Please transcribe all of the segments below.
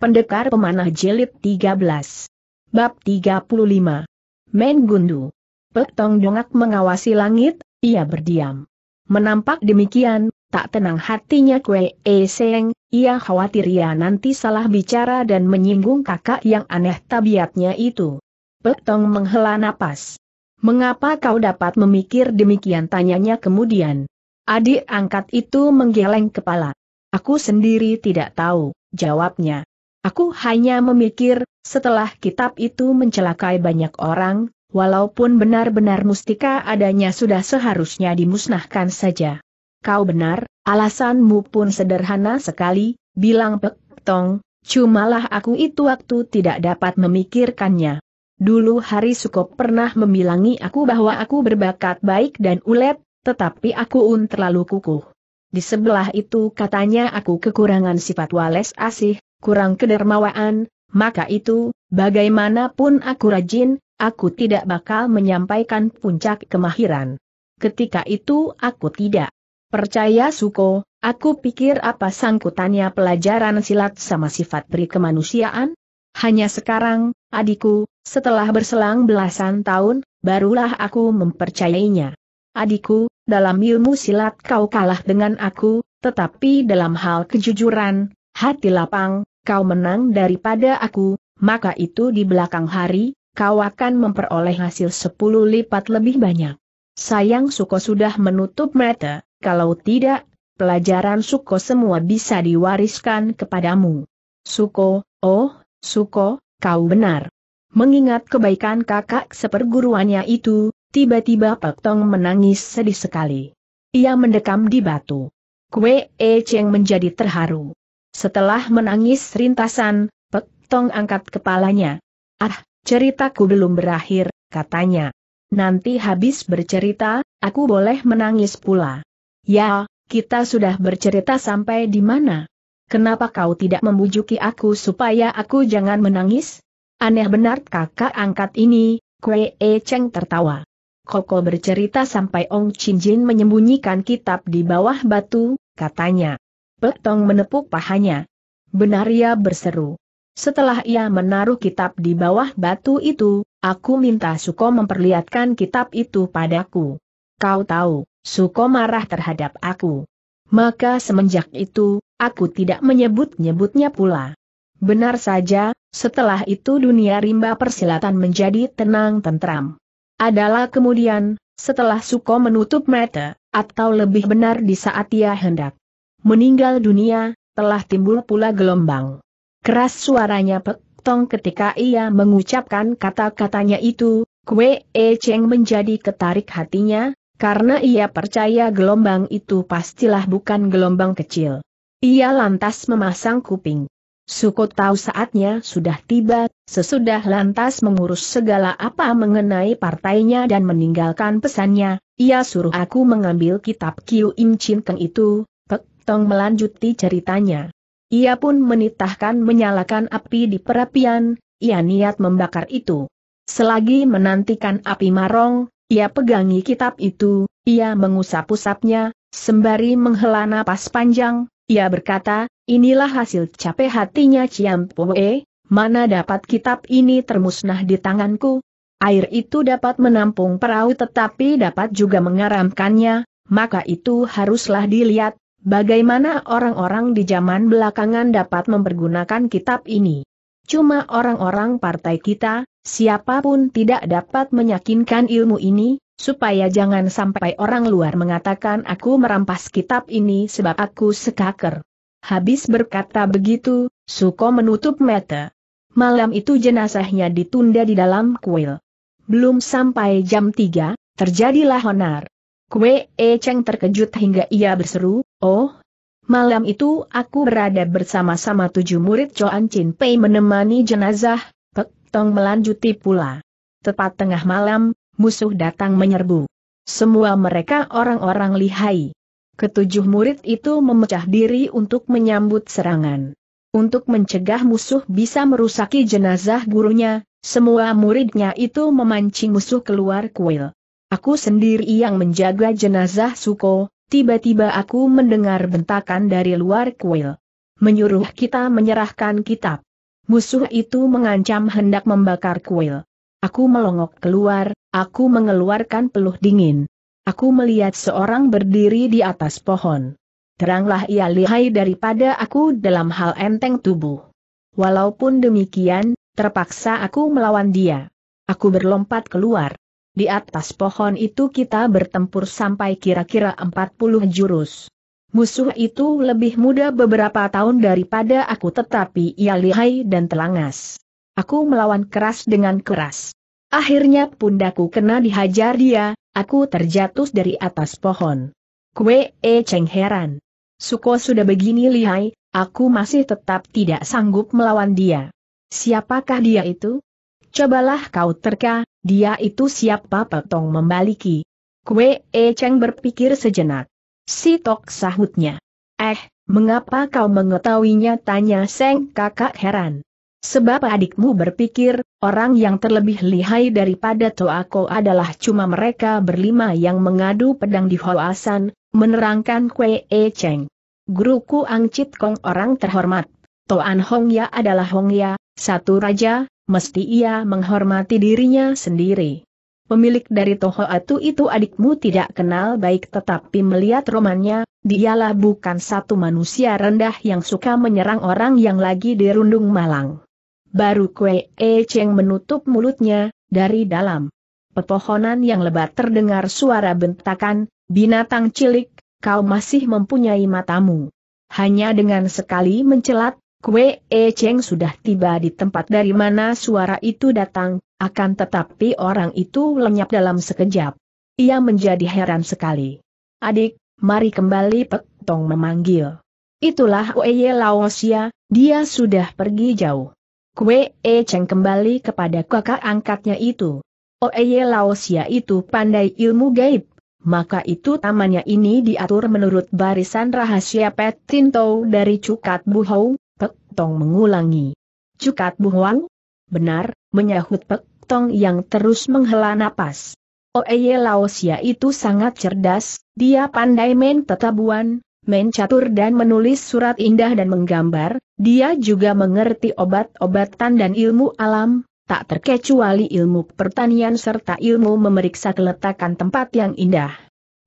Pendekar Pemanah Jelit 13. Bab 35. Men Gundu. Petong Dongak mengawasi langit, ia berdiam. Menampak demikian, tak tenang hatinya Kwe E Seng, ia khawatir ia nanti salah bicara dan menyinggung kakak yang aneh tabiatnya itu. Petong menghela napas. Mengapa kau dapat memikir demikian tanyanya kemudian? Adik angkat itu menggeleng kepala. Aku sendiri tidak tahu, jawabnya. Aku hanya memikir, setelah kitab itu mencelakai banyak orang, walaupun benar-benar mustika adanya sudah seharusnya dimusnahkan saja. Kau benar, alasanmu pun sederhana sekali, bilang Pek Tong, cumalah aku itu waktu tidak dapat memikirkannya. Dulu Hari Sukop pernah membilangi aku bahwa aku berbakat baik dan ulet, tetapi aku un terlalu kukuh. Di sebelah itu katanya aku kekurangan sifat wales asih, kurang kedermawaan, maka itu, bagaimanapun aku rajin, aku tidak bakal menyampaikan puncak kemahiran. Ketika itu aku tidak percaya Suko, aku pikir apa sangkutannya pelajaran silat sama sifat beri kemanusiaan? Hanya sekarang, adikku, setelah berselang belasan tahun, barulah aku mempercayainya. Adikku, dalam ilmu silat kau kalah dengan aku, tetapi dalam hal kejujuran, hati lapang, kau menang daripada aku, maka itu di belakang hari, kau akan memperoleh hasil sepuluh lipat lebih banyak. Sayang Suko sudah menutup mata, kalau tidak, pelajaran Suko semua bisa diwariskan kepadamu. Suko, oh, Suko, kau benar. Mengingat kebaikan kakak seperguruannya itu, tiba-tiba Pak Tong menangis sedih sekali. Ia mendekam di batu. Kue E Cheng menjadi terharu. Setelah menangis rintasan, Pek Tong angkat kepalanya. Ah, ceritaku belum berakhir, katanya. Nanti habis bercerita, aku boleh menangis pula. Ya, kita sudah bercerita sampai di mana? Kenapa kau tidak membujuki aku supaya aku jangan menangis? Aneh benar kakak angkat ini, Kue E Cheng tertawa. Koko bercerita sampai Ong Chin Jin menyembunyikan kitab di bawah batu, katanya. Petong menepuk pahanya. Benar ia berseru. Setelah ia menaruh kitab di bawah batu itu, aku minta Suko memperlihatkan kitab itu padaku. Kau tahu, Suko marah terhadap aku. Maka semenjak itu, aku tidak menyebut-nyebutnya pula. Benar saja, setelah itu dunia rimba persilatan menjadi tenang tentram. Adalah kemudian, setelah Suko menutup mata, atau lebih benar di saat ia hendak meninggal dunia, telah timbul pula gelombang. Keras suaranya Pek Tong ketika ia mengucapkan kata-katanya itu, Kue E Cheng menjadi ketarik hatinya, karena ia percaya gelombang itu pastilah bukan gelombang kecil. Ia lantas memasang kuping. Suko tahu saatnya sudah tiba, sesudah lantas mengurus segala apa mengenai partainya dan meninggalkan pesannya, ia suruh aku mengambil kitab Kiu Im Chin Keng itu, Tong melanjuti ceritanya. Ia pun menitahkan menyalakan api di perapian, ia niat membakar itu. Selagi menantikan api marong, ia pegangi kitab itu, ia mengusap-usapnya, sembari menghela napas panjang, ia berkata, inilah hasil capek hatinya Ciam Poe, mana dapat kitab ini termusnah di tanganku, Air itu dapat menampung perahu tetapi dapat juga mengaramkannya, maka itu haruslah dilihat, Bagaimana orang-orang di zaman belakangan dapat mempergunakan kitab ini? Cuma orang-orang partai kita, siapapun tidak dapat meyakinkan ilmu ini, supaya jangan sampai orang luar mengatakan aku merampas kitab ini sebab aku sekaker. Habis berkata begitu, Suko menutup mata. Malam itu jenazahnya ditunda di dalam kuil. Belum sampai jam 3, terjadilah honar. Kue E terkejut hingga ia berseru, Oh, malam itu aku berada bersama-sama tujuh murid Choan Chin Pei menemani jenazah, Pek Tong melanjuti pula. Tepat tengah malam, musuh datang menyerbu. Semua mereka orang-orang lihai. Ketujuh murid itu memecah diri untuk menyambut serangan. Untuk mencegah musuh bisa merusaki jenazah gurunya, semua muridnya itu memancing musuh keluar kuil. Aku sendiri yang menjaga jenazah Suko, tiba-tiba aku mendengar bentakan dari luar kuil. Menyuruh kita menyerahkan kitab. Musuh itu mengancam hendak membakar kuil. Aku melongok keluar, aku mengeluarkan peluh dingin. Aku melihat seorang berdiri di atas pohon. Teranglah ia lihai daripada aku dalam hal enteng tubuh. Walaupun demikian, terpaksa aku melawan dia. Aku berlompat keluar. Di atas pohon itu kita bertempur sampai kira-kira 40 jurus. Musuh itu lebih muda beberapa tahun daripada aku tetapi ia lihai dan telangas. Aku melawan keras dengan keras. Akhirnya pundaku kena dihajar dia, aku terjatuh dari atas pohon. Kue e ceng heran. Suko sudah begini lihai, aku masih tetap tidak sanggup melawan dia. Siapakah dia itu? Cobalah kau terka, dia itu siapa Petong membaliki. Kue E Cheng berpikir sejenak. Si Tok sahutnya. Eh, mengapa kau mengetahuinya tanya Seng kakak heran. Sebab adikmu berpikir, orang yang terlebih lihai daripada Toako adalah cuma mereka berlima yang mengadu pedang di Hoasan, menerangkan Kwe E Cheng. Guruku Ang Chit Kong orang terhormat. Toan Hong Ya adalah Hong Ya, satu raja, mesti ia menghormati dirinya sendiri. Pemilik dari Toho atu itu adikmu tidak kenal baik tetapi melihat romannya, dialah bukan satu manusia rendah yang suka menyerang orang yang lagi dirundung malang. Baru kue E Cheng menutup mulutnya, dari dalam pepohonan yang lebat terdengar suara bentakan, binatang cilik, kau masih mempunyai matamu. Hanya dengan sekali mencelat, Kue E Cheng sudah tiba di tempat dari mana suara itu datang, akan tetapi orang itu lenyap dalam sekejap. Ia menjadi heran sekali. Adik, mari kembali Pek Tong memanggil. Itulah Oeye Laosia, dia sudah pergi jauh. Kue E Cheng kembali kepada kakak angkatnya itu. Oeye Laosia itu pandai ilmu gaib, maka itu tamannya ini diatur menurut barisan rahasia Pet Tinto dari Cukat Buhou, Tong mengulangi. Cukat Huang? Benar, menyahut Pek Tong yang terus menghela napas. Oeye Laosia itu sangat cerdas, dia pandai main tetabuan, main catur dan menulis surat indah dan menggambar, dia juga mengerti obat-obatan dan ilmu alam, tak terkecuali ilmu pertanian serta ilmu memeriksa keletakan tempat yang indah.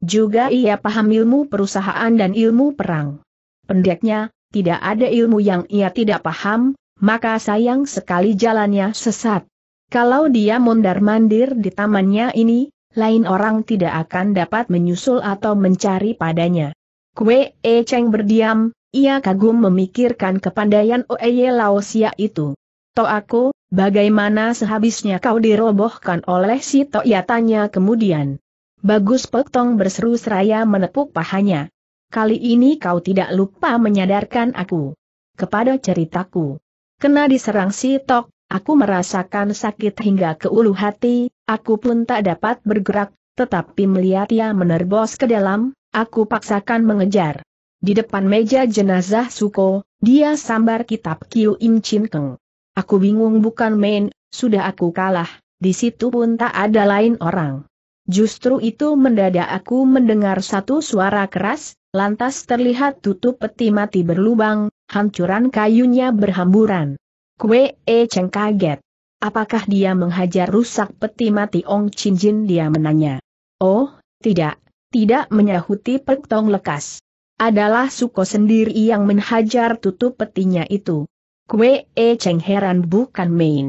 Juga ia paham ilmu perusahaan dan ilmu perang. Pendeknya, tidak ada ilmu yang ia tidak paham, maka sayang sekali jalannya sesat. Kalau dia mondar-mandir di tamannya ini, lain orang tidak akan dapat menyusul atau mencari padanya. Kue E Cheng berdiam, ia kagum memikirkan kepandaian Oeye Laosia itu. To aku, bagaimana sehabisnya kau dirobohkan oleh si Ia tanya kemudian. Bagus Petong berseru seraya menepuk pahanya. Kali ini kau tidak lupa menyadarkan aku. Kepada ceritaku. Kena diserang si Tok, aku merasakan sakit hingga ke ulu hati, aku pun tak dapat bergerak, tetapi melihat ia menerbos ke dalam, aku paksakan mengejar. Di depan meja jenazah Suko, dia sambar kitab Kiu Im Chin Keng. Aku bingung bukan main, sudah aku kalah, di situ pun tak ada lain orang. Justru itu mendadak aku mendengar satu suara keras, lantas terlihat tutup peti mati berlubang, hancuran kayunya berhamburan. Kue E Cheng kaget. Apakah dia menghajar rusak peti mati Ong Chin Jin dia menanya. Oh, tidak, tidak menyahuti Pek lekas. Adalah Suko sendiri yang menghajar tutup petinya itu. Kue E Cheng heran bukan main.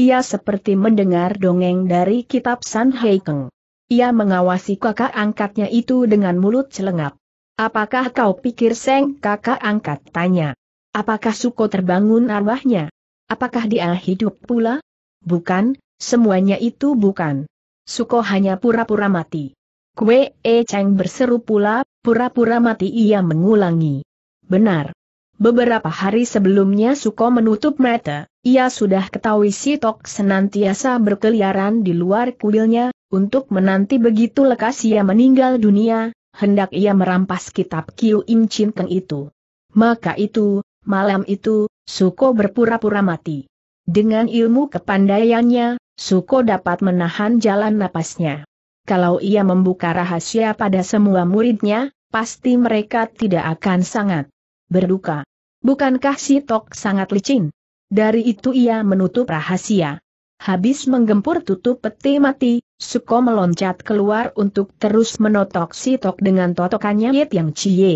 Ia seperti mendengar dongeng dari kitab San Heikeng. Ia mengawasi kakak angkatnya itu dengan mulut celengap. Apakah kau pikir Seng kakak angkat tanya? Apakah Suko terbangun arwahnya? Apakah dia hidup pula? Bukan, semuanya itu bukan. Suko hanya pura-pura mati. Kue E Cheng berseru pula, pura-pura mati ia mengulangi. Benar. Beberapa hari sebelumnya Suko menutup mata, ia sudah ketahui si Tok senantiasa berkeliaran di luar kuilnya, untuk menanti begitu lekas ia meninggal dunia, hendak ia merampas kitab Kiu Im Chin Keng itu. Maka itu, malam itu, Suko berpura-pura mati. Dengan ilmu kepandaiannya, Suko dapat menahan jalan napasnya. Kalau ia membuka rahasia pada semua muridnya, pasti mereka tidak akan sangat berduka. Bukankah si Tok sangat licin? Dari itu ia menutup rahasia. Habis menggempur tutup peti mati, Suko meloncat keluar untuk terus menotok si Tok dengan totokannya Yit Yang Cie.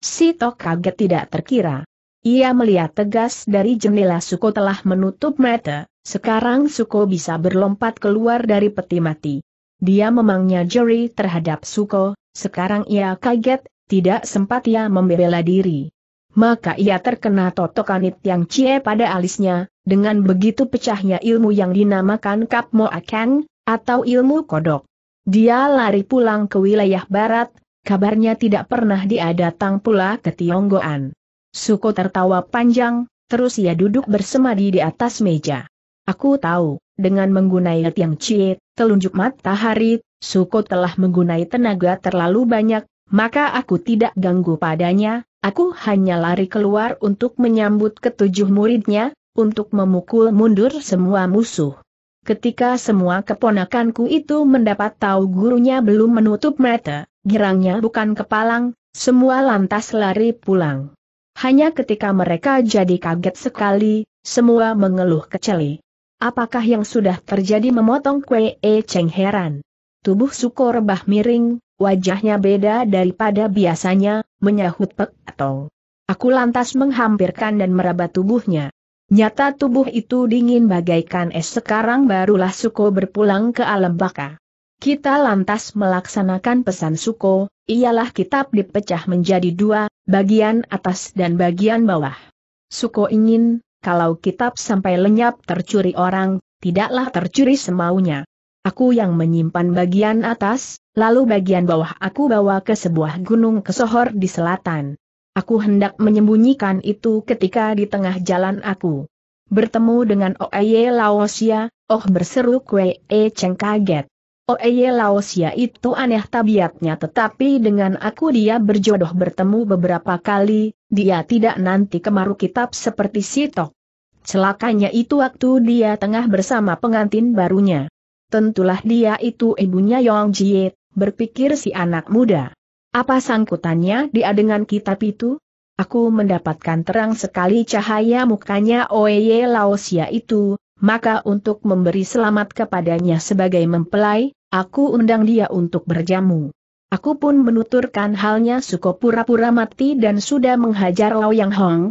Si Tok kaget tidak terkira. Ia melihat tegas dari jendela Suko telah menutup mata, sekarang Suko bisa berlompat keluar dari peti mati. Dia memangnya juri terhadap Suko, sekarang ia kaget, tidak sempat ia membela diri. Maka ia terkena totokanit Yang Cie pada alisnya, dengan begitu pecahnya ilmu yang dinamakan Kap Akeng, atau ilmu kodok. Dia lari pulang ke wilayah barat, kabarnya tidak pernah dia datang pula ke Tionggoan. Suko tertawa panjang, terus ia duduk bersemadi di atas meja. Aku tahu, dengan menggunai tiang cie, telunjuk matahari, Suko telah menggunai tenaga terlalu banyak, maka aku tidak ganggu padanya, aku hanya lari keluar untuk menyambut ketujuh muridnya, untuk memukul mundur semua musuh. Ketika semua keponakanku itu mendapat tahu gurunya belum menutup mata, girangnya bukan kepalang, semua lantas lari pulang. Hanya ketika mereka jadi kaget sekali, semua mengeluh keceli. Apakah yang sudah terjadi memotong kue e Cheng heran. Tubuh Suko rebah miring, wajahnya beda daripada biasanya, menyahut Pek atau. Aku lantas menghampirkan dan meraba tubuhnya. Nyata tubuh itu dingin bagaikan es sekarang barulah Suko berpulang ke alam baka. Kita lantas melaksanakan pesan Suko, ialah kitab dipecah menjadi dua, bagian atas dan bagian bawah. Suko ingin, kalau kitab sampai lenyap tercuri orang, tidaklah tercuri semaunya. Aku yang menyimpan bagian atas, lalu bagian bawah aku bawa ke sebuah gunung kesohor di selatan. Aku hendak menyembunyikan itu ketika di tengah jalan aku bertemu dengan Oeye Laosia, oh berseru Kwee, E Cheng kaget. Oeye Laosia itu aneh tabiatnya tetapi dengan aku dia berjodoh bertemu beberapa kali, dia tidak nanti kemaru kitab seperti Sitok. Celakanya itu waktu dia tengah bersama pengantin barunya. Tentulah dia itu ibunya Yong Jie. berpikir si anak muda. Apa sangkutannya di adegan kitab itu? Aku mendapatkan terang sekali cahaya mukanya Oeye Laosia itu, maka untuk memberi selamat kepadanya sebagai mempelai, aku undang dia untuk berjamu. Aku pun menuturkan halnya Suko pura-pura mati dan sudah menghajar Lao Yang Hong.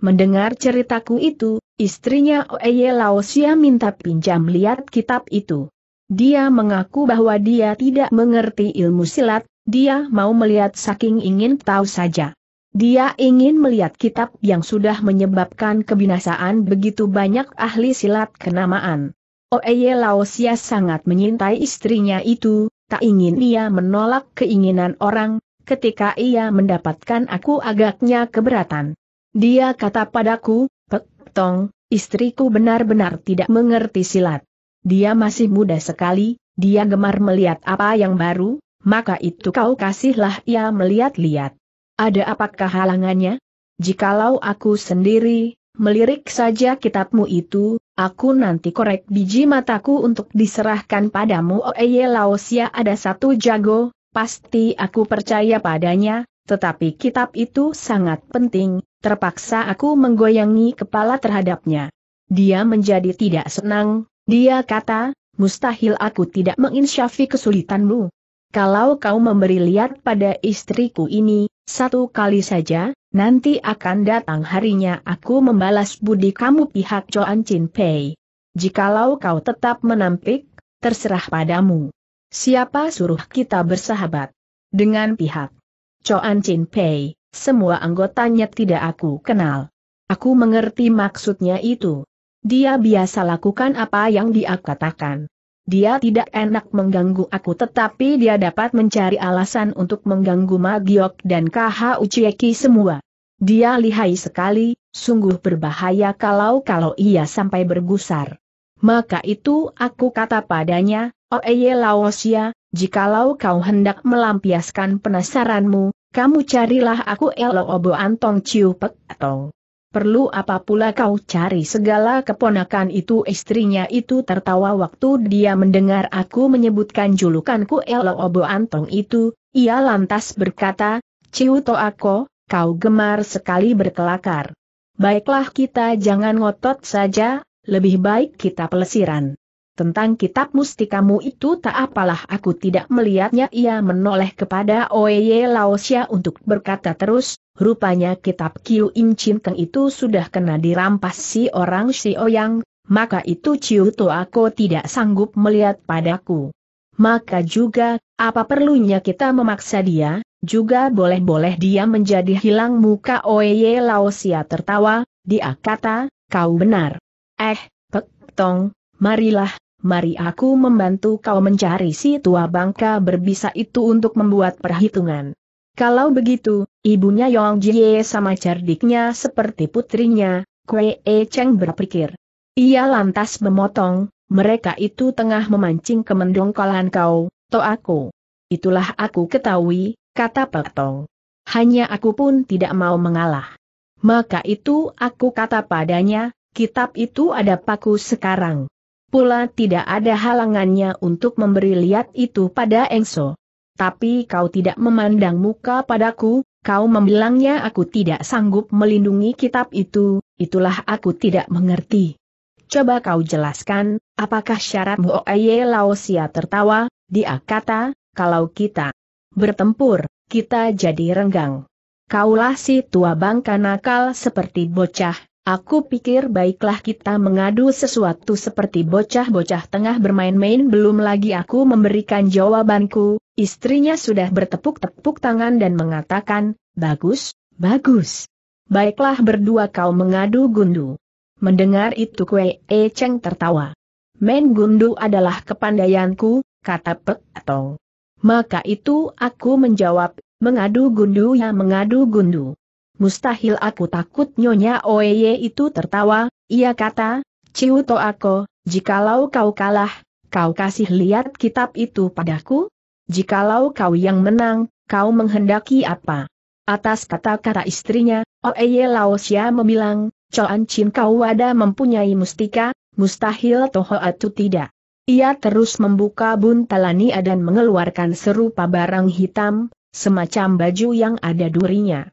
Mendengar ceritaku itu, istrinya Oeye Laosia minta pinjam lihat kitab itu. Dia mengaku bahwa dia tidak mengerti ilmu silat, dia mau melihat saking ingin tahu saja. Dia ingin melihat kitab yang sudah menyebabkan kebinasaan begitu banyak ahli silat kenamaan. Oeye Laosia sangat menyintai istrinya itu, tak ingin ia menolak keinginan orang, ketika ia mendapatkan aku agaknya keberatan. Dia kata padaku, Pek, Tong, istriku benar-benar tidak mengerti silat. Dia masih muda sekali, dia gemar melihat apa yang baru, maka itu kau kasihlah ia melihat-lihat. Ada apakah halangannya? Jikalau aku sendiri, melirik saja kitabmu itu, aku nanti korek biji mataku untuk diserahkan padamu Oh Oeye Laosia ada satu jago, pasti aku percaya padanya, tetapi kitab itu sangat penting, terpaksa aku menggoyangi kepala terhadapnya. Dia menjadi tidak senang, dia kata, mustahil aku tidak menginsyafi kesulitanmu kalau kau memberi lihat pada istriku ini, satu kali saja, nanti akan datang harinya aku membalas budi kamu pihak Choan Chin Pei. Jikalau kau tetap menampik, terserah padamu. Siapa suruh kita bersahabat? Dengan pihak Choan Chin Pei, semua anggotanya tidak aku kenal. Aku mengerti maksudnya itu. Dia biasa lakukan apa yang dia katakan. Dia tidak enak mengganggu aku tetapi dia dapat mencari alasan untuk mengganggu Magiok dan KH Uchieki semua. Dia lihai sekali, sungguh berbahaya kalau-kalau ia sampai bergusar. Maka itu aku kata padanya, Oeye oh, Laosia, jikalau kau hendak melampiaskan penasaranmu, kamu carilah aku Elo Obo Antong Pek atau Perlu apa pula kau cari segala keponakan itu istrinya itu tertawa waktu dia mendengar aku menyebutkan julukanku Elo Obo Antong itu, ia lantas berkata, Ciu Ako, kau gemar sekali berkelakar. Baiklah kita jangan ngotot saja, lebih baik kita pelesiran. Tentang kitab mustikamu itu tak apalah aku tidak melihatnya ia menoleh kepada Oye Laosia untuk berkata terus, rupanya kitab Kiu Im Chin Keng itu sudah kena dirampas si orang si Oyang, maka itu Ciu aku tidak sanggup melihat padaku. Maka juga, apa perlunya kita memaksa dia, juga boleh-boleh dia menjadi hilang muka Oye Laosia tertawa, dia kata, kau benar. Eh, Pek Tong, marilah, mari aku membantu kau mencari si tua bangka berbisa itu untuk membuat perhitungan. Kalau begitu, ibunya Yong Jie sama cerdiknya seperti putrinya, Kwe E Cheng berpikir. Ia lantas memotong, mereka itu tengah memancing kemendongkolan kau, to aku. Itulah aku ketahui, kata Tong. Hanya aku pun tidak mau mengalah. Maka itu aku kata padanya, kitab itu ada paku sekarang pula tidak ada halangannya untuk memberi lihat itu pada Engso. Tapi kau tidak memandang muka padaku, kau membilangnya aku tidak sanggup melindungi kitab itu, itulah aku tidak mengerti. Coba kau jelaskan, apakah syaratmu Oye Laosia tertawa, dia kata, kalau kita bertempur, kita jadi renggang. Kaulah si tua bangka nakal seperti bocah, Aku pikir baiklah kita mengadu sesuatu seperti bocah-bocah tengah bermain-main belum lagi aku memberikan jawabanku, istrinya sudah bertepuk-tepuk tangan dan mengatakan, bagus, bagus. Baiklah berdua kau mengadu gundu. Mendengar itu Kue E Cheng tertawa. Main gundu adalah kepandaianku, kata Pek Tong. Maka itu aku menjawab, mengadu gundu ya mengadu gundu. Mustahil aku takut Nyonya Oeye itu tertawa, ia kata, Ciuto aku, jikalau kau kalah, kau kasih lihat kitab itu padaku? Jikalau kau yang menang, kau menghendaki apa? Atas kata-kata istrinya, Oeye Laosia membilang, Coan Chin kau ada mempunyai mustika, mustahil Toho Atu tidak. Ia terus membuka buntalania dan mengeluarkan serupa barang hitam, semacam baju yang ada durinya.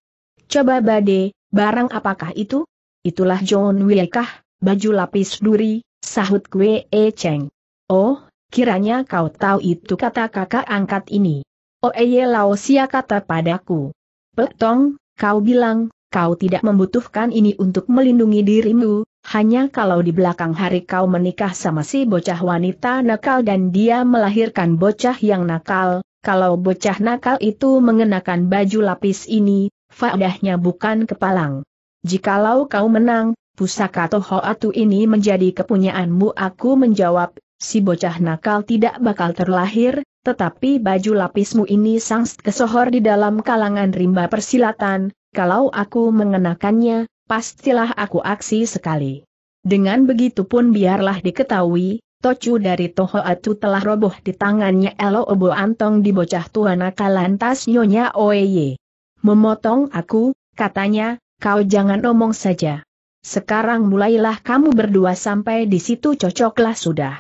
Coba bade, barang apakah itu? Itulah John Wiekah, baju lapis duri, sahut kue E Cheng. Oh, kiranya kau tahu itu kata kakak angkat ini. Oeye oh, Lao Sia kata padaku. Petong, kau bilang, kau tidak membutuhkan ini untuk melindungi dirimu, hanya kalau di belakang hari kau menikah sama si bocah wanita nakal dan dia melahirkan bocah yang nakal, kalau bocah nakal itu mengenakan baju lapis ini, faedahnya bukan kepalang. Jikalau kau menang, pusaka Toho Atu ini menjadi kepunyaanmu aku menjawab, si bocah nakal tidak bakal terlahir, tetapi baju lapismu ini sangat kesohor di dalam kalangan rimba persilatan, kalau aku mengenakannya, pastilah aku aksi sekali. Dengan begitu pun biarlah diketahui, Tocu dari Toho Atu telah roboh di tangannya Elo Obo Antong di bocah tua nakal lantas Nyonya Oeye. Memotong aku, katanya, kau jangan omong saja. Sekarang mulailah kamu berdua sampai di situ cocoklah sudah.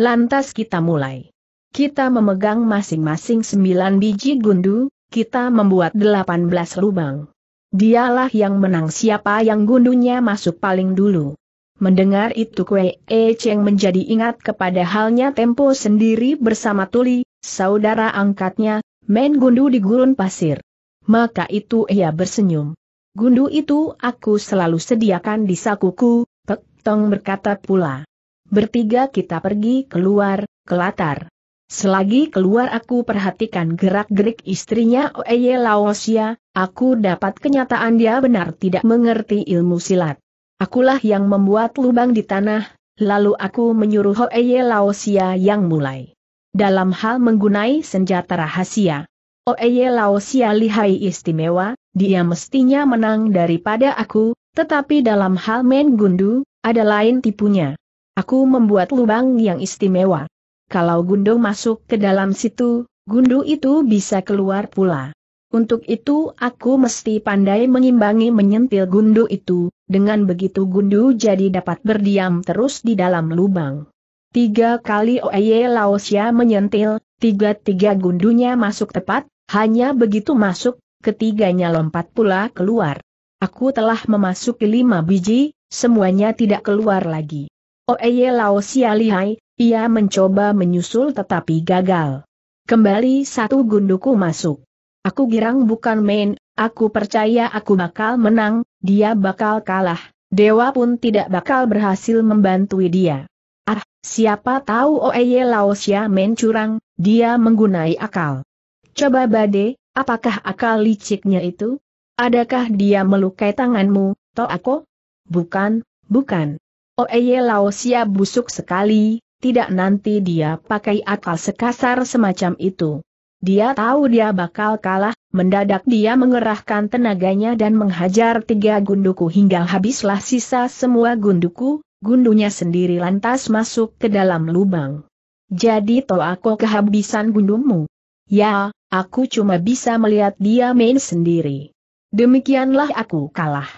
Lantas kita mulai. Kita memegang masing-masing sembilan biji gundu, kita membuat delapan belas lubang. Dialah yang menang siapa yang gundunya masuk paling dulu. Mendengar itu Kue E Cheng menjadi ingat kepada halnya Tempo sendiri bersama Tuli, saudara angkatnya, main gundu di gurun pasir maka itu ia bersenyum. Gundu itu aku selalu sediakan di sakuku, Pek Tong berkata pula. Bertiga kita pergi keluar, ke latar. Selagi keluar aku perhatikan gerak-gerik istrinya Oeye Laosia, aku dapat kenyataan dia benar tidak mengerti ilmu silat. Akulah yang membuat lubang di tanah, lalu aku menyuruh Oeye Laosia yang mulai. Dalam hal menggunai senjata rahasia. Oeye Laosia lihai istimewa, dia mestinya menang daripada aku, tetapi dalam hal main gundu, ada lain tipunya. Aku membuat lubang yang istimewa. Kalau gundu masuk ke dalam situ, Gundu itu bisa keluar pula. Untuk itu aku mesti pandai mengimbangi menyentil Gundu itu, dengan begitu Gundu jadi dapat berdiam terus di dalam lubang. Tiga kali Oeye Laosia menyentil, tiga-tiga gundunya masuk tepat, hanya begitu masuk, ketiganya lompat pula keluar. Aku telah memasuki lima biji, semuanya tidak keluar lagi. Oeye oh, Lao Sialihai, Lihai, ia mencoba menyusul tetapi gagal. Kembali satu gunduku masuk. Aku girang bukan main, aku percaya aku bakal menang, dia bakal kalah, dewa pun tidak bakal berhasil membantu dia. Ah, siapa tahu Oeye Lao mencurang, dia menggunai akal. Coba Bade, apakah akal liciknya itu? Adakah dia melukai tanganmu, aku? Bukan, bukan. Oeye Laosia busuk sekali, tidak nanti dia pakai akal sekasar semacam itu. Dia tahu dia bakal kalah, mendadak dia mengerahkan tenaganya dan menghajar tiga gunduku hingga habislah sisa semua gunduku, gundunya sendiri lantas masuk ke dalam lubang. Jadi toh aku kehabisan gundumu. Ya, aku cuma bisa melihat dia main sendiri. Demikianlah aku kalah.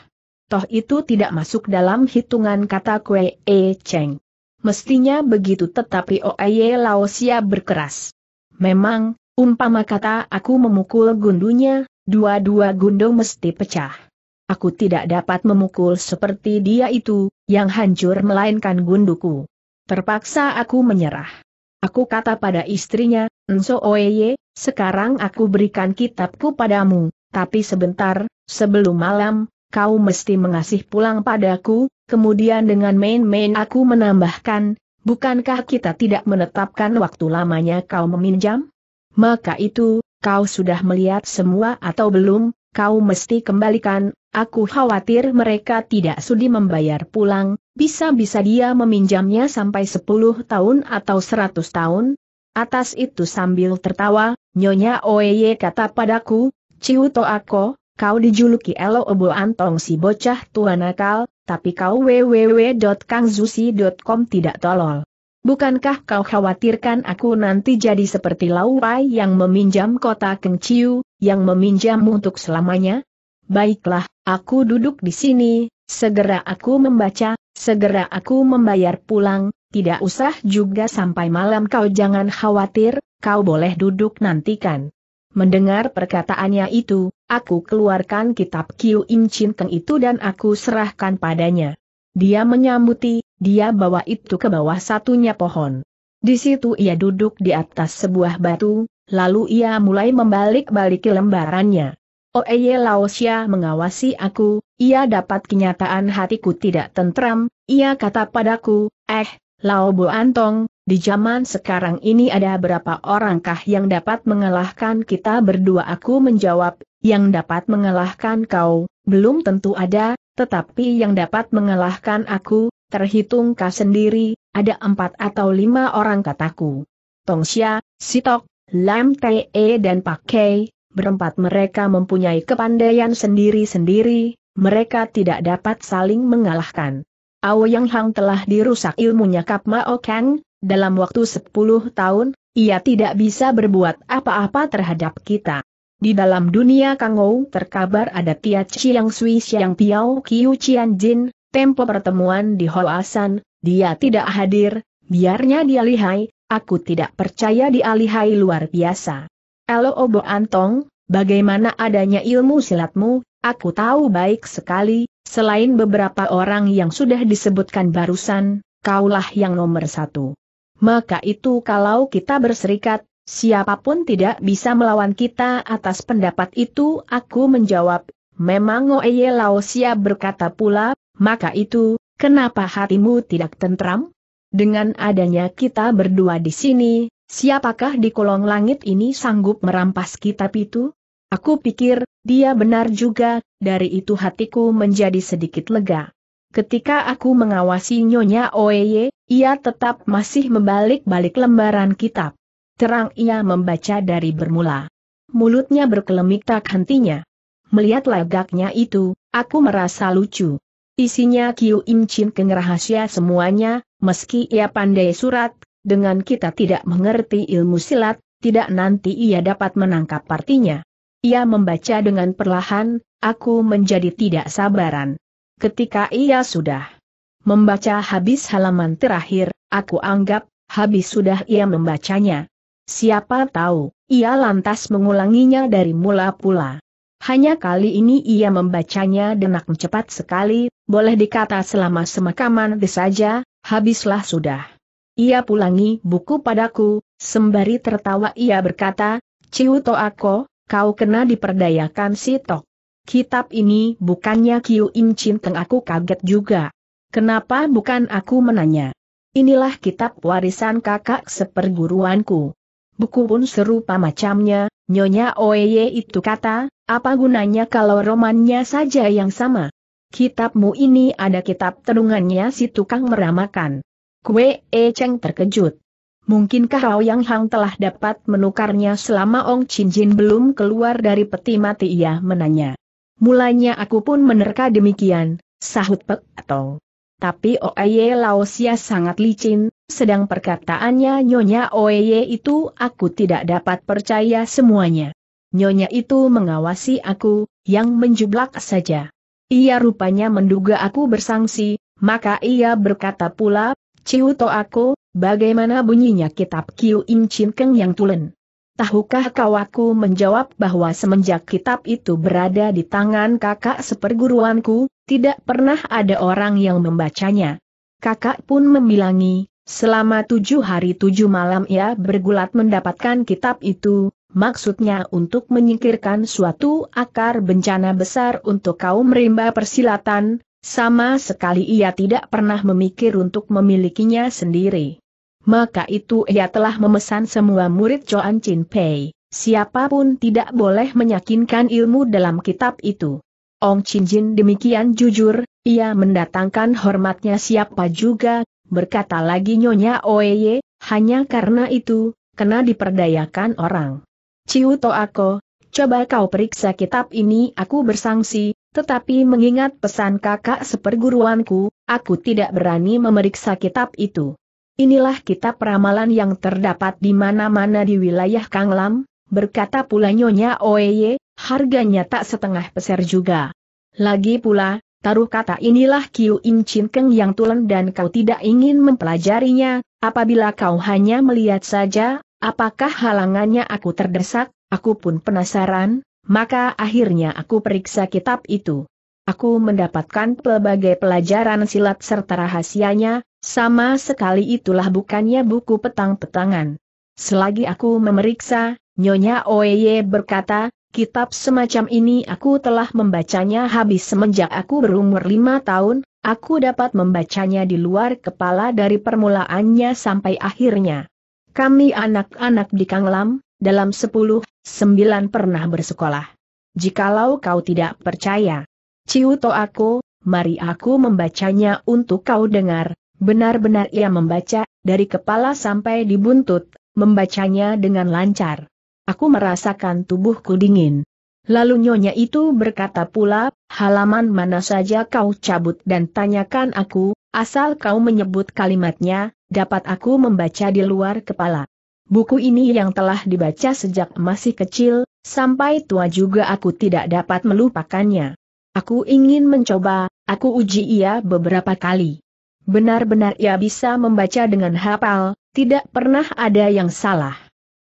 Toh itu tidak masuk dalam hitungan kata Kue E Cheng. Mestinya begitu tetapi Oye Laosia berkeras. Memang, umpama kata aku memukul gundunya, dua-dua gundung mesti pecah. Aku tidak dapat memukul seperti dia itu, yang hancur melainkan gunduku. Terpaksa aku menyerah. Aku kata pada istrinya, Nso Oeye, sekarang aku berikan kitabku padamu, tapi sebentar, sebelum malam, kau mesti mengasih pulang padaku, kemudian dengan main-main aku menambahkan, bukankah kita tidak menetapkan waktu lamanya kau meminjam? Maka itu, kau sudah melihat semua atau belum, kau mesti kembalikan, aku khawatir mereka tidak sudi membayar pulang, bisa-bisa dia meminjamnya sampai 10 tahun atau 100 tahun. Atas itu sambil tertawa, Nyonya Oeye kata padaku, Ciu Toako, kau dijuluki Elo Obo Antong si bocah tua nakal, tapi kau www.kangzusi.com tidak tolol. Bukankah kau khawatirkan aku nanti jadi seperti Lauai yang meminjam kota Ciu, yang meminjam untuk selamanya? Baiklah, aku duduk di sini, segera aku membaca, Segera aku membayar pulang, tidak usah juga sampai malam kau jangan khawatir, kau boleh duduk nantikan. Mendengar perkataannya itu, aku keluarkan kitab Kiu Im Chin Keng itu dan aku serahkan padanya. Dia menyambuti, dia bawa itu ke bawah satunya pohon. Di situ ia duduk di atas sebuah batu, lalu ia mulai membalik balik lembarannya. Oeye oh, Laosia mengawasi aku, ia dapat kenyataan hatiku tidak tentram, ia kata padaku, eh, Lao bo Antong, di zaman sekarang ini ada berapa orangkah yang dapat mengalahkan kita berdua aku menjawab, yang dapat mengalahkan kau, belum tentu ada, tetapi yang dapat mengalahkan aku, terhitung kau sendiri, ada empat atau lima orang kataku. Tongsia, Sitok, Lam Te e dan Pak Kei, berempat mereka mempunyai kepandaian sendiri-sendiri, mereka tidak dapat saling mengalahkan. Yang Hang telah dirusak ilmunya Kap Mao Kang, dalam waktu 10 tahun, ia tidak bisa berbuat apa-apa terhadap kita. Di dalam dunia Kangou terkabar ada Tia Chiang Sui Xiang Piao Kiu Chian Jin, tempo pertemuan di Hoasan, dia tidak hadir, biarnya dia lihai, aku tidak percaya dia lihai luar biasa. Elo Obo Antong, bagaimana adanya ilmu silatmu, aku tahu baik sekali, selain beberapa orang yang sudah disebutkan barusan, kaulah yang nomor satu. Maka itu kalau kita berserikat, siapapun tidak bisa melawan kita atas pendapat itu aku menjawab, memang Ngoeye Laosia berkata pula, maka itu, kenapa hatimu tidak tentram? Dengan adanya kita berdua di sini, Siapakah di kolong langit ini sanggup merampas kitab itu? Aku pikir, dia benar juga, dari itu hatiku menjadi sedikit lega. Ketika aku mengawasi Nyonya Oeye, ia tetap masih membalik-balik lembaran kitab. Terang ia membaca dari bermula. Mulutnya berkelemik tak hentinya. Melihat lagaknya itu, aku merasa lucu. Isinya Kiu Im Chin Keng semuanya, meski ia pandai surat, dengan kita tidak mengerti ilmu silat, tidak nanti ia dapat menangkap partinya. Ia membaca dengan perlahan, aku menjadi tidak sabaran. Ketika ia sudah membaca habis halaman terakhir, aku anggap, habis sudah ia membacanya. Siapa tahu, ia lantas mengulanginya dari mula pula. Hanya kali ini ia membacanya dengan cepat sekali, boleh dikata selama semakaman saja, habislah sudah. Ia pulangi buku padaku, sembari tertawa ia berkata, Ciuto aku, kau kena diperdayakan si Tok. Kitab ini bukannya Kiu Im Chin Teng aku kaget juga. Kenapa bukan aku menanya? Inilah kitab warisan kakak seperguruanku. Buku pun serupa macamnya, Nyonya Oeye itu kata, apa gunanya kalau romannya saja yang sama? Kitabmu ini ada kitab tenungannya si tukang meramakan. Kue E Cheng terkejut. Mungkinkah Rao Yang Hang telah dapat menukarnya selama Ong Chin Jin belum keluar dari peti mati ia menanya. Mulanya aku pun menerka demikian, sahut Pek atau. Tapi Oeye Laosia sangat licin, sedang perkataannya Nyonya Oeye itu aku tidak dapat percaya semuanya. Nyonya itu mengawasi aku, yang menjublak saja. Ia rupanya menduga aku bersangsi, maka ia berkata pula, Cihuto aku, bagaimana bunyinya kitab Kiu Im Chin Keng yang tulen? Tahukah kau aku menjawab bahwa semenjak kitab itu berada di tangan kakak seperguruanku, tidak pernah ada orang yang membacanya. Kakak pun membilangi, selama tujuh hari tujuh malam ia bergulat mendapatkan kitab itu, maksudnya untuk menyingkirkan suatu akar bencana besar untuk kaum rimba persilatan, sama sekali ia tidak pernah memikir untuk memilikinya sendiri. Maka itu ia telah memesan semua murid Choan Chin Pei, siapapun tidak boleh menyakinkan ilmu dalam kitab itu. Ong Chin Jin demikian jujur, ia mendatangkan hormatnya siapa juga, berkata lagi Nyonya Oeye, hanya karena itu, kena diperdayakan orang. Ciu To Ako, coba kau periksa kitab ini aku bersangsi, tetapi mengingat pesan kakak seperguruanku, aku tidak berani memeriksa kitab itu. Inilah kitab ramalan yang terdapat di mana-mana di wilayah Kanglam, berkata pula Nyonya Oeye, harganya tak setengah peser juga. Lagi pula, taruh kata inilah Kiu In Chin Keng yang tulen dan kau tidak ingin mempelajarinya, apabila kau hanya melihat saja, apakah halangannya aku terdesak, aku pun penasaran, maka akhirnya aku periksa kitab itu. Aku mendapatkan pelbagai pelajaran silat serta rahasianya, sama sekali itulah bukannya buku petang-petangan. Selagi aku memeriksa, Nyonya Oeye berkata, kitab semacam ini aku telah membacanya habis semenjak aku berumur lima tahun, aku dapat membacanya di luar kepala dari permulaannya sampai akhirnya. Kami anak-anak di Kanglam, dalam sepuluh, sembilan pernah bersekolah. Jikalau kau tidak percaya, ciuto aku, mari aku membacanya untuk kau dengar. Benar-benar ia membaca, dari kepala sampai di buntut, membacanya dengan lancar. Aku merasakan tubuhku dingin. Lalu nyonya itu berkata pula, halaman mana saja kau cabut dan tanyakan aku, asal kau menyebut kalimatnya, dapat aku membaca di luar kepala. Buku ini yang telah dibaca sejak masih kecil, sampai tua juga aku tidak dapat melupakannya. Aku ingin mencoba, aku uji ia beberapa kali. Benar-benar ia bisa membaca dengan hafal, tidak pernah ada yang salah.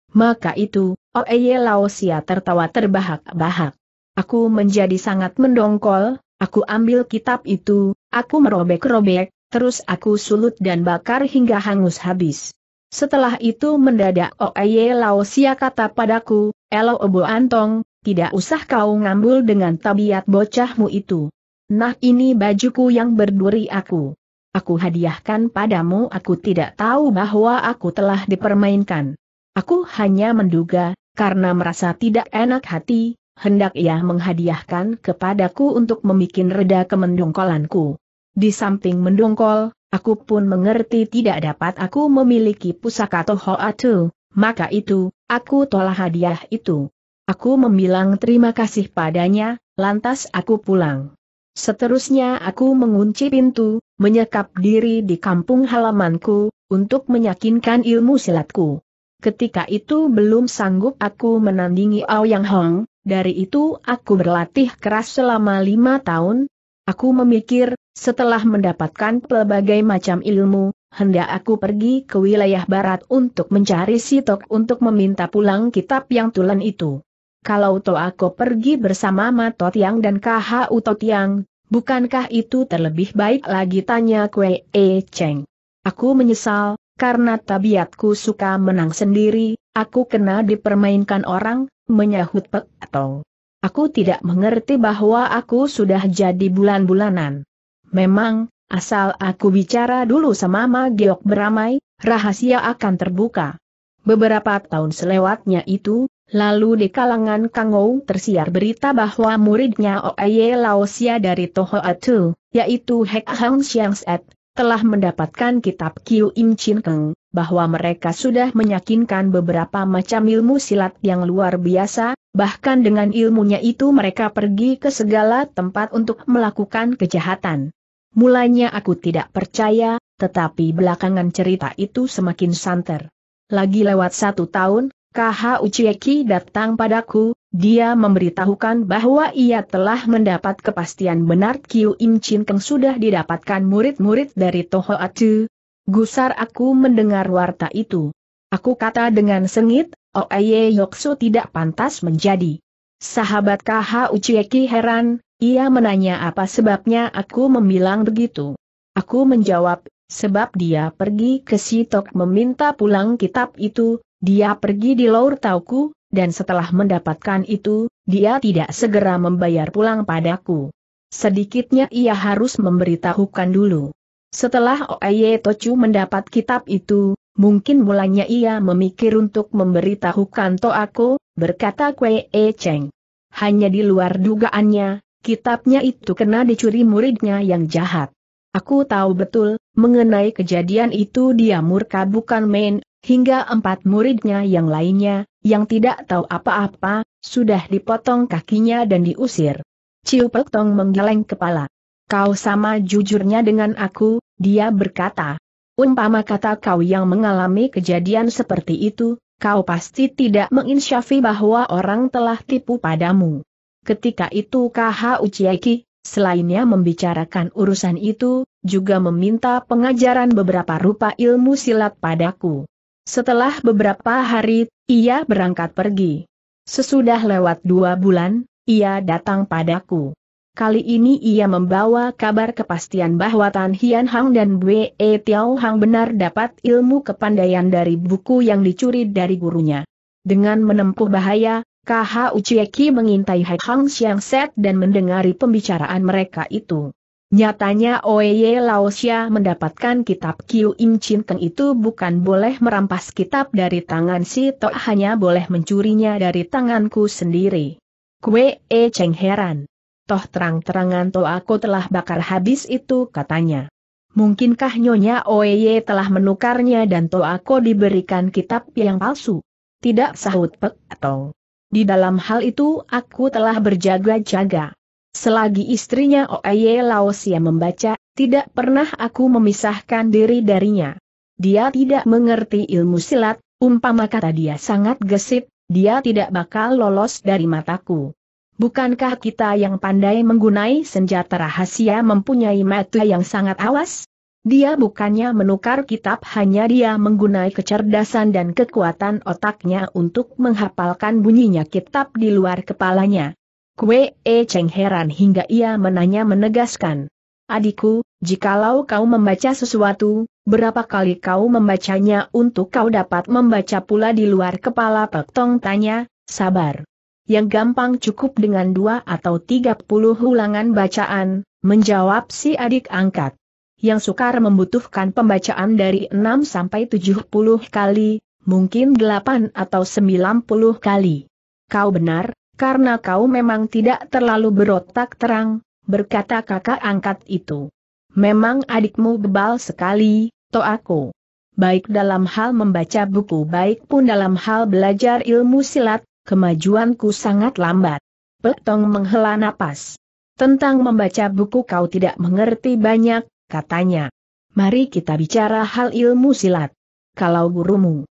Maka itu, Oeye Laosia tertawa terbahak-bahak. Aku menjadi sangat mendongkol, aku ambil kitab itu, aku merobek-robek, terus aku sulut dan bakar hingga hangus habis. Setelah itu mendadak Oye oh, Lao Sia kata padaku, Elo Obo Antong, tidak usah kau ngambul dengan tabiat bocahmu itu. Nah ini bajuku yang berduri aku. Aku hadiahkan padamu aku tidak tahu bahwa aku telah dipermainkan. Aku hanya menduga, karena merasa tidak enak hati, hendak ia menghadiahkan kepadaku untuk membuat reda kemendongkolanku. Di samping mendongkol, Aku pun mengerti tidak dapat aku memiliki pusaka toho atu, maka itu, aku tolak hadiah itu. Aku membilang terima kasih padanya, lantas aku pulang. Seterusnya aku mengunci pintu, menyekap diri di kampung halamanku, untuk menyakinkan ilmu silatku. Ketika itu belum sanggup aku menandingi Yang Hong, dari itu aku berlatih keras selama lima tahun. Aku memikir, setelah mendapatkan pelbagai macam ilmu, hendak aku pergi ke wilayah barat untuk mencari Sitok untuk meminta pulang kitab yang tulen itu. Kalau to aku pergi bersama Matot Yang dan KH Uto Yang, bukankah itu terlebih baik lagi tanya Kwe E Cheng. Aku menyesal, karena tabiatku suka menang sendiri, aku kena dipermainkan orang, menyahut Pek atau. Aku tidak mengerti bahwa aku sudah jadi bulan-bulanan. Memang, asal aku bicara dulu sama Ma Geok beramai, rahasia akan terbuka. Beberapa tahun selewatnya itu, lalu di kalangan Kangou tersiar berita bahwa muridnya Oye Laosia dari Toho Atu, yaitu Hek Hang Set, telah mendapatkan kitab Kiu Im Chin Keng, bahwa mereka sudah meyakinkan beberapa macam ilmu silat yang luar biasa, bahkan dengan ilmunya itu mereka pergi ke segala tempat untuk melakukan kejahatan. Mulanya aku tidak percaya, tetapi belakangan cerita itu semakin santer. Lagi lewat satu tahun, KH Uchieki datang padaku, dia memberitahukan bahwa ia telah mendapat kepastian benar Kyu Im Chin Keng sudah didapatkan murid-murid dari Toho Atu. Gusar aku mendengar warta itu. Aku kata dengan sengit, Oeye oh, Yoksu tidak pantas menjadi. Sahabat KH Uchieki heran, ia menanya apa sebabnya aku membilang begitu. Aku menjawab, sebab dia pergi ke Sitok meminta pulang kitab itu, dia pergi di lour tauku, dan setelah mendapatkan itu, dia tidak segera membayar pulang padaku. Sedikitnya ia harus memberitahukan dulu. Setelah Oye Tochu mendapat kitab itu, mungkin mulanya ia memikir untuk memberitahukan Toako, berkata Kwe E Cheng. Hanya di luar dugaannya, Kitabnya itu kena dicuri muridnya yang jahat. Aku tahu betul, mengenai kejadian itu dia murka bukan main, hingga empat muridnya yang lainnya, yang tidak tahu apa-apa, sudah dipotong kakinya dan diusir. Ciu Pek Tong menggeleng kepala. Kau sama jujurnya dengan aku, dia berkata. Umpama kata kau yang mengalami kejadian seperti itu, kau pasti tidak menginsyafi bahwa orang telah tipu padamu. Ketika itu KH Uchiaki, selainnya membicarakan urusan itu, juga meminta pengajaran beberapa rupa ilmu silat padaku. Setelah beberapa hari, ia berangkat pergi. Sesudah lewat dua bulan, ia datang padaku. Kali ini ia membawa kabar kepastian bahwa Tan Hian Hang dan Bwe Tiao Hang benar dapat ilmu kepandaian dari buku yang dicuri dari gurunya. Dengan menempuh bahaya, Kaha Cieki mengintai Hai Hang Xiang Set dan mendengari pembicaraan mereka itu. Nyatanya Oeye Laosia mendapatkan kitab Kiu Im Chin Keng itu bukan boleh merampas kitab dari tangan si Tok hanya boleh mencurinya dari tanganku sendiri. Kue E Cheng heran. Toh terang-terangan toh aku telah bakar habis itu katanya. Mungkinkah Nyonya Oeye telah menukarnya dan toh aku diberikan kitab yang palsu? Tidak sahut Pek atau di dalam hal itu aku telah berjaga-jaga. Selagi istrinya Oeye Laosia membaca, tidak pernah aku memisahkan diri darinya. Dia tidak mengerti ilmu silat, umpama kata dia sangat gesit, dia tidak bakal lolos dari mataku. Bukankah kita yang pandai menggunai senjata rahasia mempunyai mata yang sangat awas? Dia bukannya menukar kitab hanya dia menggunai kecerdasan dan kekuatan otaknya untuk menghafalkan bunyinya kitab di luar kepalanya. Kue E Cheng heran hingga ia menanya menegaskan. Adikku, jikalau kau membaca sesuatu, berapa kali kau membacanya untuk kau dapat membaca pula di luar kepala Pek Tong tanya, sabar. Yang gampang cukup dengan dua atau tiga puluh ulangan bacaan, menjawab si adik angkat yang sukar membutuhkan pembacaan dari 6 sampai 70 kali, mungkin 8 atau 90 kali. Kau benar, karena kau memang tidak terlalu berotak terang, berkata kakak angkat itu. Memang adikmu bebal sekali, to aku. Baik dalam hal membaca buku baik pun dalam hal belajar ilmu silat, kemajuanku sangat lambat. Petong menghela napas. Tentang membaca buku kau tidak mengerti banyak, katanya. Mari kita bicara hal ilmu silat. Kalau gurumu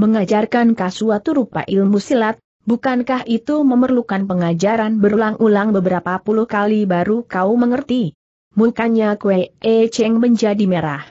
mengajarkan suatu rupa ilmu silat, bukankah itu memerlukan pengajaran berulang-ulang beberapa puluh kali baru kau mengerti? Mukanya Kue E Cheng menjadi merah.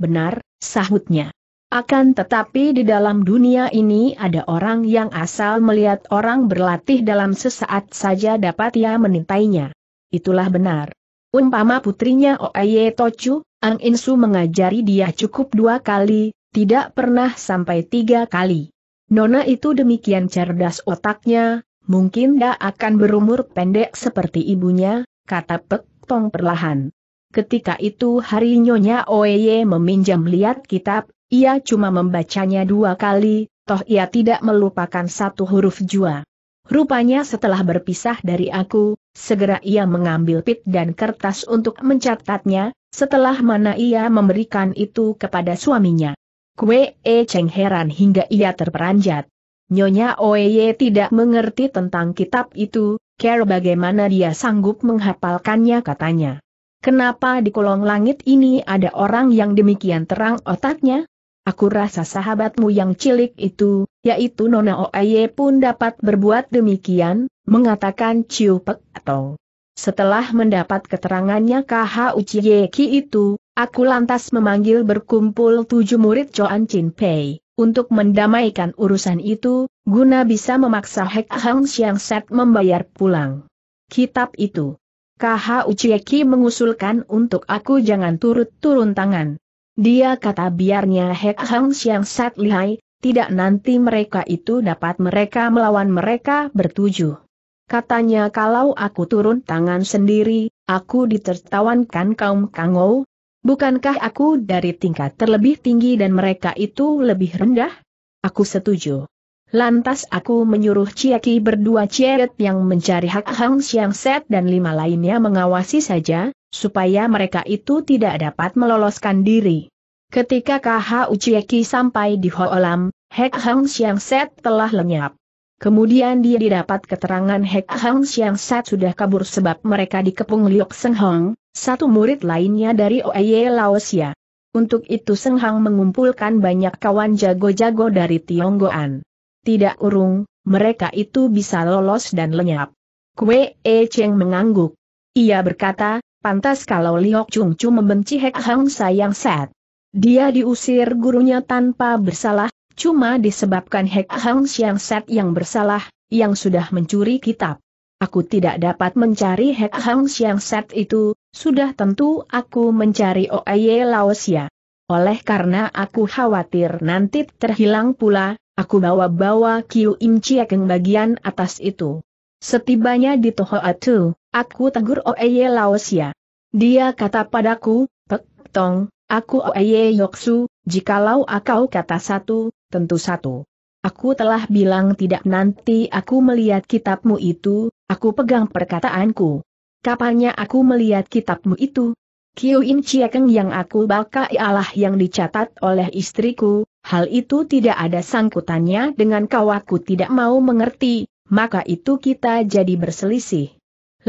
Benar, sahutnya. Akan tetapi di dalam dunia ini ada orang yang asal melihat orang berlatih dalam sesaat saja dapat ia menintainya. Itulah benar. Umpama putrinya Oaye Tochu, Ang Insu mengajari dia cukup dua kali, tidak pernah sampai tiga kali. Nona itu demikian cerdas otaknya, mungkin dia akan berumur pendek seperti ibunya, kata Pek Tong perlahan. Ketika itu hari Nyonya Oye meminjam lihat kitab, ia cuma membacanya dua kali, toh ia tidak melupakan satu huruf jua. Rupanya setelah berpisah dari aku, Segera ia mengambil pit dan kertas untuk mencatatnya, setelah mana ia memberikan itu kepada suaminya. Kue E Cheng heran hingga ia terperanjat. Nyonya Oeye tidak mengerti tentang kitab itu, care bagaimana dia sanggup menghafalkannya katanya. Kenapa di kolong langit ini ada orang yang demikian terang otaknya? aku rasa sahabatmu yang cilik itu, yaitu Nona Oaye pun dapat berbuat demikian, mengatakan Ciu Pek atau. Setelah mendapat keterangannya KH Uciyeki itu, aku lantas memanggil berkumpul tujuh murid Choan Chin Pei, untuk mendamaikan urusan itu, guna bisa memaksa Hek Hang Siang Set membayar pulang. Kitab itu. KH Uciyeki mengusulkan untuk aku jangan turut-turun tangan, dia kata biarnya Hek Hang Siang Sat Lihai, tidak nanti mereka itu dapat mereka melawan mereka bertujuh. Katanya kalau aku turun tangan sendiri, aku ditertawankan kaum Kangou. Bukankah aku dari tingkat terlebih tinggi dan mereka itu lebih rendah? Aku setuju. Lantas aku menyuruh Ciaki berdua Cieret yang mencari hak Hang Siang Set dan lima lainnya mengawasi saja, supaya mereka itu tidak dapat meloloskan diri. Ketika KH Uchieki sampai di Hoolam, Hek Hang Xiang Set telah lenyap. Kemudian dia didapat keterangan Hek Hang Xiang Set sudah kabur sebab mereka dikepung Liok Seng Hong, satu murid lainnya dari Oeye Laosia. Untuk itu Seng Hang mengumpulkan banyak kawan jago-jago dari Tionggoan. Tidak urung, mereka itu bisa lolos dan lenyap. Kue E Cheng mengangguk. Ia berkata, Pantas kalau Liok Chung Chu membenci Hek Hang Sayang Set. Dia diusir gurunya tanpa bersalah, cuma disebabkan Hek Hang siang Set yang bersalah, yang sudah mencuri kitab. Aku tidak dapat mencari Hek Hang siang Set itu, sudah tentu aku mencari Oaye Laosia. Oleh karena aku khawatir nanti terhilang pula, aku bawa-bawa Kiu Im Chiekeng bagian atas itu. Setibanya di Toho Tohoatu, aku tegur Oeye Laosia. Dia kata padaku, Pek Tong, aku Oeye Yoksu, jikalau akau kata satu, tentu satu. Aku telah bilang tidak nanti aku melihat kitabmu itu, aku pegang perkataanku. Kapannya aku melihat kitabmu itu? Kiuin Chiekeng yang aku baka ialah yang dicatat oleh istriku, hal itu tidak ada sangkutannya dengan kau aku tidak mau mengerti, maka itu kita jadi berselisih.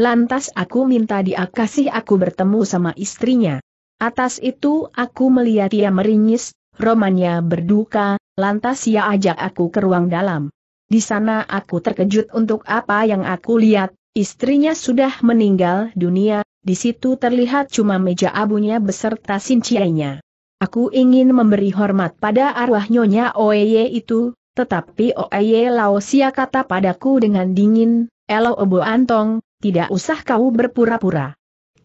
Lantas aku minta dia kasih aku bertemu sama istrinya. Atas itu aku melihat ia meringis, romannya berduka, lantas ia ajak aku ke ruang dalam. Di sana aku terkejut untuk apa yang aku lihat, istrinya sudah meninggal dunia, di situ terlihat cuma meja abunya beserta sinciainya. Aku ingin memberi hormat pada arwah Nyonya Oeye itu, tetapi Oye Laosia kata padaku dengan dingin, Elo Obo Antong, tidak usah kau berpura-pura.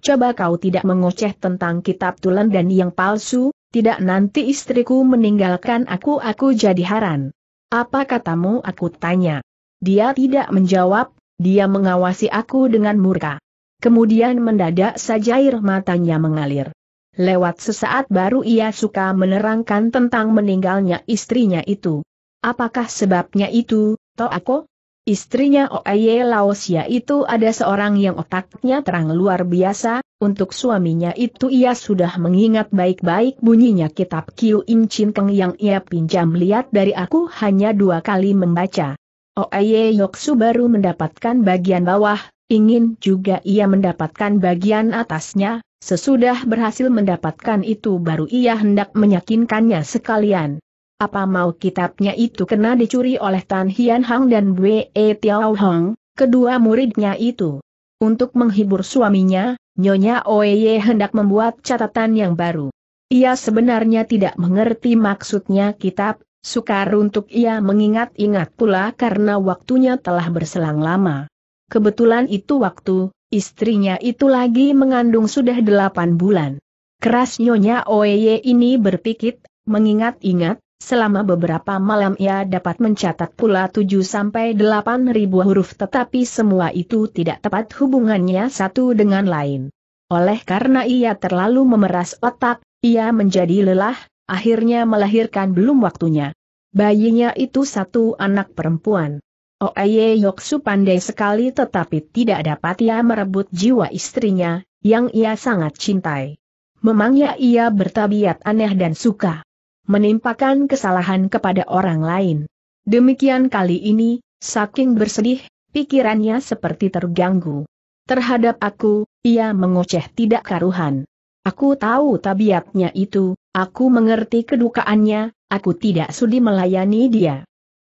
Coba kau tidak mengoceh tentang kitab tulen dan yang palsu, tidak nanti istriku meninggalkan aku aku jadi haran. Apa katamu aku tanya. Dia tidak menjawab, dia mengawasi aku dengan murka. Kemudian mendadak saja air matanya mengalir. Lewat sesaat baru ia suka menerangkan tentang meninggalnya istrinya itu. Apakah sebabnya itu, Toako? Istrinya Oaye Laosia itu ada seorang yang otaknya terang luar biasa, untuk suaminya itu ia sudah mengingat baik-baik bunyinya kitab Kiu In Chin Keng yang ia pinjam lihat dari aku hanya dua kali membaca. Oaye Yoksu baru mendapatkan bagian bawah, ingin juga ia mendapatkan bagian atasnya, sesudah berhasil mendapatkan itu baru ia hendak menyakinkannya sekalian. Apa mau kitabnya itu kena dicuri oleh Tan Hian Hang dan Wei e Tiao Hong, kedua muridnya itu. Untuk menghibur suaminya, Nyonya Oye hendak membuat catatan yang baru. Ia sebenarnya tidak mengerti maksudnya kitab, sukar untuk ia mengingat-ingat pula karena waktunya telah berselang lama. Kebetulan itu waktu, istrinya itu lagi mengandung sudah delapan bulan. Keras Nyonya Oye ini berpikir, mengingat-ingat, Selama beberapa malam ia dapat mencatat pula 7 sampai 8 ribu huruf tetapi semua itu tidak tepat hubungannya satu dengan lain. Oleh karena ia terlalu memeras otak, ia menjadi lelah, akhirnya melahirkan belum waktunya. Bayinya itu satu anak perempuan. Oeye Yoksu pandai sekali tetapi tidak dapat ia merebut jiwa istrinya, yang ia sangat cintai. Memangnya ia bertabiat aneh dan suka menimpakan kesalahan kepada orang lain. Demikian kali ini, saking bersedih, pikirannya seperti terganggu. Terhadap aku, ia mengoceh tidak karuhan. Aku tahu tabiatnya itu, aku mengerti kedukaannya, aku tidak sudi melayani dia.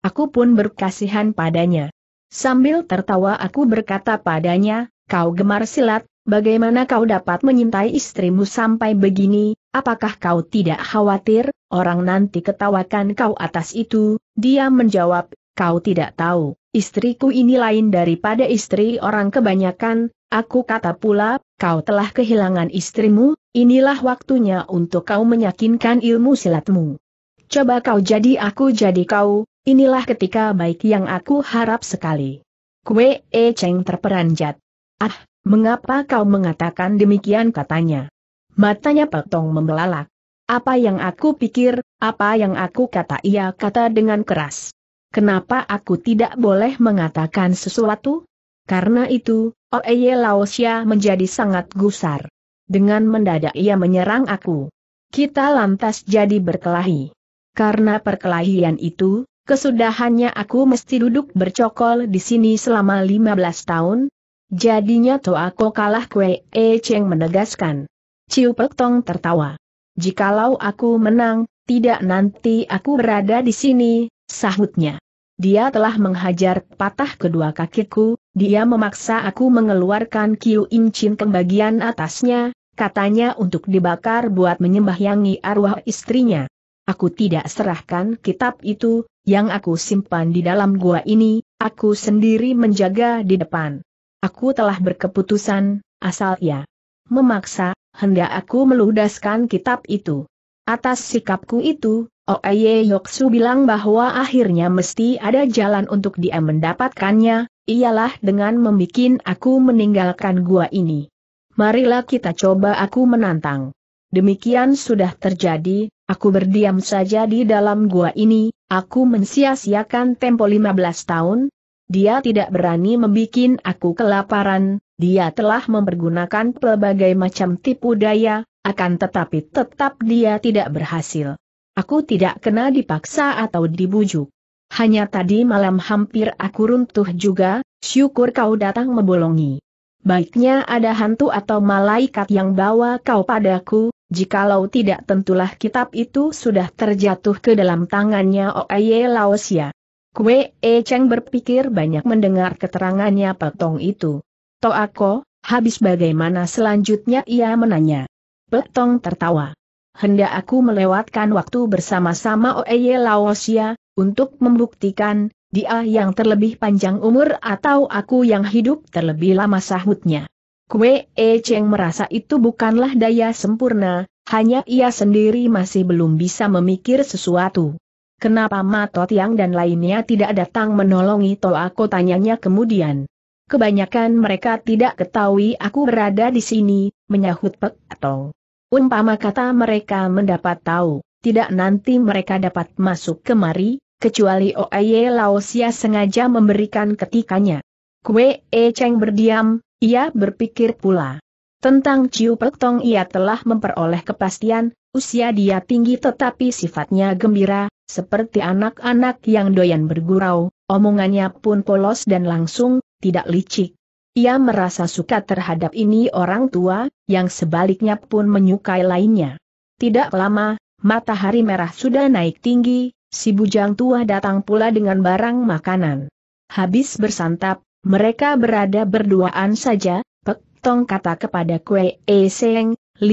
Aku pun berkasihan padanya. Sambil tertawa aku berkata padanya, kau gemar silat, bagaimana kau dapat menyintai istrimu sampai begini, apakah kau tidak khawatir, Orang nanti ketawakan kau atas itu, dia menjawab, kau tidak tahu, istriku ini lain daripada istri orang kebanyakan, aku kata pula, kau telah kehilangan istrimu, inilah waktunya untuk kau meyakinkan ilmu silatmu. Coba kau jadi aku jadi kau, inilah ketika baik yang aku harap sekali. Kue E Cheng terperanjat. Ah, mengapa kau mengatakan demikian katanya? Matanya petong membelalak. Apa yang aku pikir, apa yang aku kata ia kata dengan keras. Kenapa aku tidak boleh mengatakan sesuatu? Karena itu, Oeye oh Laosia menjadi sangat gusar. Dengan mendadak ia menyerang aku. Kita lantas jadi berkelahi. Karena perkelahian itu, kesudahannya aku mesti duduk bercokol di sini selama 15 tahun, Jadinya aku kalah Kue E Cheng menegaskan. Ciu Pek Tong tertawa. Jikalau aku menang, tidak nanti aku berada di sini, sahutnya. Dia telah menghajar patah kedua kakiku, dia memaksa aku mengeluarkan Kiu incin ke bagian atasnya, katanya untuk dibakar buat menyembahyangi arwah istrinya. Aku tidak serahkan kitab itu, yang aku simpan di dalam gua ini, aku sendiri menjaga di depan. Aku telah berkeputusan, asal ya, memaksa, hendak aku meludaskan kitab itu. Atas sikapku itu, Oeye oh Yoksu bilang bahwa akhirnya mesti ada jalan untuk dia mendapatkannya, ialah dengan membuat aku meninggalkan gua ini. Marilah kita coba aku menantang. Demikian sudah terjadi, aku berdiam saja di dalam gua ini, aku mensia-siakan tempo 15 tahun. Dia tidak berani membuat aku kelaparan, dia telah mempergunakan pelbagai macam tipu daya, akan tetapi tetap dia tidak berhasil. Aku tidak kena dipaksa atau dibujuk. Hanya tadi malam hampir aku runtuh juga, syukur kau datang membolongi. Baiknya ada hantu atau malaikat yang bawa kau padaku, jikalau tidak tentulah kitab itu sudah terjatuh ke dalam tangannya Oeye Laosia. Kue E Cheng berpikir banyak mendengar keterangannya petong itu. Toako, habis bagaimana selanjutnya ia menanya. Petong tertawa. Hendak aku melewatkan waktu bersama-sama Oeye Laosia, untuk membuktikan, dia yang terlebih panjang umur atau aku yang hidup terlebih lama sahutnya. Kue E Cheng merasa itu bukanlah daya sempurna, hanya ia sendiri masih belum bisa memikir sesuatu. Kenapa Matot Yang dan lainnya tidak datang menolongi Toako tanyanya kemudian. Kebanyakan mereka tidak ketahui aku berada di sini, menyahut Pek atau Umpama kata mereka mendapat tahu, tidak nanti mereka dapat masuk kemari, kecuali Oye Laosia sengaja memberikan ketikanya. Kue E Cheng berdiam, ia berpikir pula. Tentang Ciu Pek Tong ia telah memperoleh kepastian, usia dia tinggi tetapi sifatnya gembira, seperti anak-anak yang doyan bergurau, Omongannya pun polos dan langsung, tidak licik. Ia merasa suka terhadap ini orang tua, yang sebaliknya pun menyukai lainnya. Tidak lama, matahari merah sudah naik tinggi, si bujang tua datang pula dengan barang makanan. Habis bersantap, mereka berada berduaan saja, Pek Tong kata kepada Kue E Seng, 15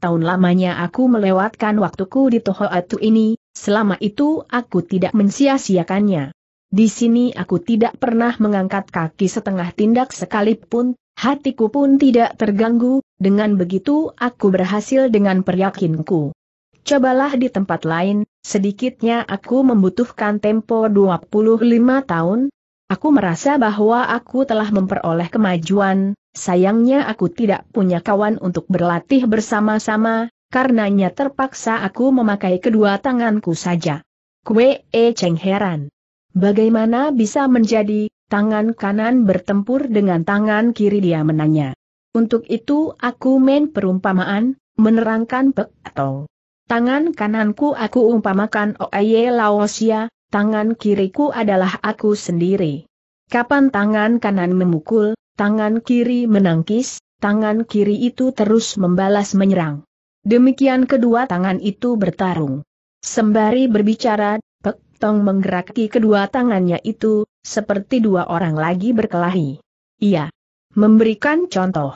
tahun lamanya aku melewatkan waktuku di Toho Atu ini, selama itu aku tidak mensia-siakannya. Di sini aku tidak pernah mengangkat kaki setengah tindak sekalipun, hatiku pun tidak terganggu, dengan begitu aku berhasil dengan peryakinku. Cobalah di tempat lain, sedikitnya aku membutuhkan tempo 25 tahun. Aku merasa bahwa aku telah memperoleh kemajuan, sayangnya aku tidak punya kawan untuk berlatih bersama-sama, karenanya terpaksa aku memakai kedua tanganku saja. Kue E Cheng heran. Bagaimana bisa menjadi, tangan kanan bertempur dengan tangan kiri dia menanya. Untuk itu aku main perumpamaan, menerangkan pek atau tangan kananku aku umpamakan oaye Laosia, tangan kiriku adalah aku sendiri. Kapan tangan kanan memukul, tangan kiri menangkis, tangan kiri itu terus membalas menyerang. Demikian kedua tangan itu bertarung. Sembari berbicara, Tong menggeraki kedua tangannya itu, seperti dua orang lagi berkelahi. Ia Memberikan contoh.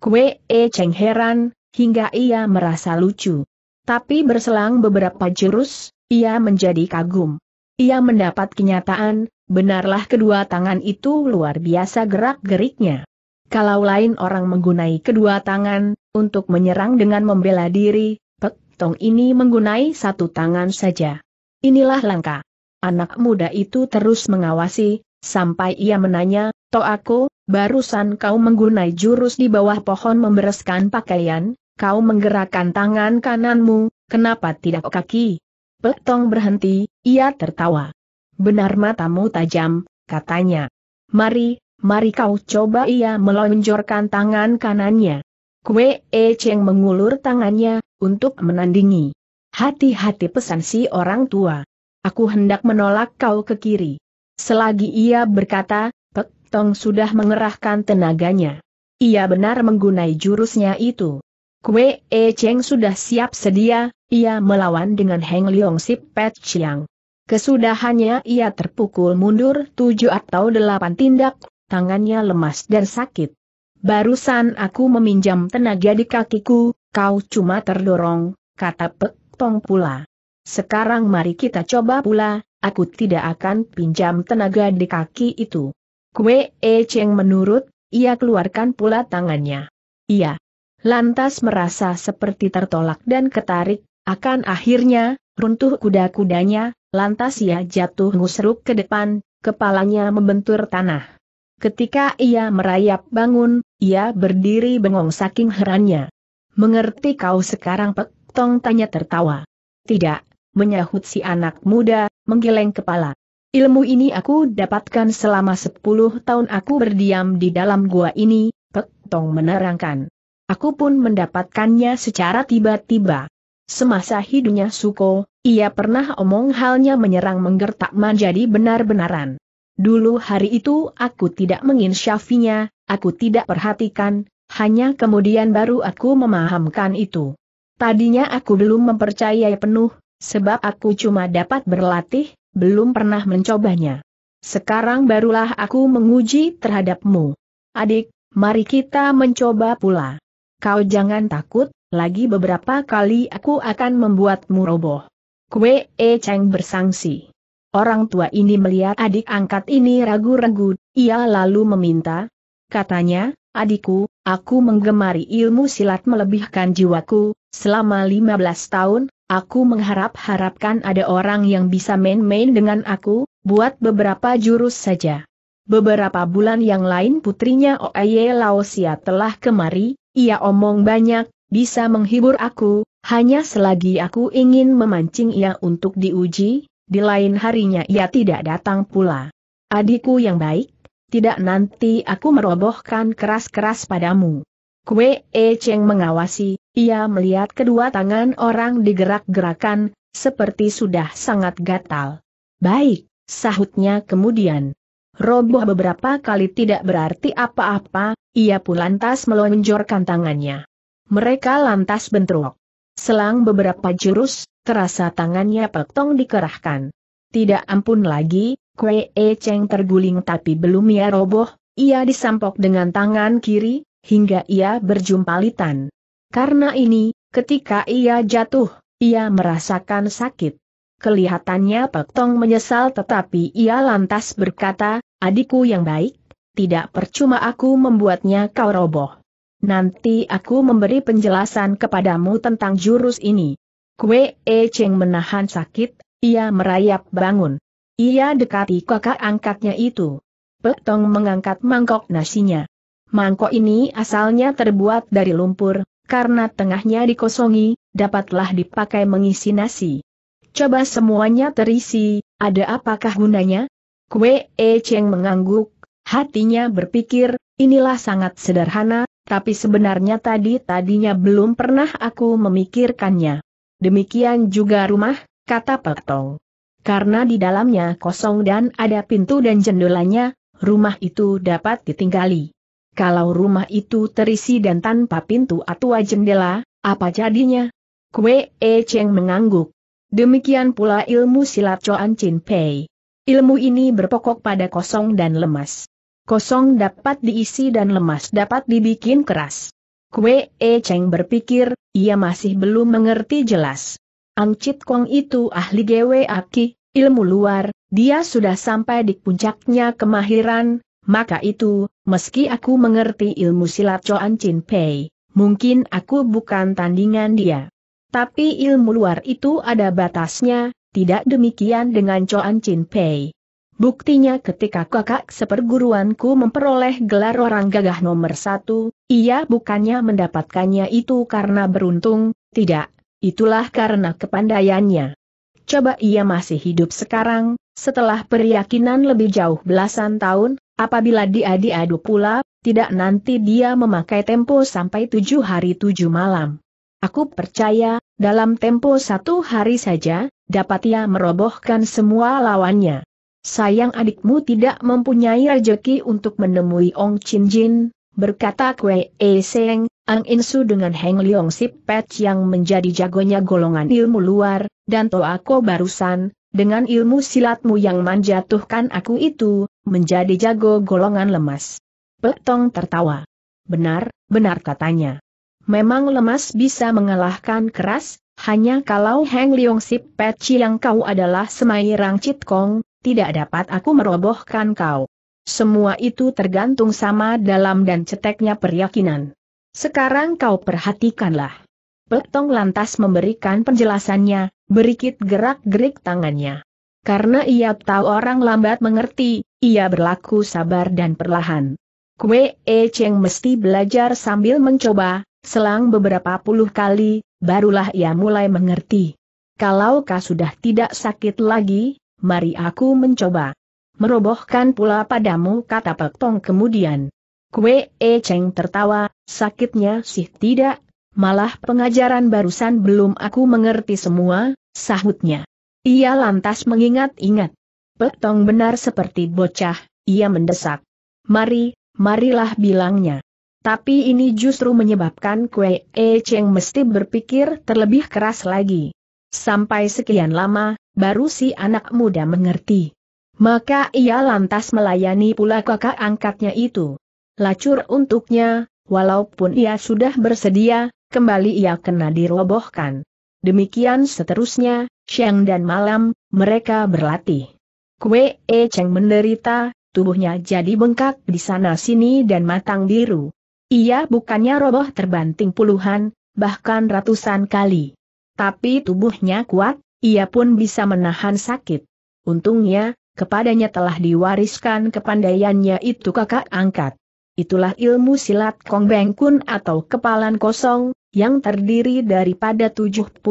Kue E Cheng heran, hingga ia merasa lucu. Tapi berselang beberapa jurus, ia menjadi kagum. Ia mendapat kenyataan, benarlah kedua tangan itu luar biasa gerak-geriknya. Kalau lain orang menggunai kedua tangan, untuk menyerang dengan membela diri, Pek Tong ini menggunai satu tangan saja. Inilah langkah. Anak muda itu terus mengawasi, sampai ia menanya, "To aku, barusan kau menggunai jurus di bawah pohon membereskan pakaian, kau menggerakkan tangan kananmu, kenapa tidak kaki? Petong berhenti, ia tertawa. Benar matamu tajam, katanya. Mari, mari kau coba ia melonjorkan tangan kanannya. Kue E Cheng mengulur tangannya, untuk menandingi. Hati-hati pesan si orang tua. Aku hendak menolak kau ke kiri. Selagi ia berkata, Pek Tong sudah mengerahkan tenaganya. Ia benar menggunai jurusnya itu. Kue E Cheng sudah siap sedia, ia melawan dengan Heng Liong Sip Pet Chiang. Kesudahannya ia terpukul mundur tujuh atau delapan tindak, tangannya lemas dan sakit. Barusan aku meminjam tenaga di kakiku, kau cuma terdorong, kata Pek Tong pula. Sekarang mari kita coba pula, aku tidak akan pinjam tenaga di kaki itu. Kue E Cheng menurut, ia keluarkan pula tangannya. Ia, Lantas merasa seperti tertolak dan ketarik, akan akhirnya, runtuh kuda-kudanya, lantas ia jatuh ngusruk ke depan, kepalanya membentur tanah. Ketika ia merayap bangun, ia berdiri bengong saking herannya. Mengerti kau sekarang pek? Tong tanya tertawa. Tidak, menyahut si anak muda, menggeleng kepala. Ilmu ini aku dapatkan selama sepuluh tahun aku berdiam di dalam gua ini, Pek Tong menerangkan. Aku pun mendapatkannya secara tiba-tiba. Semasa hidupnya Suko, ia pernah omong halnya menyerang menggertak menjadi benar-benaran. Dulu hari itu aku tidak menginsyafinya, aku tidak perhatikan, hanya kemudian baru aku memahamkan itu. Tadinya aku belum mempercayai penuh, sebab aku cuma dapat berlatih, belum pernah mencobanya. Sekarang barulah aku menguji terhadapmu. Adik, mari kita mencoba pula. Kau jangan takut, lagi beberapa kali aku akan membuatmu roboh. Kue E Cheng bersangsi. Orang tua ini melihat adik angkat ini ragu-ragu, ia lalu meminta. Katanya, adikku, aku menggemari ilmu silat melebihkan jiwaku, Selama 15 tahun, aku mengharap-harapkan ada orang yang bisa main-main dengan aku, buat beberapa jurus saja. Beberapa bulan yang lain putrinya Oeye Laosia telah kemari, ia omong banyak, bisa menghibur aku, hanya selagi aku ingin memancing ia untuk diuji, di lain harinya ia tidak datang pula. Adikku yang baik, tidak nanti aku merobohkan keras-keras padamu. Kue E Cheng mengawasi, ia melihat kedua tangan orang digerak-gerakan, seperti sudah sangat gatal. Baik, sahutnya kemudian. Roboh beberapa kali tidak berarti apa-apa, ia pun lantas melonjorkan tangannya. Mereka lantas bentrok. Selang beberapa jurus, terasa tangannya pektong dikerahkan. Tidak ampun lagi, Kue E Cheng terguling tapi belum ia roboh, ia disampok dengan tangan kiri, hingga ia berjumpa Litan. Karena ini, ketika ia jatuh, ia merasakan sakit. Kelihatannya Pak Tong menyesal tetapi ia lantas berkata, adikku yang baik, tidak percuma aku membuatnya kau roboh. Nanti aku memberi penjelasan kepadamu tentang jurus ini. Kue E Cheng menahan sakit, ia merayap bangun. Ia dekati kakak angkatnya itu. Pek Tong mengangkat mangkok nasinya. Mangkok ini asalnya terbuat dari lumpur, karena tengahnya dikosongi, dapatlah dipakai mengisi nasi. Coba semuanya terisi, ada apakah gunanya? Kue E Cheng mengangguk, hatinya berpikir, inilah sangat sederhana, tapi sebenarnya tadi-tadinya belum pernah aku memikirkannya. Demikian juga rumah, kata Petong. Karena di dalamnya kosong dan ada pintu dan jendelanya, rumah itu dapat ditinggali. Kalau rumah itu terisi dan tanpa pintu atau jendela, apa jadinya? Kue E Cheng mengangguk. Demikian pula ilmu silat Coan Chin Pei. Ilmu ini berpokok pada kosong dan lemas. Kosong dapat diisi dan lemas dapat dibikin keras. Kue E Cheng berpikir, ia masih belum mengerti jelas. Ang Chit Kong itu ahli Gwe Aki, ilmu luar, dia sudah sampai di puncaknya kemahiran, maka itu, meski aku mengerti ilmu silat Choan Chin Pei, mungkin aku bukan tandingan dia. Tapi ilmu luar itu ada batasnya, tidak demikian dengan Choan Chin Pei. Buktinya ketika kakak seperguruanku memperoleh gelar orang gagah nomor satu, ia bukannya mendapatkannya itu karena beruntung, tidak, itulah karena kepandaiannya. Coba ia masih hidup sekarang, setelah peryakinan lebih jauh belasan tahun, Apabila dia diadu pula, tidak nanti dia memakai tempo sampai tujuh hari tujuh malam. Aku percaya, dalam tempo satu hari saja, dapat ia merobohkan semua lawannya. Sayang adikmu tidak mempunyai rejeki untuk menemui Ong Chin Jin, berkata Kwe E Seng, Ang Insu dengan Heng Leong Sip Pet yang menjadi jagonya golongan ilmu luar, dan Ko barusan, dengan ilmu silatmu yang menjatuhkan aku itu, menjadi jago golongan lemas. Pek tertawa. Benar, benar katanya. Memang lemas bisa mengalahkan keras, hanya kalau Heng Liong Sip Peci yang kau adalah semai rangcit kong, tidak dapat aku merobohkan kau. Semua itu tergantung sama dalam dan ceteknya peryakinan. Sekarang kau perhatikanlah. Petong lantas memberikan penjelasannya, berikit gerak-gerik tangannya. Karena ia tahu orang lambat mengerti, ia berlaku sabar dan perlahan. Kue E Cheng mesti belajar sambil mencoba, selang beberapa puluh kali, barulah ia mulai mengerti. Kalau kau sudah tidak sakit lagi, mari aku mencoba. Merobohkan pula padamu kata Petong kemudian. Kue E Cheng tertawa, sakitnya sih tidak malah pengajaran barusan belum aku mengerti semua, sahutnya. Ia lantas mengingat-ingat. Petong benar seperti bocah, ia mendesak. Mari, marilah bilangnya. Tapi ini justru menyebabkan Kue E Cheng mesti berpikir terlebih keras lagi. Sampai sekian lama, baru si anak muda mengerti. Maka ia lantas melayani pula kakak angkatnya itu. Lacur untuknya, walaupun ia sudah bersedia, kembali ia kena dirobohkan. Demikian seterusnya, siang dan malam, mereka berlatih. Kue E Cheng menderita, tubuhnya jadi bengkak di sana-sini dan matang biru. Ia bukannya roboh terbanting puluhan, bahkan ratusan kali. Tapi tubuhnya kuat, ia pun bisa menahan sakit. Untungnya, kepadanya telah diwariskan kepandaiannya itu kakak angkat itulah ilmu silat Kong Beng Kun atau kepalan kosong, yang terdiri daripada 72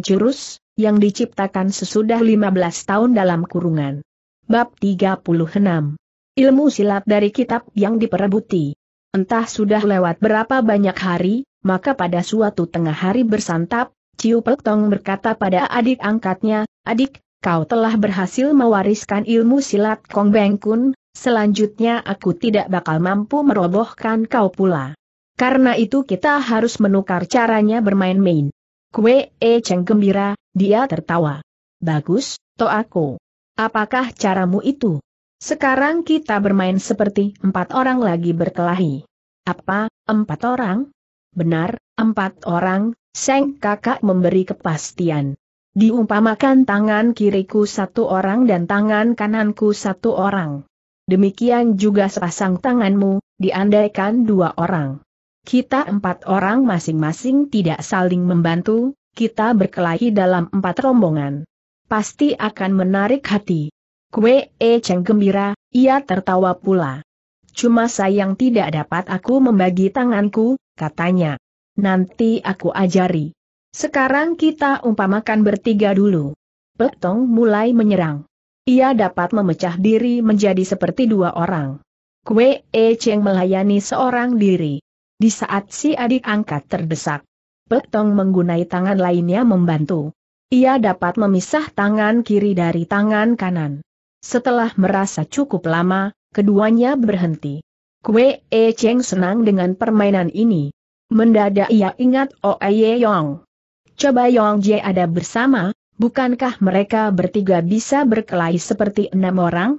jurus, yang diciptakan sesudah 15 tahun dalam kurungan. Bab 36 Ilmu silat dari kitab yang diperebuti Entah sudah lewat berapa banyak hari, maka pada suatu tengah hari bersantap, Ciu Pek Tong berkata pada adik angkatnya, Adik, kau telah berhasil mewariskan ilmu silat Kong Beng Kun, Selanjutnya aku tidak bakal mampu merobohkan kau pula. Karena itu kita harus menukar caranya bermain-main. Kue E Cheng gembira, dia tertawa. Bagus, to aku. Apakah caramu itu? Sekarang kita bermain seperti empat orang lagi berkelahi. Apa, empat orang? Benar, empat orang, Seng kakak memberi kepastian. Diumpamakan tangan kiriku satu orang dan tangan kananku satu orang demikian juga sepasang tanganmu, diandaikan dua orang. Kita empat orang masing-masing tidak saling membantu, kita berkelahi dalam empat rombongan. Pasti akan menarik hati. Kue E Cheng gembira, ia tertawa pula. Cuma sayang tidak dapat aku membagi tanganku, katanya. Nanti aku ajari. Sekarang kita umpamakan bertiga dulu. Petong mulai menyerang. Ia dapat memecah diri menjadi seperti dua orang. Kue E Cheng melayani seorang diri. Di saat si adik angkat terdesak, Petong menggunai tangan lainnya membantu. Ia dapat memisah tangan kiri dari tangan kanan. Setelah merasa cukup lama, keduanya berhenti. Kue E Cheng senang dengan permainan ini. Mendadak ia ingat Oe Yong. Coba Yong Jie ada bersama, bukankah mereka bertiga bisa berkelahi seperti enam orang?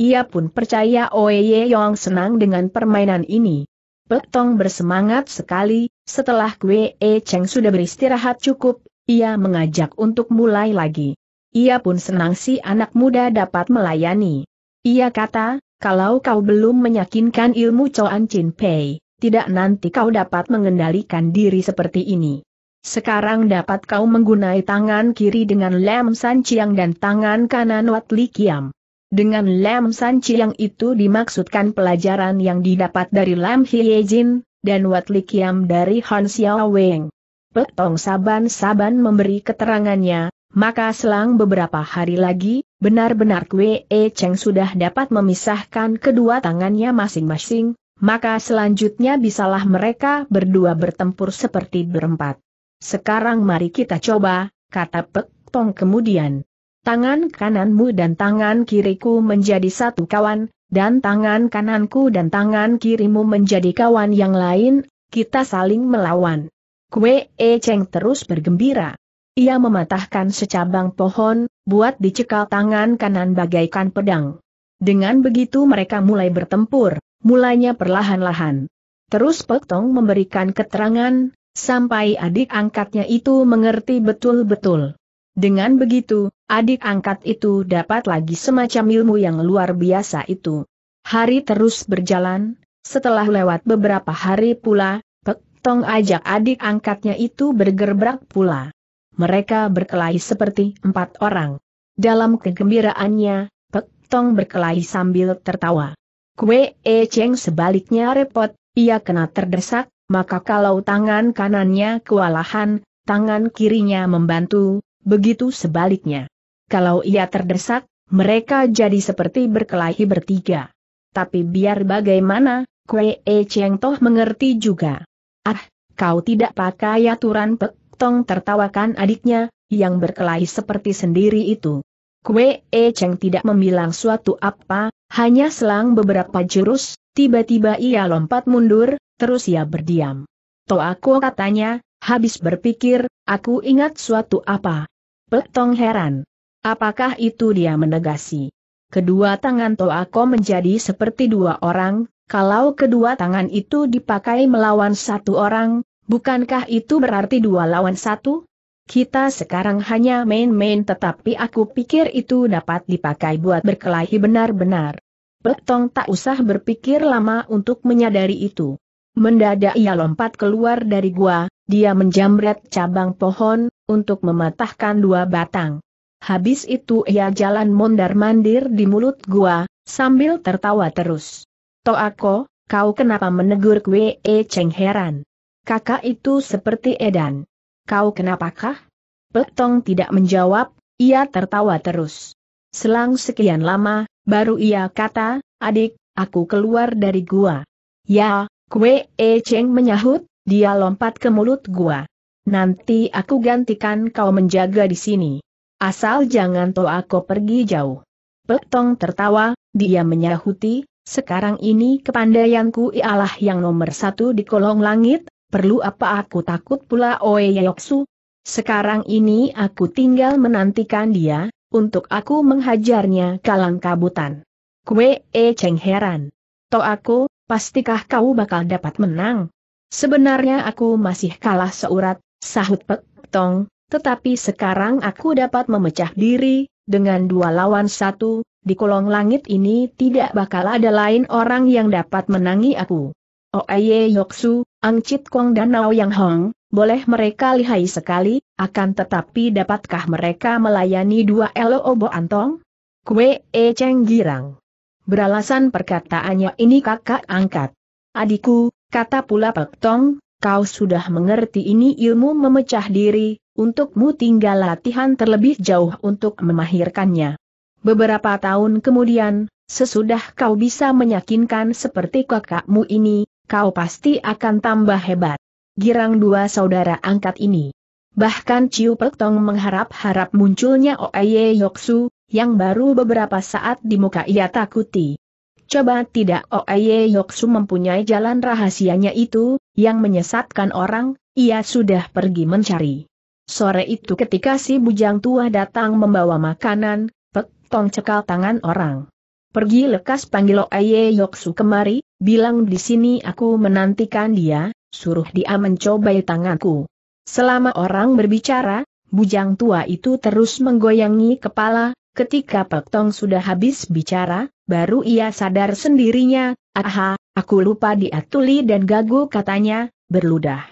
Ia pun percaya Oye Yong senang dengan permainan ini. Petong bersemangat sekali, setelah Kwe E Cheng sudah beristirahat cukup, ia mengajak untuk mulai lagi. Ia pun senang si anak muda dapat melayani. Ia kata, kalau kau belum meyakinkan ilmu Choan Chin Pei, tidak nanti kau dapat mengendalikan diri seperti ini. Sekarang dapat kau menggunai tangan kiri dengan lem san Chiang dan tangan kanan wat li kiam. Dengan lem san Chiang itu dimaksudkan pelajaran yang didapat dari lem hie jin, dan wat li kiam dari Han Xiao Weng. Petong saban-saban memberi keterangannya, maka selang beberapa hari lagi, benar-benar Kwe E Cheng sudah dapat memisahkan kedua tangannya masing-masing, maka selanjutnya bisalah mereka berdua bertempur seperti berempat. Sekarang mari kita coba, kata Pek Tong kemudian. Tangan kananmu dan tangan kiriku menjadi satu kawan, dan tangan kananku dan tangan kirimu menjadi kawan yang lain, kita saling melawan. Kue E Cheng terus bergembira. Ia mematahkan secabang pohon, buat dicekal tangan kanan bagaikan pedang. Dengan begitu mereka mulai bertempur, Mulanya perlahan-lahan. Terus Pek Tong memberikan keterangan, Sampai adik angkatnya itu mengerti betul-betul. Dengan begitu, adik angkat itu dapat lagi semacam ilmu yang luar biasa itu. Hari terus berjalan, setelah lewat beberapa hari pula, Pek Tong ajak adik angkatnya itu bergerbrak pula. Mereka berkelahi seperti empat orang. Dalam kegembiraannya, Pek Tong berkelahi sambil tertawa. Kue E Cheng sebaliknya repot, ia kena terdesak, maka kalau tangan kanannya kewalahan, tangan kirinya membantu, begitu sebaliknya. Kalau ia terdesak, mereka jadi seperti berkelahi bertiga. Tapi biar bagaimana, Kwee E Cheng Toh mengerti juga. Ah, kau tidak pakai aturan pek Tong tertawakan adiknya, yang berkelahi seperti sendiri itu. Kwee E Cheng tidak membilang suatu apa, hanya selang beberapa jurus, tiba-tiba ia lompat mundur, terus ia berdiam. aku katanya, habis berpikir, aku ingat suatu apa. Petong heran. Apakah itu dia menegasi? Kedua tangan aku menjadi seperti dua orang, kalau kedua tangan itu dipakai melawan satu orang, bukankah itu berarti dua lawan satu? Kita sekarang hanya main-main tetapi aku pikir itu dapat dipakai buat berkelahi benar-benar. Petong tak usah berpikir lama untuk menyadari itu. Mendadak ia lompat keluar dari gua, dia menjamret cabang pohon, untuk mematahkan dua batang. Habis itu ia jalan mondar-mandir di mulut gua, sambil tertawa terus. Toako, kau kenapa menegur kue e heran? Kakak itu seperti Edan. Kau kenapakah? Petong tidak menjawab, ia tertawa terus. Selang sekian lama, baru ia kata, adik, aku keluar dari gua. Ya, Kue E Cheng menyahut, dia lompat ke mulut gua. Nanti aku gantikan kau menjaga di sini. Asal jangan to aku pergi jauh. Tong tertawa, dia menyahuti, sekarang ini kepandaianku ialah yang nomor satu di kolong langit, perlu apa aku takut pula Oe Yoksu? Sekarang ini aku tinggal menantikan dia, untuk aku menghajarnya kalang kabutan. Kue E Cheng heran. To aku, pastikah kau bakal dapat menang? Sebenarnya aku masih kalah seurat, sahut Pek Tong, tetapi sekarang aku dapat memecah diri, dengan dua lawan satu, di kolong langit ini tidak bakal ada lain orang yang dapat menangi aku. Oeye Yoksu, Chit Kong dan Nao Yang Hong, boleh mereka lihai sekali, akan tetapi dapatkah mereka melayani dua Elo Obo Antong? Kue E Cheng Girang Beralasan perkataannya ini kakak angkat. Adikku, kata pula Pek Tong, kau sudah mengerti ini ilmu memecah diri, untukmu tinggal latihan terlebih jauh untuk memahirkannya. Beberapa tahun kemudian, sesudah kau bisa menyakinkan seperti kakakmu ini, kau pasti akan tambah hebat. Girang dua saudara angkat ini. Bahkan Ciu Pek Tong mengharap-harap munculnya Oeye Yoksu, yang baru beberapa saat di muka ia takuti. Coba tidak Oeye oh, Yoksu mempunyai jalan rahasianya itu, yang menyesatkan orang, ia sudah pergi mencari. Sore itu ketika si bujang tua datang membawa makanan, Pek Tong cekal tangan orang. Pergi lekas panggil Oeye Yoksu kemari, bilang di sini aku menantikan dia, suruh dia mencobai tanganku. Selama orang berbicara, bujang tua itu terus menggoyangi kepala, Ketika Pak Tong sudah habis bicara, baru ia sadar sendirinya, aha, aku lupa diatuli dan gagu katanya, berludah.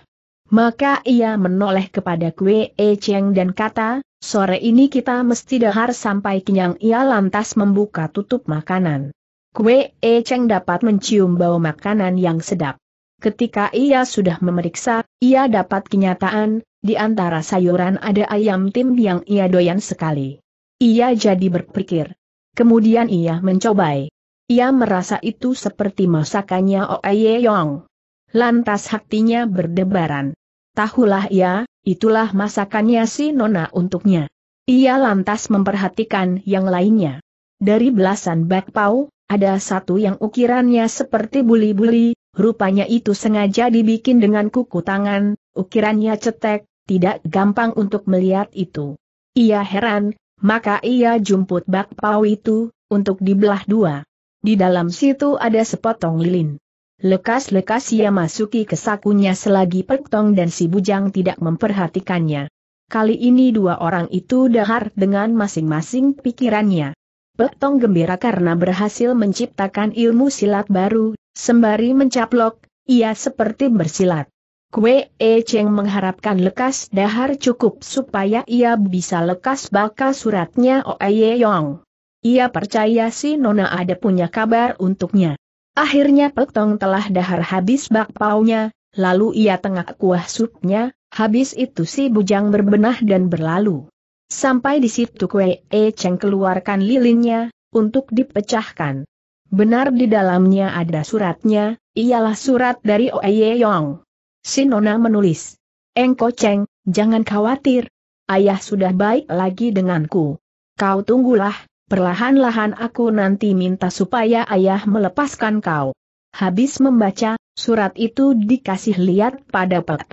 Maka ia menoleh kepada Kue E Cheng dan kata, sore ini kita mesti dahar sampai kenyang ia lantas membuka tutup makanan. Kue E Cheng dapat mencium bau makanan yang sedap. Ketika ia sudah memeriksa, ia dapat kenyataan, di antara sayuran ada ayam tim yang ia doyan sekali. Ia jadi berpikir. Kemudian ia mencobai. Ia merasa itu seperti masakannya Oye Yong. Lantas hatinya berdebaran. Tahulah ia, ya, itulah masakannya si Nona untuknya. Ia lantas memperhatikan yang lainnya. Dari belasan bakpao, ada satu yang ukirannya seperti buli-buli, rupanya itu sengaja dibikin dengan kuku tangan, ukirannya cetek, tidak gampang untuk melihat itu. Ia heran, maka ia jumput bakpao itu, untuk dibelah dua. Di dalam situ ada sepotong lilin. Lekas-lekas ia masuki ke sakunya selagi Pektong dan si bujang tidak memperhatikannya. Kali ini dua orang itu dahar dengan masing-masing pikirannya. Pektong gembira karena berhasil menciptakan ilmu silat baru, sembari mencaplok, ia seperti bersilat. Kue E Cheng mengharapkan lekas dahar cukup supaya ia bisa lekas baka suratnya Oye Yong. Ia percaya si Nona ada punya kabar untuknya. Akhirnya petong telah dahar habis bakpaunya, lalu ia tengah kuah supnya, habis itu si bujang berbenah dan berlalu. Sampai di situ Kue E Cheng keluarkan lilinnya, untuk dipecahkan. Benar di dalamnya ada suratnya, ialah surat dari Oye Yong. Sinona menulis. Engko ceng, jangan khawatir. Ayah sudah baik lagi denganku. Kau tunggulah, perlahan-lahan aku nanti minta supaya ayah melepaskan kau. Habis membaca, surat itu dikasih lihat pada Pak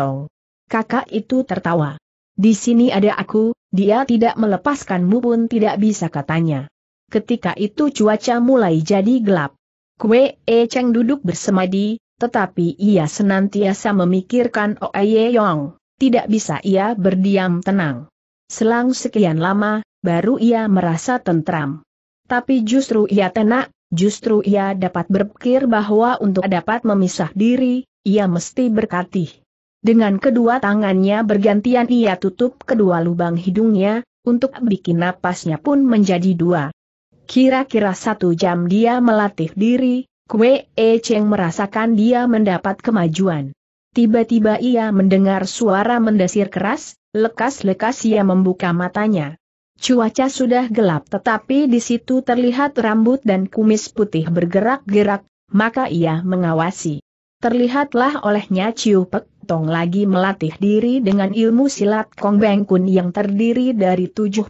Kakak itu tertawa. Di sini ada aku, dia tidak melepaskanmu pun tidak bisa katanya. Ketika itu cuaca mulai jadi gelap. Kue E Cheng duduk bersemadi, tetapi ia senantiasa memikirkan Oe Yong, tidak bisa ia berdiam tenang. Selang sekian lama, baru ia merasa tentram. Tapi justru ia tenang, justru ia dapat berpikir bahwa untuk dapat memisah diri, ia mesti berkatih. Dengan kedua tangannya bergantian ia tutup kedua lubang hidungnya, untuk bikin napasnya pun menjadi dua. Kira-kira satu jam dia melatih diri, Kue E Cheng merasakan dia mendapat kemajuan. Tiba-tiba ia mendengar suara mendesir keras, lekas-lekas ia membuka matanya. Cuaca sudah gelap tetapi di situ terlihat rambut dan kumis putih bergerak-gerak, maka ia mengawasi. Terlihatlah olehnya Ciu Pek Tong lagi melatih diri dengan ilmu silat Kong Beng Kun yang terdiri dari 72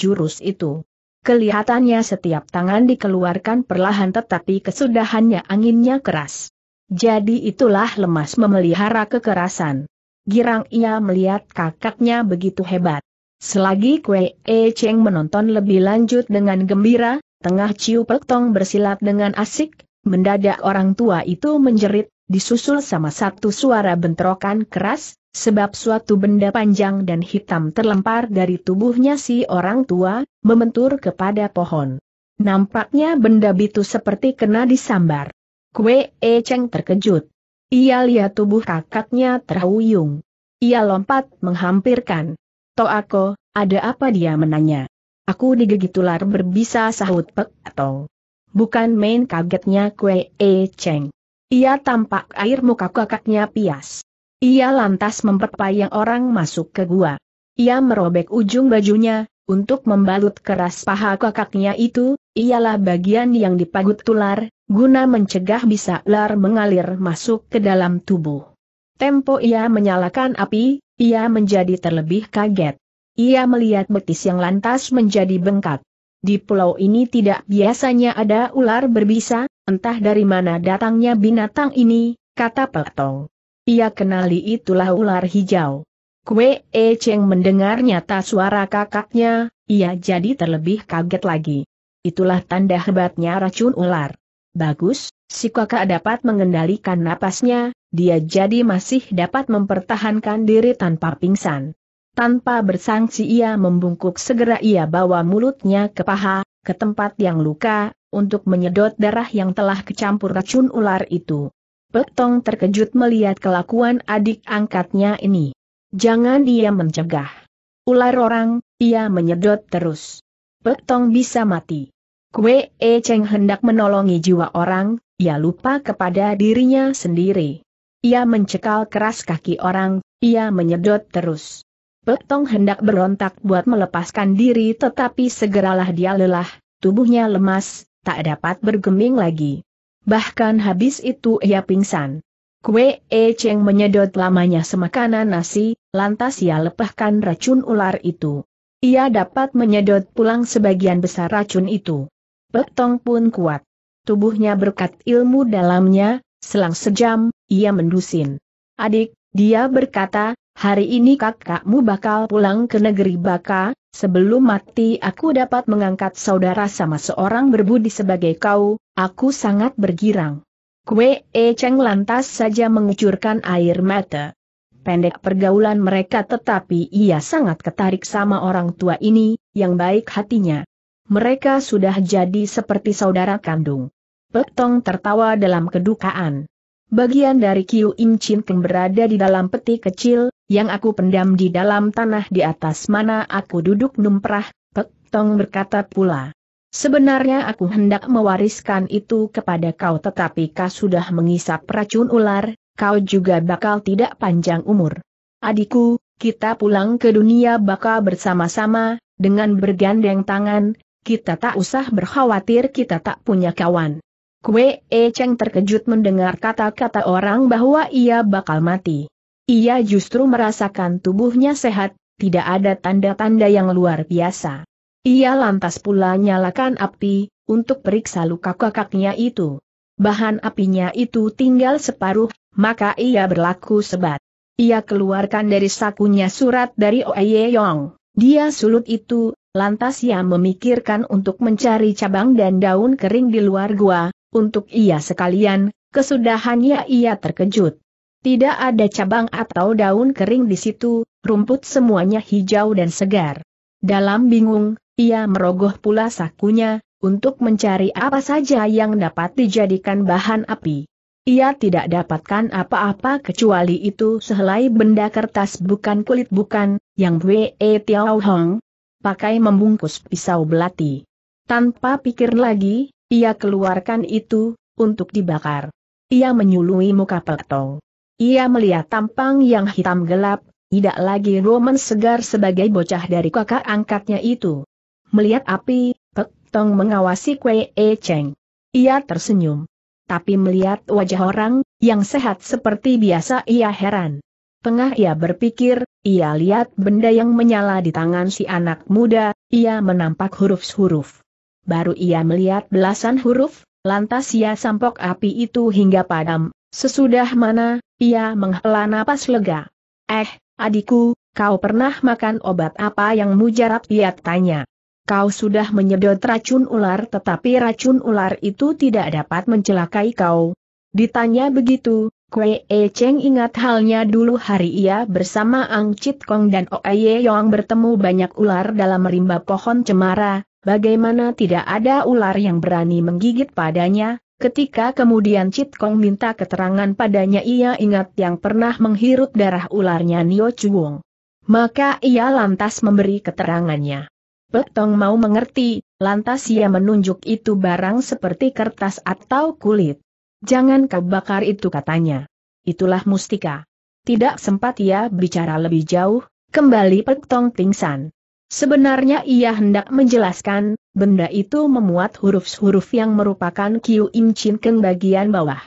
jurus itu. Kelihatannya setiap tangan dikeluarkan perlahan tetapi kesudahannya anginnya keras. Jadi itulah lemas memelihara kekerasan. Girang ia melihat kakaknya begitu hebat. Selagi Kwe E Cheng menonton lebih lanjut dengan gembira, tengah Ciu peltong bersilat dengan asik, mendadak orang tua itu menjerit, disusul sama satu suara bentrokan keras, sebab suatu benda panjang dan hitam terlempar dari tubuhnya si orang tua, membentur kepada pohon. Nampaknya benda itu seperti kena disambar. Kue E Cheng terkejut. Ia lihat tubuh kakaknya terhuyung. Ia lompat menghampirkan. aku, ada apa dia menanya? Aku digigit ular berbisa sahut Pek atau bukan main kagetnya Kue E Cheng. Ia tampak air muka kakaknya pias. Ia lantas memperpayang orang masuk ke gua. Ia merobek ujung bajunya, untuk membalut keras paha kakaknya itu, ialah bagian yang dipagut tular, guna mencegah bisa ular mengalir masuk ke dalam tubuh. Tempo ia menyalakan api, ia menjadi terlebih kaget. Ia melihat betis yang lantas menjadi bengkak. Di pulau ini tidak biasanya ada ular berbisa, entah dari mana datangnya binatang ini, kata Peltong. Ia kenali itulah ular hijau. Kue E Cheng mendengar nyata suara kakaknya, ia jadi terlebih kaget lagi. Itulah tanda hebatnya racun ular. Bagus, si kakak dapat mengendalikan napasnya, dia jadi masih dapat mempertahankan diri tanpa pingsan. Tanpa bersangsi ia membungkuk segera ia bawa mulutnya ke paha, ke tempat yang luka, untuk menyedot darah yang telah kecampur racun ular itu. Petong terkejut melihat kelakuan adik angkatnya ini. Jangan dia mencegah. Ular orang, ia menyedot terus. Petong bisa mati. Kue E Cheng hendak menolongi jiwa orang, ia lupa kepada dirinya sendiri. Ia mencekal keras kaki orang, ia menyedot terus. Petong hendak berontak buat melepaskan diri tetapi segeralah dia lelah, tubuhnya lemas, tak dapat bergeming lagi. Bahkan habis itu ia pingsan. Kue E Cheng menyedot lamanya semakanan nasi, lantas ia lepaskan racun ular itu. Ia dapat menyedot pulang sebagian besar racun itu. Petong pun kuat. Tubuhnya berkat ilmu dalamnya, selang sejam, ia mendusin. Adik, dia berkata, hari ini kakakmu bakal pulang ke negeri Baka, Sebelum mati aku dapat mengangkat saudara sama seorang berbudi sebagai kau, aku sangat bergirang. Kue E Cheng lantas saja mengucurkan air mata. Pendek pergaulan mereka tetapi ia sangat ketarik sama orang tua ini, yang baik hatinya. Mereka sudah jadi seperti saudara kandung. Petong tertawa dalam kedukaan. Bagian dari Kiu Im Chin Keng berada di dalam peti kecil, yang aku pendam di dalam tanah di atas mana aku duduk numprah, Pek Tong berkata pula. Sebenarnya aku hendak mewariskan itu kepada kau tetapi kau sudah mengisap racun ular, kau juga bakal tidak panjang umur. Adikku, kita pulang ke dunia bakal bersama-sama, dengan bergandeng tangan, kita tak usah berkhawatir kita tak punya kawan. Kue E Cheng terkejut mendengar kata-kata orang bahwa ia bakal mati. Ia justru merasakan tubuhnya sehat, tidak ada tanda-tanda yang luar biasa. Ia lantas pula nyalakan api, untuk periksa luka kakaknya itu. Bahan apinya itu tinggal separuh, maka ia berlaku sebat. Ia keluarkan dari sakunya surat dari Oye Yong. Dia sulut itu, lantas ia memikirkan untuk mencari cabang dan daun kering di luar gua, untuk ia sekalian, kesudahannya ia terkejut. Tidak ada cabang atau daun kering di situ, rumput semuanya hijau dan segar. Dalam bingung, ia merogoh pula sakunya, untuk mencari apa saja yang dapat dijadikan bahan api. Ia tidak dapatkan apa-apa kecuali itu sehelai benda kertas bukan kulit bukan, yang Wei Tiao Hong pakai membungkus pisau belati. Tanpa pikir lagi, ia keluarkan itu, untuk dibakar. Ia menyului muka Peltong. Ia melihat tampang yang hitam gelap, tidak lagi Roman segar sebagai bocah dari kakak angkatnya itu. Melihat api, Pek Tong mengawasi Kue E Cheng. Ia tersenyum. Tapi melihat wajah orang, yang sehat seperti biasa ia heran. Tengah ia berpikir, ia lihat benda yang menyala di tangan si anak muda, ia menampak huruf-huruf. Baru ia melihat belasan huruf, lantas ia sampok api itu hingga padam, Sesudah mana, ia menghela napas lega. Eh, adikku, kau pernah makan obat apa yang mujarab? Ia tanya. Kau sudah menyedot racun ular tetapi racun ular itu tidak dapat mencelakai kau. Ditanya begitu, Kwe E Cheng ingat halnya dulu hari ia bersama Ang Chit Kong dan Oe Yong bertemu banyak ular dalam rimba pohon cemara, bagaimana tidak ada ular yang berani menggigit padanya, Ketika kemudian Cit Kong minta keterangan padanya ia ingat yang pernah menghirup darah ularnya Nio Chuong. Maka ia lantas memberi keterangannya. Petong mau mengerti, lantas ia menunjuk itu barang seperti kertas atau kulit. Jangan kau bakar itu katanya. Itulah mustika. Tidak sempat ia bicara lebih jauh, kembali Petong pingsan. Sebenarnya ia hendak menjelaskan, benda itu memuat huruf-huruf yang merupakan Kiu Im Chin Keng bagian bawah.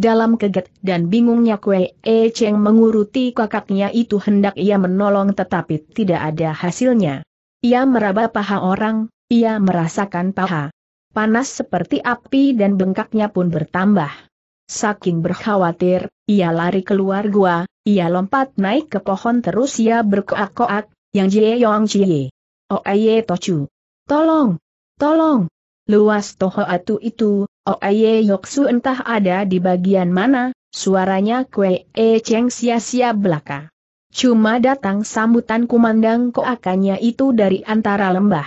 Dalam keget dan bingungnya Kue E Cheng menguruti kakaknya itu hendak ia menolong tetapi tidak ada hasilnya. Ia meraba paha orang, ia merasakan paha. Panas seperti api dan bengkaknya pun bertambah. Saking berkhawatir, ia lari keluar gua, ia lompat naik ke pohon terus ia berkoak-koak, yang Jie Yong Jie. Oh Aye Tochu. Tolong, Tolong! Luas toho atu itu, Oaye Yoksu entah ada di bagian mana, suaranya kue E ceng sia-sia belaka. Cuma datang sambutan kumandang akannya itu dari antara lembah.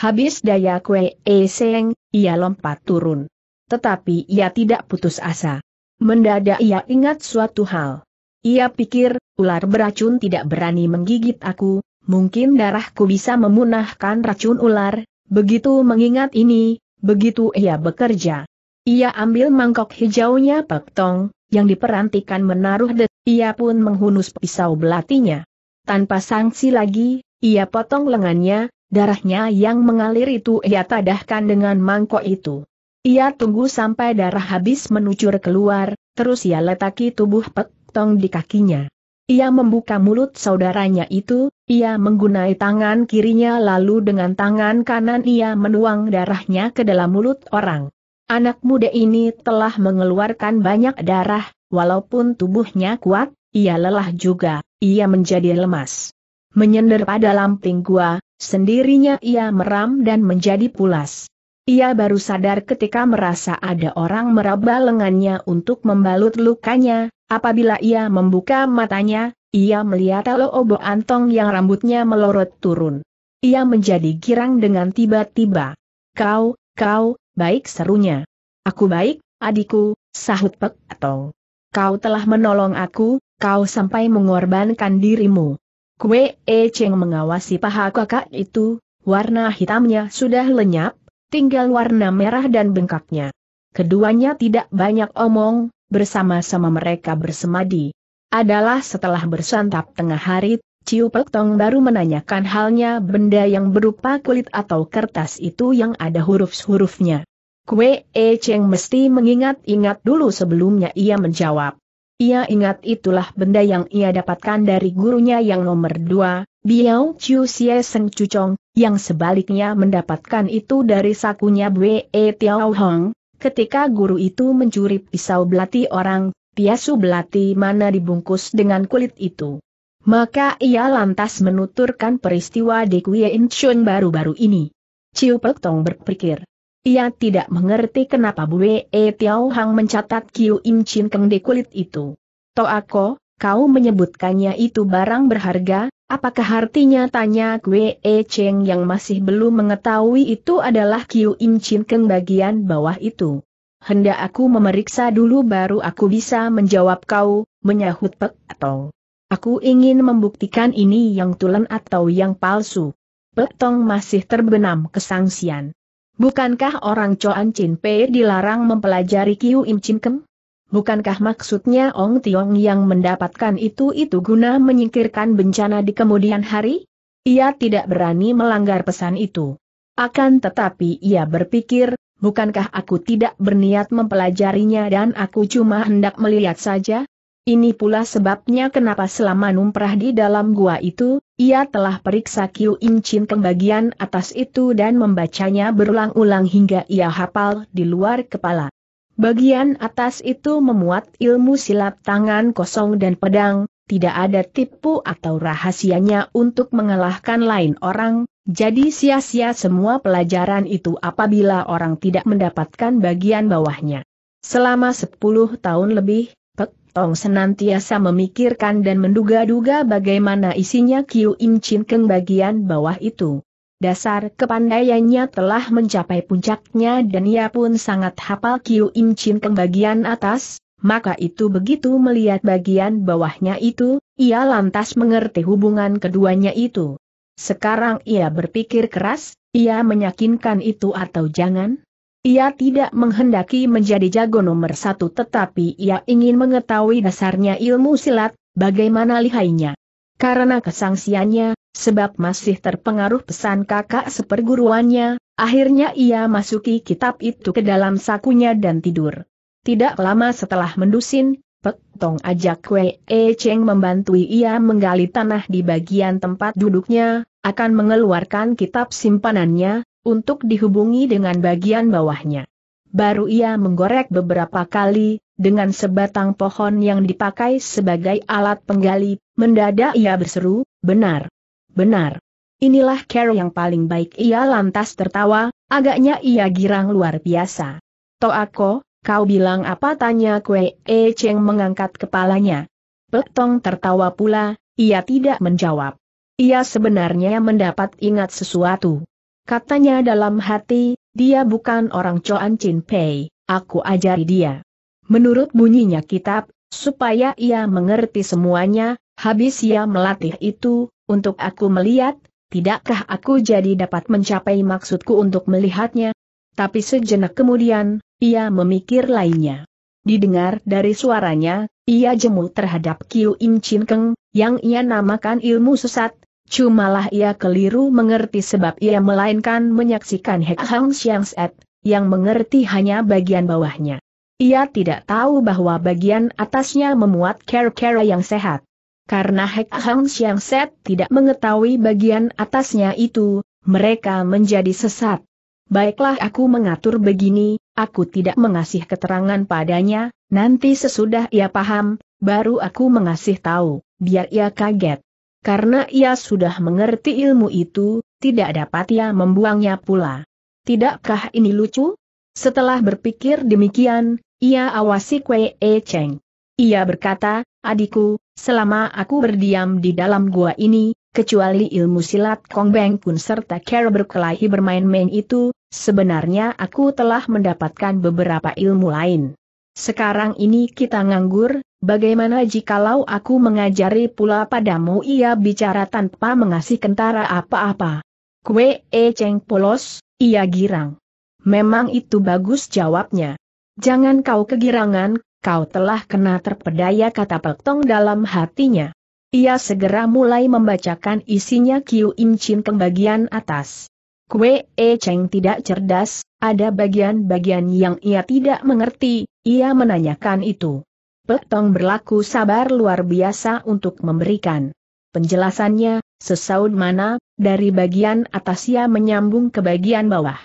Habis daya kue E seng, ia lompat turun. Tetapi ia tidak putus asa. Mendadak ia ingat suatu hal. Ia pikir, ular beracun tidak berani menggigit aku, mungkin darahku bisa memunahkan racun ular, Begitu mengingat ini, begitu ia bekerja. Ia ambil mangkok hijaunya tong, yang diperantikan menaruh det, ia pun menghunus pisau belatinya. Tanpa sanksi lagi, ia potong lengannya, darahnya yang mengalir itu ia tadahkan dengan mangkok itu. Ia tunggu sampai darah habis menucur keluar, terus ia letaki tubuh tong di kakinya. Ia membuka mulut saudaranya itu, ia menggunai tangan kirinya lalu dengan tangan kanan ia menuang darahnya ke dalam mulut orang. Anak muda ini telah mengeluarkan banyak darah, walaupun tubuhnya kuat, ia lelah juga, ia menjadi lemas. Menyender pada lamping gua, sendirinya ia meram dan menjadi pulas. Ia baru sadar ketika merasa ada orang meraba lengannya untuk membalut lukanya, apabila ia membuka matanya, ia melihat Alo Obo Antong yang rambutnya melorot turun. Ia menjadi girang dengan tiba-tiba. Kau, kau, baik serunya. Aku baik, adikku, sahut Pek Atong. Kau telah menolong aku, kau sampai mengorbankan dirimu. Kue E Cheng mengawasi paha kakak itu, warna hitamnya sudah lenyap, tinggal warna merah dan bengkaknya. Keduanya tidak banyak omong, bersama-sama mereka bersemadi adalah setelah bersantap tengah hari, Ciu Pek Tong baru menanyakan halnya benda yang berupa kulit atau kertas itu yang ada huruf-hurufnya. Kue E Cheng mesti mengingat-ingat dulu sebelumnya ia menjawab. Ia ingat itulah benda yang ia dapatkan dari gurunya yang nomor dua, Biao Chiu Xie Seng Cucong, yang sebaliknya mendapatkan itu dari sakunya Bwe e Tiao Hong, ketika guru itu mencuri pisau belati orang, Piasu belati mana dibungkus dengan kulit itu. Maka ia lantas menuturkan peristiwa di Kuei Inchun baru-baru ini. Ciu Pek Tong berpikir. Ia tidak mengerti kenapa Bu E Tiao Hang mencatat Kiu Im Chin Keng di kulit itu. Toako, kau menyebutkannya itu barang berharga, apakah artinya tanya Kue E Cheng yang masih belum mengetahui itu adalah Kiu Im Chin Keng bagian bawah itu hendak aku memeriksa dulu baru aku bisa menjawab kau, menyahut Pek atau Aku ingin membuktikan ini yang tulen atau yang palsu. Pek Tong masih terbenam kesangsian. Bukankah orang Coan Chin Pei dilarang mempelajari Kiu Im Chin Kem? Bukankah maksudnya Ong Tiong yang mendapatkan itu-itu guna menyingkirkan bencana di kemudian hari? Ia tidak berani melanggar pesan itu. Akan tetapi ia berpikir, bukankah aku tidak berniat mempelajarinya dan aku cuma hendak melihat saja? Ini pula sebabnya kenapa selama numprah di dalam gua itu, ia telah periksa Kiu Incin ke bagian atas itu dan membacanya berulang-ulang hingga ia hafal di luar kepala. Bagian atas itu memuat ilmu silat tangan kosong dan pedang, tidak ada tipu atau rahasianya untuk mengalahkan lain orang, jadi sia-sia semua pelajaran itu apabila orang tidak mendapatkan bagian bawahnya. Selama 10 tahun lebih, Pek Tong senantiasa memikirkan dan menduga-duga bagaimana isinya Kiu Im Chin Keng bagian bawah itu. Dasar kepandaiannya telah mencapai puncaknya dan ia pun sangat hafal Kiu Im Chin Keng bagian atas, maka itu begitu melihat bagian bawahnya itu, ia lantas mengerti hubungan keduanya itu. Sekarang ia berpikir keras, ia menyakinkan itu atau jangan? Ia tidak menghendaki menjadi jago nomor satu tetapi ia ingin mengetahui dasarnya ilmu silat, bagaimana lihainya. Karena kesangsiannya, sebab masih terpengaruh pesan kakak seperguruannya, akhirnya ia masuki kitab itu ke dalam sakunya dan tidur. Tidak lama setelah mendusin, Petong ajak Wei E Cheng membantu ia menggali tanah di bagian tempat duduknya, akan mengeluarkan kitab simpanannya, untuk dihubungi dengan bagian bawahnya. Baru ia menggorek beberapa kali, dengan sebatang pohon yang dipakai sebagai alat penggali, mendadak ia berseru, benar, benar. Inilah care yang paling baik ia lantas tertawa, agaknya ia girang luar biasa. Toako, Kau bilang apa tanya Kue E eh, Cheng mengangkat kepalanya. Pek Tong tertawa pula, ia tidak menjawab. Ia sebenarnya mendapat ingat sesuatu. Katanya dalam hati, dia bukan orang coan Chin Pei, aku ajari dia. Menurut bunyinya kitab, supaya ia mengerti semuanya, habis ia melatih itu, untuk aku melihat, tidakkah aku jadi dapat mencapai maksudku untuk melihatnya? Tapi sejenak kemudian, ia memikir lainnya. Didengar dari suaranya, ia jemu terhadap Kiu Im Chin Keng, yang ia namakan ilmu sesat, cumalah ia keliru mengerti sebab ia melainkan menyaksikan Hek Hang Xiang Set, yang mengerti hanya bagian bawahnya. Ia tidak tahu bahwa bagian atasnya memuat kera-kera yang sehat. Karena Hek Hang Xiang Set tidak mengetahui bagian atasnya itu, mereka menjadi sesat. Baiklah aku mengatur begini, Aku tidak mengasih keterangan padanya, nanti sesudah ia paham, baru aku mengasih tahu, biar ia kaget. Karena ia sudah mengerti ilmu itu, tidak dapat ia membuangnya pula. Tidakkah ini lucu? Setelah berpikir demikian, ia awasi Kwe E Cheng. Ia berkata, adikku, selama aku berdiam di dalam gua ini, kecuali ilmu silat Kong Beng Kun serta cara berkelahi bermain-main itu, sebenarnya aku telah mendapatkan beberapa ilmu lain. Sekarang ini kita nganggur, bagaimana jikalau aku mengajari pula padamu ia bicara tanpa mengasih kentara apa-apa. Kue e ceng polos, ia girang. Memang itu bagus jawabnya. Jangan kau kegirangan, kau telah kena terpedaya kata Tong dalam hatinya. Ia segera mulai membacakan isinya Kiu Im Chin ke bagian atas. Kue E Cheng tidak cerdas, ada bagian-bagian yang ia tidak mengerti, ia menanyakan itu. Pek Tong berlaku sabar luar biasa untuk memberikan penjelasannya, sesaud mana, dari bagian atas ia menyambung ke bagian bawah.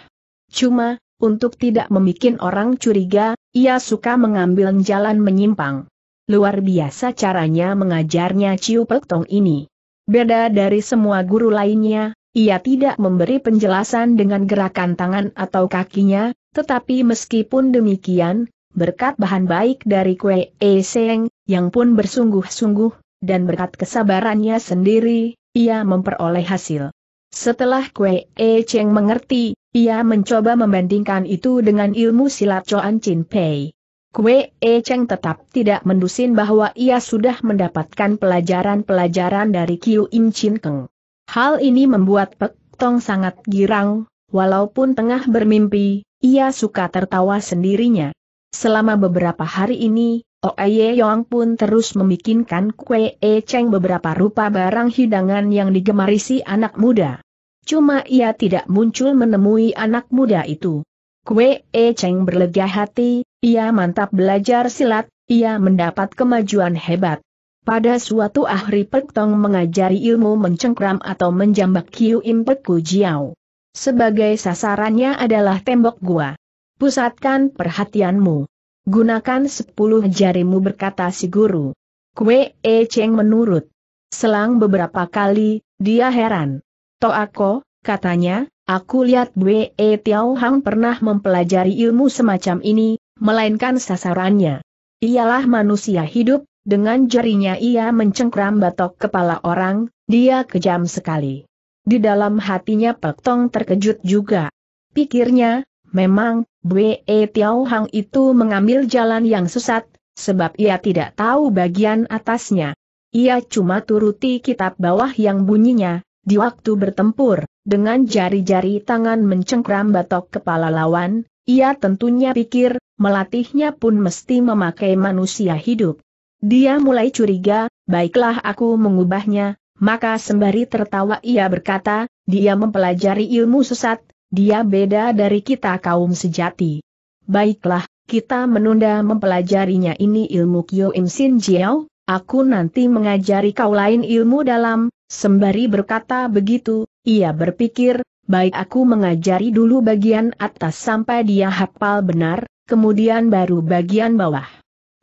Cuma, untuk tidak membuat orang curiga, ia suka mengambil jalan menyimpang. Luar biasa caranya mengajarnya Ciu Pek Tong ini. Beda dari semua guru lainnya, ia tidak memberi penjelasan dengan gerakan tangan atau kakinya, tetapi meskipun demikian, berkat bahan baik dari Kue E Seng, yang pun bersungguh-sungguh, dan berkat kesabarannya sendiri, ia memperoleh hasil. Setelah Kue E Cheng mengerti, ia mencoba membandingkan itu dengan ilmu silat Choan Chin Pei. Kue E Cheng tetap tidak mendusin bahwa ia sudah mendapatkan pelajaran-pelajaran dari Kiu Im Chin Keng. Hal ini membuat Pek Tong sangat girang, walaupun tengah bermimpi, ia suka tertawa sendirinya. Selama beberapa hari ini, Ye Yong pun terus membikinkan kue E Cheng beberapa rupa barang hidangan yang digemari si anak muda. Cuma ia tidak muncul menemui anak muda itu. Kue E Cheng berlega hati, ia mantap belajar silat, ia mendapat kemajuan hebat. Pada suatu ahri, Pek mengajari ilmu mencengkram atau menjambak Kiu Im Pek Jiao. Sebagai sasarannya adalah tembok gua. Pusatkan perhatianmu. Gunakan sepuluh jarimu berkata si guru. Kue E Cheng menurut. Selang beberapa kali, dia heran. Toako, katanya, aku lihat Bwe E Tiao Hang pernah mempelajari ilmu semacam ini, melainkan sasarannya. Ialah manusia hidup, dengan jarinya ia mencengkram batok kepala orang, dia kejam sekali. Di dalam hatinya Pek Tong terkejut juga. Pikirnya, memang, Bwe e Tiao Hang itu mengambil jalan yang sesat, sebab ia tidak tahu bagian atasnya. Ia cuma turuti kitab bawah yang bunyinya, di waktu bertempur, dengan jari-jari tangan mencengkram batok kepala lawan, ia tentunya pikir, melatihnya pun mesti memakai manusia hidup. Dia mulai curiga, baiklah aku mengubahnya, maka sembari tertawa ia berkata, dia mempelajari ilmu sesat, dia beda dari kita kaum sejati. Baiklah, kita menunda mempelajarinya ini ilmu Kyo Im Sin Jiao, aku nanti mengajari kau lain ilmu dalam, sembari berkata begitu, ia berpikir, baik aku mengajari dulu bagian atas sampai dia hafal benar, kemudian baru bagian bawah.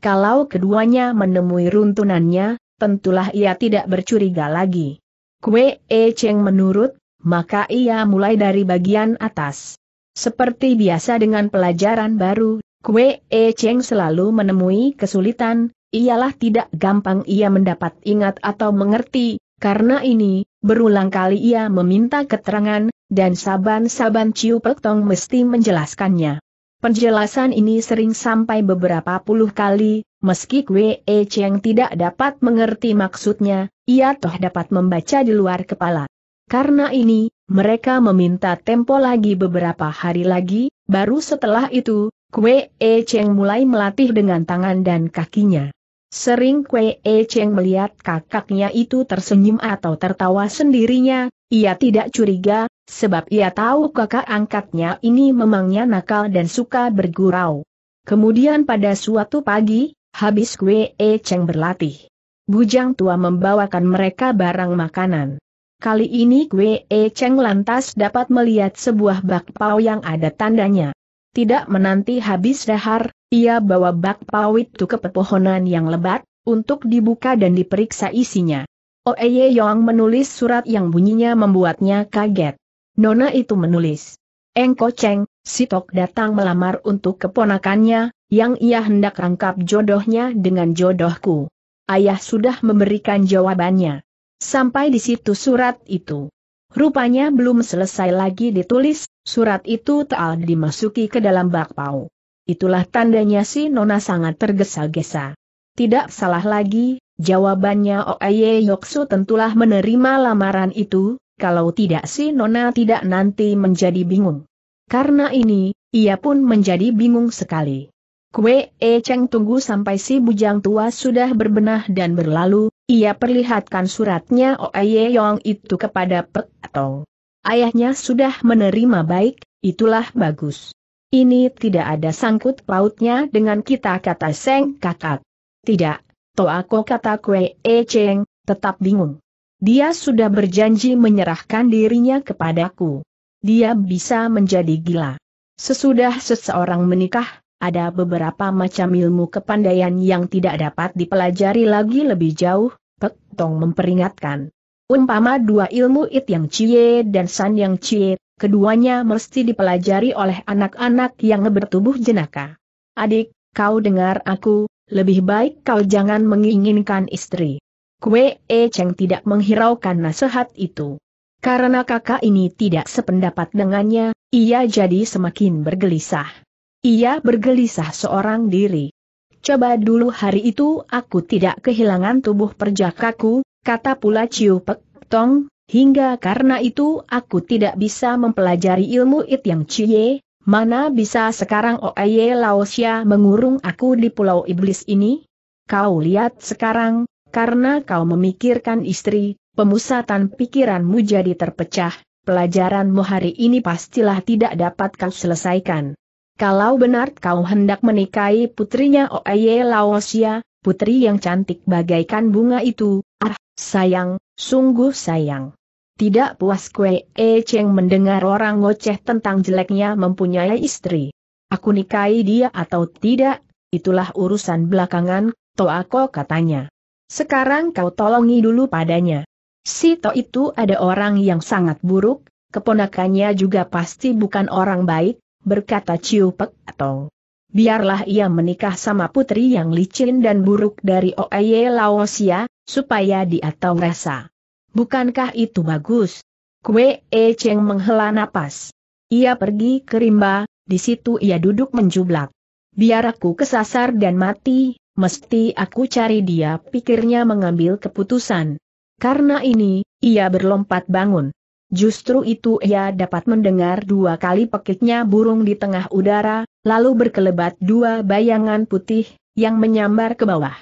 Kalau keduanya menemui runtunannya, tentulah ia tidak bercuriga lagi. Kue E Cheng menurut, maka ia mulai dari bagian atas. Seperti biasa dengan pelajaran baru, Kue E Cheng selalu menemui kesulitan, ialah tidak gampang ia mendapat ingat atau mengerti, karena ini, berulang kali ia meminta keterangan, dan saban-saban Ciu petong mesti menjelaskannya. Penjelasan ini sering sampai beberapa puluh kali, meski Kwe E Cheng tidak dapat mengerti maksudnya, ia toh dapat membaca di luar kepala. Karena ini, mereka meminta tempo lagi beberapa hari lagi, baru setelah itu, Kwe E Cheng mulai melatih dengan tangan dan kakinya. Sering Kwe E Cheng melihat kakaknya itu tersenyum atau tertawa sendirinya, ia tidak curiga, Sebab ia tahu kakak angkatnya ini memangnya nakal dan suka bergurau. Kemudian pada suatu pagi, habis kue E Cheng berlatih. Bujang tua membawakan mereka barang makanan. Kali ini kue E Cheng lantas dapat melihat sebuah bakpao yang ada tandanya. Tidak menanti habis dahar, ia bawa bakpao itu ke pepohonan yang lebat, untuk dibuka dan diperiksa isinya. Oeye Yong menulis surat yang bunyinya membuatnya kaget. Nona itu menulis. Engko Cheng, si Tok datang melamar untuk keponakannya, yang ia hendak rangkap jodohnya dengan jodohku. Ayah sudah memberikan jawabannya. Sampai di situ surat itu. Rupanya belum selesai lagi ditulis, surat itu tak dimasuki ke dalam bakpao. Itulah tandanya si Nona sangat tergesa-gesa. Tidak salah lagi, jawabannya Oaye Yoksu tentulah menerima lamaran itu, kalau tidak si Nona tidak nanti menjadi bingung. Karena ini, ia pun menjadi bingung sekali. Kue E Cheng tunggu sampai si bujang tua sudah berbenah dan berlalu, ia perlihatkan suratnya o Ye Yong itu kepada Pek atau ayahnya sudah menerima baik, itulah bagus. Ini tidak ada sangkut pautnya dengan kita kata Seng kakak. Tidak, Toako kata Kue E Cheng, tetap bingung. Dia sudah berjanji menyerahkan dirinya kepadaku. Dia bisa menjadi gila. Sesudah seseorang menikah, ada beberapa macam ilmu kepandaian yang tidak dapat dipelajari lagi lebih jauh, Pek Tong memperingatkan. Umpama dua ilmu It Yang Cie dan San Yang Cie, keduanya mesti dipelajari oleh anak-anak yang bertubuh jenaka. Adik, kau dengar aku, lebih baik kau jangan menginginkan istri. Kue E Cheng tidak menghiraukan nasihat itu. Karena kakak ini tidak sependapat dengannya, ia jadi semakin bergelisah. Ia bergelisah seorang diri. Coba dulu hari itu aku tidak kehilangan tubuh perjakaku, kata pula Ciu Pek Tong, hingga karena itu aku tidak bisa mempelajari ilmu it yang Cie, mana bisa sekarang Oaye Laosia mengurung aku di pulau iblis ini? Kau lihat sekarang, karena kau memikirkan istri, pemusatan pikiranmu jadi terpecah, pelajaranmu hari ini pastilah tidak dapat kau selesaikan. Kalau benar kau hendak menikahi putrinya Oeye Laosia, putri yang cantik bagaikan bunga itu, ah, sayang, sungguh sayang. Tidak puas kue E Cheng mendengar orang ngoceh tentang jeleknya mempunyai istri. Aku nikahi dia atau tidak, itulah urusan belakangan, Toako katanya. Sekarang kau tolongi dulu padanya. si Sito itu ada orang yang sangat buruk, keponakannya juga pasti bukan orang baik, berkata Ciu Pek atau biarlah ia menikah sama putri yang licin dan buruk dari Oeye Laosia, supaya dia tahu rasa. Bukankah itu bagus? Kue E Cheng menghela napas. Ia pergi ke rimba, di situ ia duduk menjublak. Biar aku kesasar dan mati, Mesti aku cari dia pikirnya mengambil keputusan. Karena ini, ia berlompat bangun. Justru itu ia dapat mendengar dua kali pekiknya burung di tengah udara, lalu berkelebat dua bayangan putih, yang menyambar ke bawah.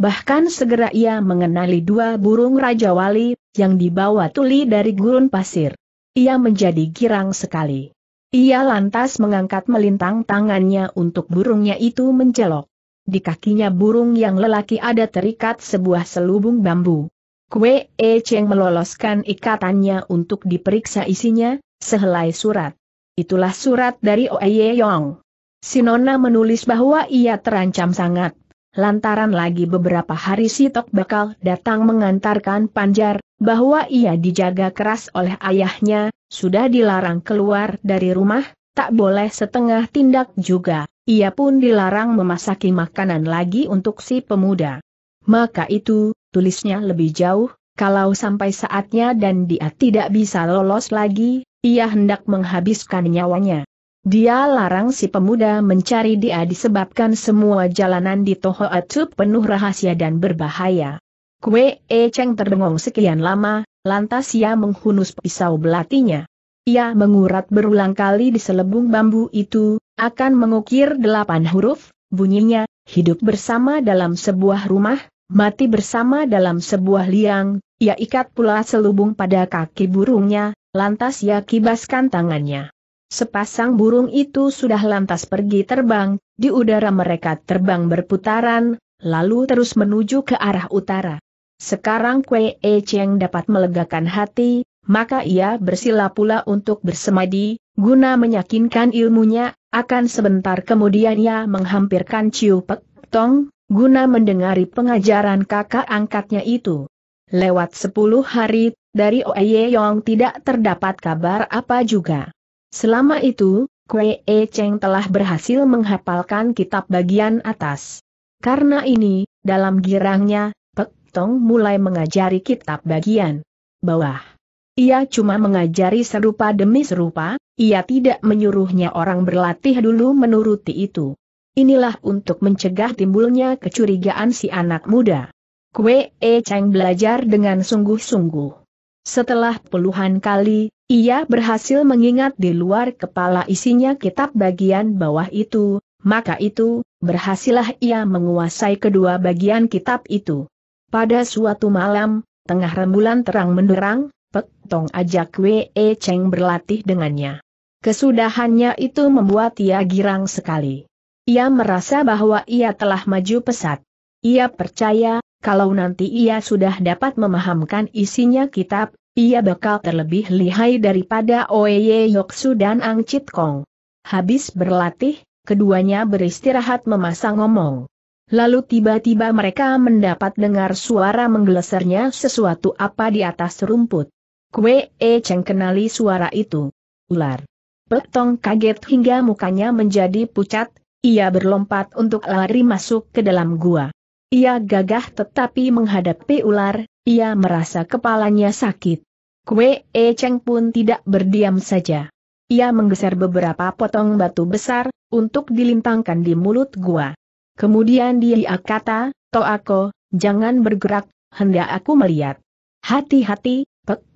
Bahkan segera ia mengenali dua burung Raja Wali, yang dibawa tuli dari gurun pasir. Ia menjadi girang sekali. Ia lantas mengangkat melintang tangannya untuk burungnya itu menjelok. Di kakinya burung yang lelaki ada terikat sebuah selubung bambu. Kue E Cheng meloloskan ikatannya untuk diperiksa isinya, sehelai surat. Itulah surat dari Oye Yong. Sinona menulis bahwa ia terancam sangat. Lantaran lagi beberapa hari si Tok bakal datang mengantarkan Panjar, bahwa ia dijaga keras oleh ayahnya, sudah dilarang keluar dari rumah, tak boleh setengah tindak juga. Ia pun dilarang memasaki makanan lagi untuk si pemuda. Maka itu, tulisnya lebih jauh, kalau sampai saatnya dan dia tidak bisa lolos lagi, ia hendak menghabiskan nyawanya. Dia larang si pemuda mencari dia disebabkan semua jalanan di Toho Atsu penuh rahasia dan berbahaya. Kue E Cheng terdengong sekian lama, lantas ia menghunus pisau belatinya. Ia mengurat berulang kali di selebung bambu itu, akan mengukir delapan huruf, bunyinya, hidup bersama dalam sebuah rumah, mati bersama dalam sebuah liang, ia ikat pula selubung pada kaki burungnya, lantas ia kibaskan tangannya. Sepasang burung itu sudah lantas pergi terbang, di udara mereka terbang berputaran, lalu terus menuju ke arah utara. Sekarang Kue E Cheng dapat melegakan hati, maka ia bersila pula untuk bersemadi, Guna meyakinkan ilmunya, akan sebentar kemudian ia menghampirkan Ciu Pek Tong, guna mendengari pengajaran kakak angkatnya itu. Lewat sepuluh hari, dari Oye Yong tidak terdapat kabar apa juga. Selama itu, Kue E Cheng telah berhasil menghafalkan kitab bagian atas. Karena ini, dalam girangnya, Pek Tong mulai mengajari kitab bagian bawah. Ia cuma mengajari serupa demi serupa, ia tidak menyuruhnya orang berlatih dulu menuruti itu. Inilah untuk mencegah timbulnya kecurigaan si anak muda. Kue E Cheng belajar dengan sungguh-sungguh. Setelah puluhan kali, ia berhasil mengingat di luar kepala isinya kitab bagian bawah itu, maka itu, berhasillah ia menguasai kedua bagian kitab itu. Pada suatu malam, tengah rembulan terang menderang, Pek Tong ajak Wei Cheng berlatih dengannya. Kesudahannya itu membuat ia girang sekali. Ia merasa bahwa ia telah maju pesat. Ia percaya, kalau nanti ia sudah dapat memahamkan isinya kitab, ia bakal terlebih lihai daripada Oye Yoksu dan Ang Chit Kong. Habis berlatih, keduanya beristirahat memasang ngomong. Lalu tiba-tiba mereka mendapat dengar suara menggelesernya sesuatu apa di atas rumput. Kue E Cheng kenali suara itu. Ular. Petong kaget hingga mukanya menjadi pucat, ia berlompat untuk lari masuk ke dalam gua. Ia gagah tetapi menghadapi ular, ia merasa kepalanya sakit. Kue E Cheng pun tidak berdiam saja. Ia menggeser beberapa potong batu besar, untuk dilintangkan di mulut gua. Kemudian dia kata, aku, jangan bergerak, hendak aku melihat. Hati-hati,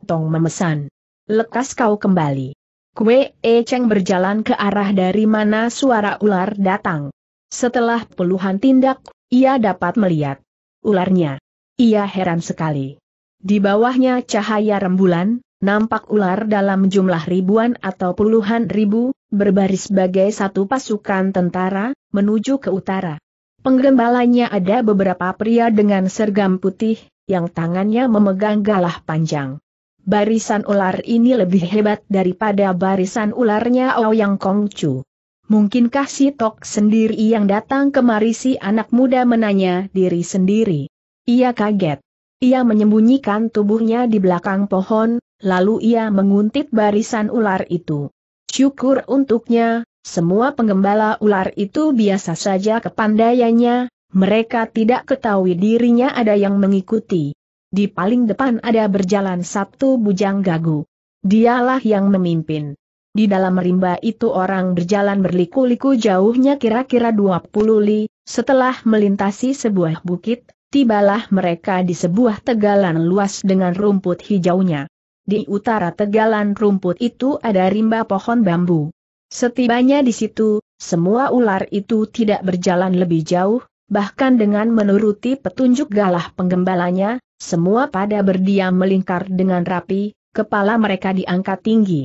Tong memesan. Lekas kau kembali. Kue E Cheng berjalan ke arah dari mana suara ular datang. Setelah puluhan tindak, ia dapat melihat ularnya. Ia heran sekali. Di bawahnya cahaya rembulan, nampak ular dalam jumlah ribuan atau puluhan ribu, berbaris sebagai satu pasukan tentara, menuju ke utara. Penggembalanya ada beberapa pria dengan sergam putih, yang tangannya memegang galah panjang. Barisan ular ini lebih hebat daripada barisan ularnya Ouyang Kongcu. Mungkinkah si Tok sendiri yang datang kemari si anak muda menanya diri sendiri? Ia kaget. Ia menyembunyikan tubuhnya di belakang pohon, lalu ia menguntit barisan ular itu. Syukur untuknya, semua penggembala ular itu biasa saja kepandaiannya, mereka tidak ketahui dirinya ada yang mengikuti. Di paling depan ada berjalan satu bujang gagu. Dialah yang memimpin. Di dalam rimba itu orang berjalan berliku-liku jauhnya kira-kira 20 li, setelah melintasi sebuah bukit, tibalah mereka di sebuah tegalan luas dengan rumput hijaunya. Di utara tegalan rumput itu ada rimba pohon bambu. Setibanya di situ, semua ular itu tidak berjalan lebih jauh, bahkan dengan menuruti petunjuk galah penggembalanya, semua pada berdiam melingkar dengan rapi, kepala mereka diangkat tinggi.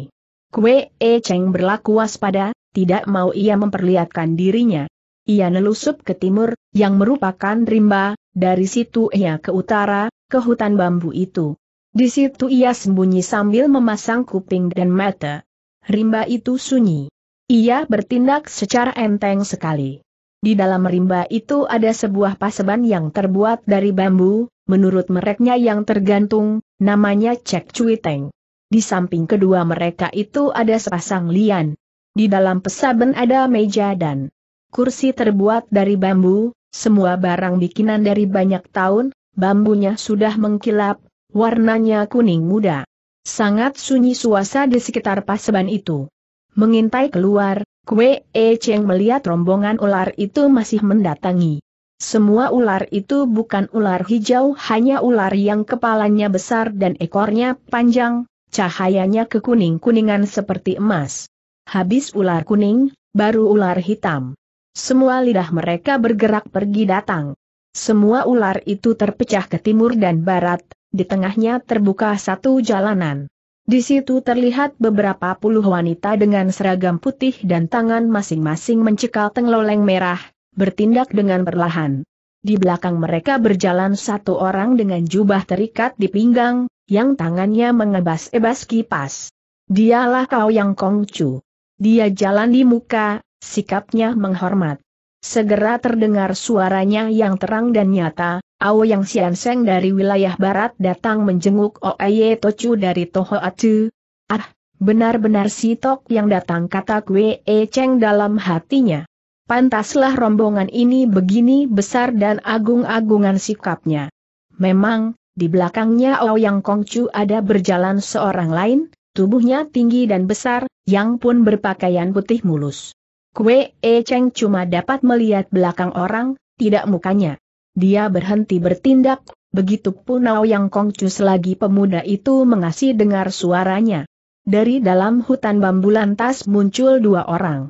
Kue E Cheng berlaku waspada, tidak mau ia memperlihatkan dirinya. Ia nelusup ke timur, yang merupakan rimba, dari situ ia ke utara, ke hutan bambu itu. Di situ ia sembunyi sambil memasang kuping dan mata. Rimba itu sunyi. Ia bertindak secara enteng sekali. Di dalam rimba itu ada sebuah paseban yang terbuat dari bambu, menurut mereknya yang tergantung, namanya Cek Cui Teng. Di samping kedua mereka itu ada sepasang lian. Di dalam pesaben ada meja dan kursi terbuat dari bambu, semua barang bikinan dari banyak tahun, bambunya sudah mengkilap, warnanya kuning muda. Sangat sunyi suasana di sekitar paseban itu. Mengintai keluar, Kue E Cheng melihat rombongan ular itu masih mendatangi. Semua ular itu bukan ular hijau, hanya ular yang kepalanya besar dan ekornya panjang, cahayanya kekuning-kuningan seperti emas. Habis ular kuning, baru ular hitam. Semua lidah mereka bergerak pergi datang. Semua ular itu terpecah ke timur dan barat, di tengahnya terbuka satu jalanan. Di situ terlihat beberapa puluh wanita dengan seragam putih dan tangan masing-masing mencekal tengloleng merah, bertindak dengan perlahan. Di belakang mereka berjalan satu orang dengan jubah terikat di pinggang, yang tangannya mengebas-ebas kipas. Dialah kau yang Kongcu. Dia jalan di muka, sikapnya menghormat. Segera terdengar suaranya yang terang dan nyata, Ao Yang Xianseng dari wilayah barat datang menjenguk Oeye Tochu dari Toho Atu. Ah, benar-benar si Tok yang datang kata Kwee Cheng dalam hatinya pantaslah rombongan ini begini besar dan agung-agungan sikapnya. Memang, di belakangnya Ouyang Kongcu ada berjalan seorang lain, tubuhnya tinggi dan besar, yang pun berpakaian putih mulus. Kue E Cheng cuma dapat melihat belakang orang, tidak mukanya. Dia berhenti bertindak, Begitu begitupun Ouyang Kongcu selagi pemuda itu mengasih dengar suaranya. Dari dalam hutan bambu lantas muncul dua orang.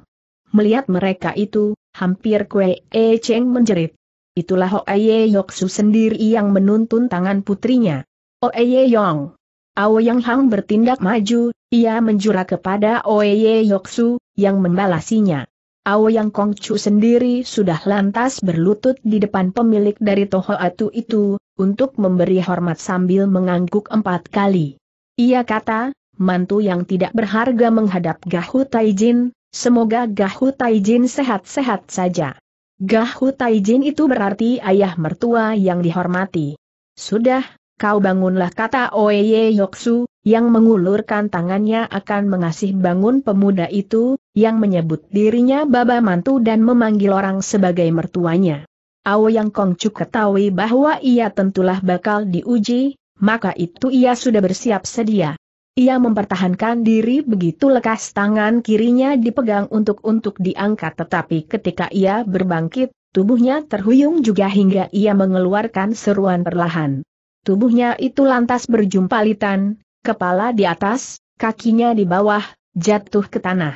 Melihat mereka itu, hampir Kue E Cheng menjerit. Itulah Oeye Yoksu sendiri yang menuntun tangan putrinya. Ye Yong. Yang Hang bertindak maju, ia menjura kepada Oeye Yoksu, yang membalasinya. Yang Kong Chu sendiri sudah lantas berlutut di depan pemilik dari toho atu itu, untuk memberi hormat sambil mengangguk empat kali. Ia kata, mantu yang tidak berharga menghadap Gahu Taijin, Semoga Gahu Taijin sehat-sehat saja. Gahu Taijin itu berarti ayah mertua yang dihormati. Sudah, kau bangunlah kata Oeye Yoksu, yang mengulurkan tangannya akan mengasih bangun pemuda itu, yang menyebut dirinya baba mantu dan memanggil orang sebagai mertuanya. Yang Kongcu ketahui bahwa ia tentulah bakal diuji, maka itu ia sudah bersiap sedia. Ia mempertahankan diri begitu lekas tangan kirinya dipegang untuk-untuk diangkat tetapi ketika ia berbangkit, tubuhnya terhuyung juga hingga ia mengeluarkan seruan perlahan. Tubuhnya itu lantas berjumpa berjumpalitan, kepala di atas, kakinya di bawah, jatuh ke tanah.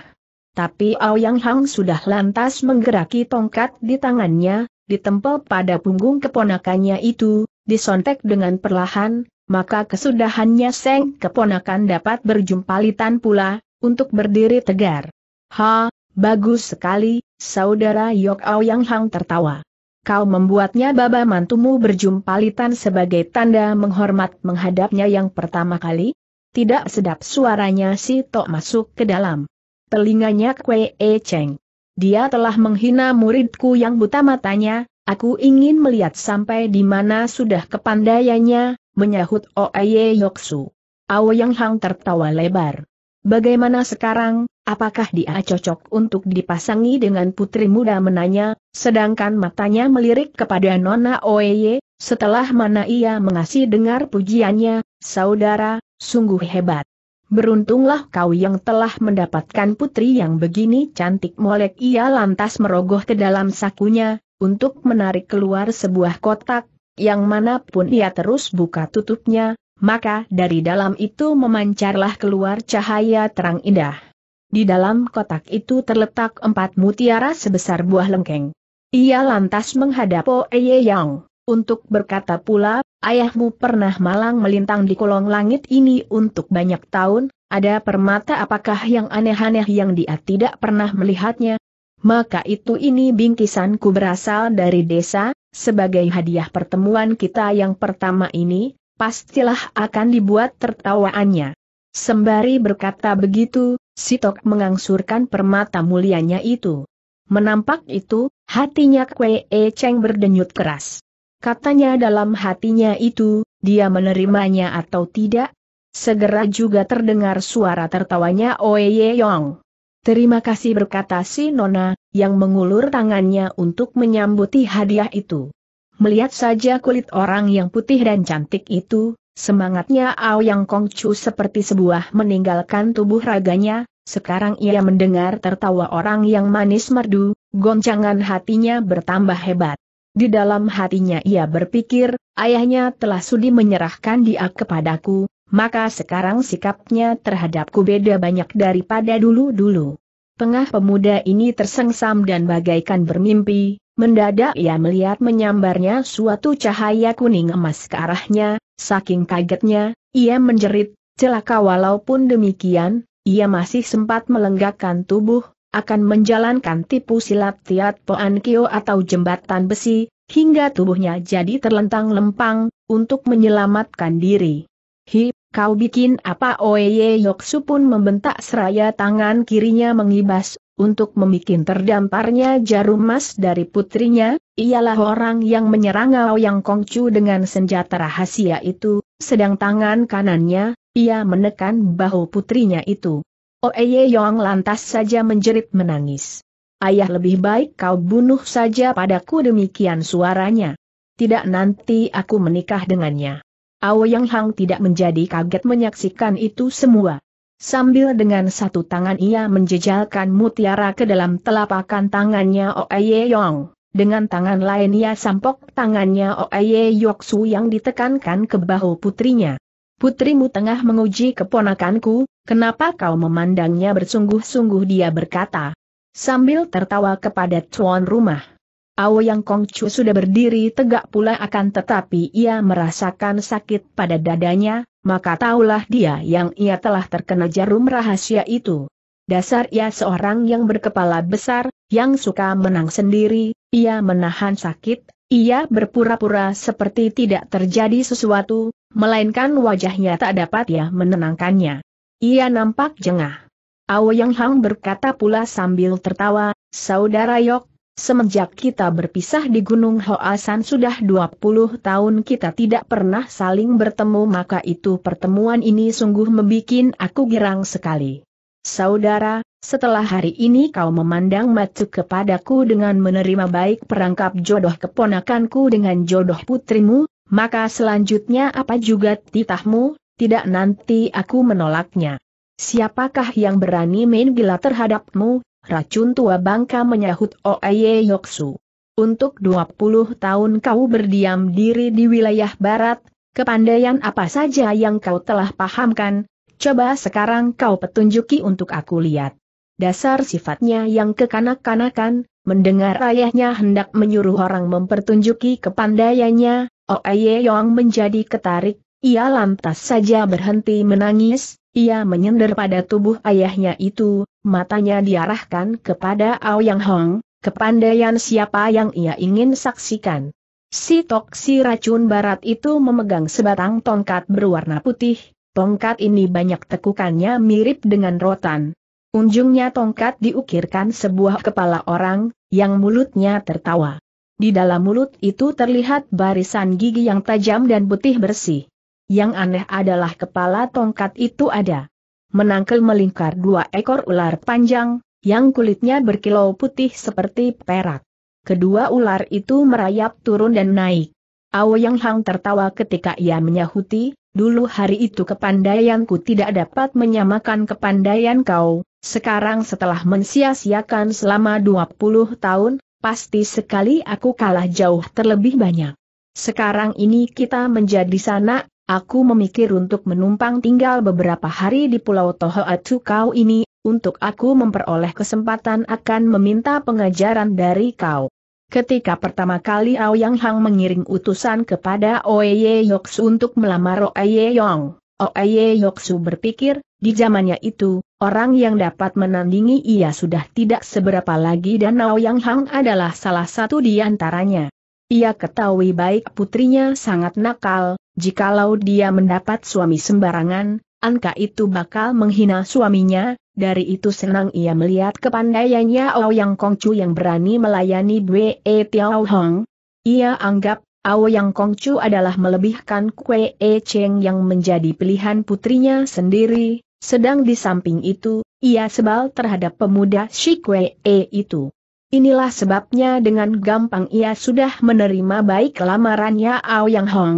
Tapi Aoyang Hang sudah lantas menggeraki tongkat di tangannya, ditempel pada punggung keponakannya itu, disontek dengan perlahan, maka kesudahannya Seng keponakan dapat berjumpa litan pula, untuk berdiri tegar. Ha, bagus sekali, saudara Yok Yang Hang tertawa. Kau membuatnya baba mantumu berjumpa litan sebagai tanda menghormat menghadapnya yang pertama kali? Tidak sedap suaranya si Tok masuk ke dalam. Telinganya kue e Cheng. Dia telah menghina muridku yang buta matanya, aku ingin melihat sampai di mana sudah kepandaiannya, menyahut Oye Yoksu. Yang Hang tertawa lebar. Bagaimana sekarang, apakah dia cocok untuk dipasangi dengan putri muda menanya, sedangkan matanya melirik kepada Nona Oye, setelah mana ia mengasih dengar pujiannya, saudara, sungguh hebat. Beruntunglah kau yang telah mendapatkan putri yang begini cantik molek ia lantas merogoh ke dalam sakunya, untuk menarik keluar sebuah kotak, yang manapun ia terus buka tutupnya, maka dari dalam itu memancarlah keluar cahaya terang indah. Di dalam kotak itu terletak empat mutiara sebesar buah lengkeng. Ia lantas menghadap Po Eye Yang, untuk berkata pula, ayahmu pernah malang melintang di kolong langit ini untuk banyak tahun, ada permata apakah yang aneh-aneh yang dia tidak pernah melihatnya, maka itu ini bingkisanku berasal dari desa, sebagai hadiah pertemuan kita yang pertama ini, pastilah akan dibuat tertawaannya. Sembari berkata begitu, Sitok mengangsurkan permata mulianya itu. Menampak itu, hatinya Kwe E Cheng berdenyut keras. Katanya dalam hatinya itu, dia menerimanya atau tidak? Segera juga terdengar suara tertawanya Oe Ye Yong. Terima kasih berkata si Nona, yang mengulur tangannya untuk menyambuti hadiah itu. Melihat saja kulit orang yang putih dan cantik itu, semangatnya Kong Kongcu seperti sebuah meninggalkan tubuh raganya, sekarang ia mendengar tertawa orang yang manis merdu, goncangan hatinya bertambah hebat. Di dalam hatinya ia berpikir, ayahnya telah sudi menyerahkan dia kepadaku, maka sekarang sikapnya terhadapku beda banyak daripada dulu-dulu. Pengah pemuda ini tersengsam dan bagaikan bermimpi, mendadak ia melihat menyambarnya suatu cahaya kuning emas ke arahnya, saking kagetnya, ia menjerit, celaka walaupun demikian, ia masih sempat melenggakkan tubuh, akan menjalankan tipu silat Tiat Poan Kio atau jembatan besi, hingga tubuhnya jadi terlentang lempang, untuk menyelamatkan diri. Hi, Kau bikin apa Oye Yoksu pun membentak seraya tangan kirinya mengibas, untuk membuat terdamparnya jarum emas dari putrinya, ialah orang yang menyerang Yang Kongcu dengan senjata rahasia itu, sedang tangan kanannya, ia menekan bahu putrinya itu. Oye Yong lantas saja menjerit menangis. Ayah lebih baik kau bunuh saja padaku demikian suaranya. Tidak nanti aku menikah dengannya. Yang Hang tidak menjadi kaget menyaksikan itu semua. Sambil dengan satu tangan ia menjejalkan mutiara ke dalam telapakan tangannya Oeye Yong. Dengan tangan lain ia sampok tangannya Oeye Yoksu yang ditekankan ke bahu putrinya. Putrimu tengah menguji keponakanku, kenapa kau memandangnya bersungguh-sungguh dia berkata. Sambil tertawa kepada tuan rumah. Yang Kongcu sudah berdiri tegak pula akan tetapi ia merasakan sakit pada dadanya, maka taulah dia yang ia telah terkena jarum rahasia itu. Dasar ia seorang yang berkepala besar, yang suka menang sendiri, ia menahan sakit, ia berpura-pura seperti tidak terjadi sesuatu, melainkan wajahnya tak dapat ia menenangkannya. Ia nampak jengah. Yang Hang berkata pula sambil tertawa, Saudara Yok, Semenjak kita berpisah di Gunung Hoasan sudah 20 tahun kita tidak pernah saling bertemu maka itu pertemuan ini sungguh membuat aku girang sekali. Saudara, setelah hari ini kau memandang mata kepadaku dengan menerima baik perangkap jodoh keponakanku dengan jodoh putrimu, maka selanjutnya apa juga titahmu, tidak nanti aku menolaknya. Siapakah yang berani main gila terhadapmu, racun tua bangka menyahut Oaye Yoksu. Untuk 20 tahun kau berdiam diri di wilayah barat, kepandaian apa saja yang kau telah pahamkan, coba sekarang kau petunjuki untuk aku lihat. Dasar sifatnya yang kekanak-kanakan, mendengar ayahnya hendak menyuruh orang mempertunjuki kepandaiannya, Oaye Yong menjadi ketarik, ia lantas saja berhenti menangis, ia menyender pada tubuh ayahnya itu, matanya diarahkan kepada Ao Yang Hong, kepandaian siapa yang ia ingin saksikan. Si toksi racun barat itu memegang sebatang tongkat berwarna putih, tongkat ini banyak tekukannya mirip dengan rotan. Unjungnya tongkat diukirkan sebuah kepala orang, yang mulutnya tertawa. Di dalam mulut itu terlihat barisan gigi yang tajam dan putih bersih. Yang aneh adalah kepala tongkat itu ada. Menangkel melingkar dua ekor ular panjang, yang kulitnya berkilau putih seperti perak. Kedua ular itu merayap turun dan naik. Yang Hang tertawa ketika ia menyahuti, dulu hari itu kepandaianku tidak dapat menyamakan kepandaian kau, sekarang setelah mensia-siakan selama 20 tahun, pasti sekali aku kalah jauh terlebih banyak. Sekarang ini kita menjadi sanak, Aku memikir untuk menumpang tinggal beberapa hari di Pulau Tohoatu kau ini, untuk aku memperoleh kesempatan akan meminta pengajaran dari kau. Ketika pertama kali Aoyang Hang mengiring utusan kepada Oye Yoksu untuk melamar Oye Yong, Oye Yoksu berpikir, di zamannya itu, orang yang dapat menandingi ia sudah tidak seberapa lagi dan Aoyang Hang adalah salah satu di antaranya. Ia ketahui baik putrinya sangat nakal, jikalau dia mendapat suami sembarangan, angka itu bakal menghina suaminya, dari itu senang ia melihat kepandaiannya Ouyang Kongcu yang berani melayani Bwe e Tiao Hong. Ia anggap Yang Kongcu adalah melebihkan Kwe E Cheng yang menjadi pilihan putrinya sendiri, sedang di samping itu, ia sebal terhadap pemuda si Kwe E itu. Inilah sebabnya dengan gampang ia sudah menerima baik lamarannya Yang Hong.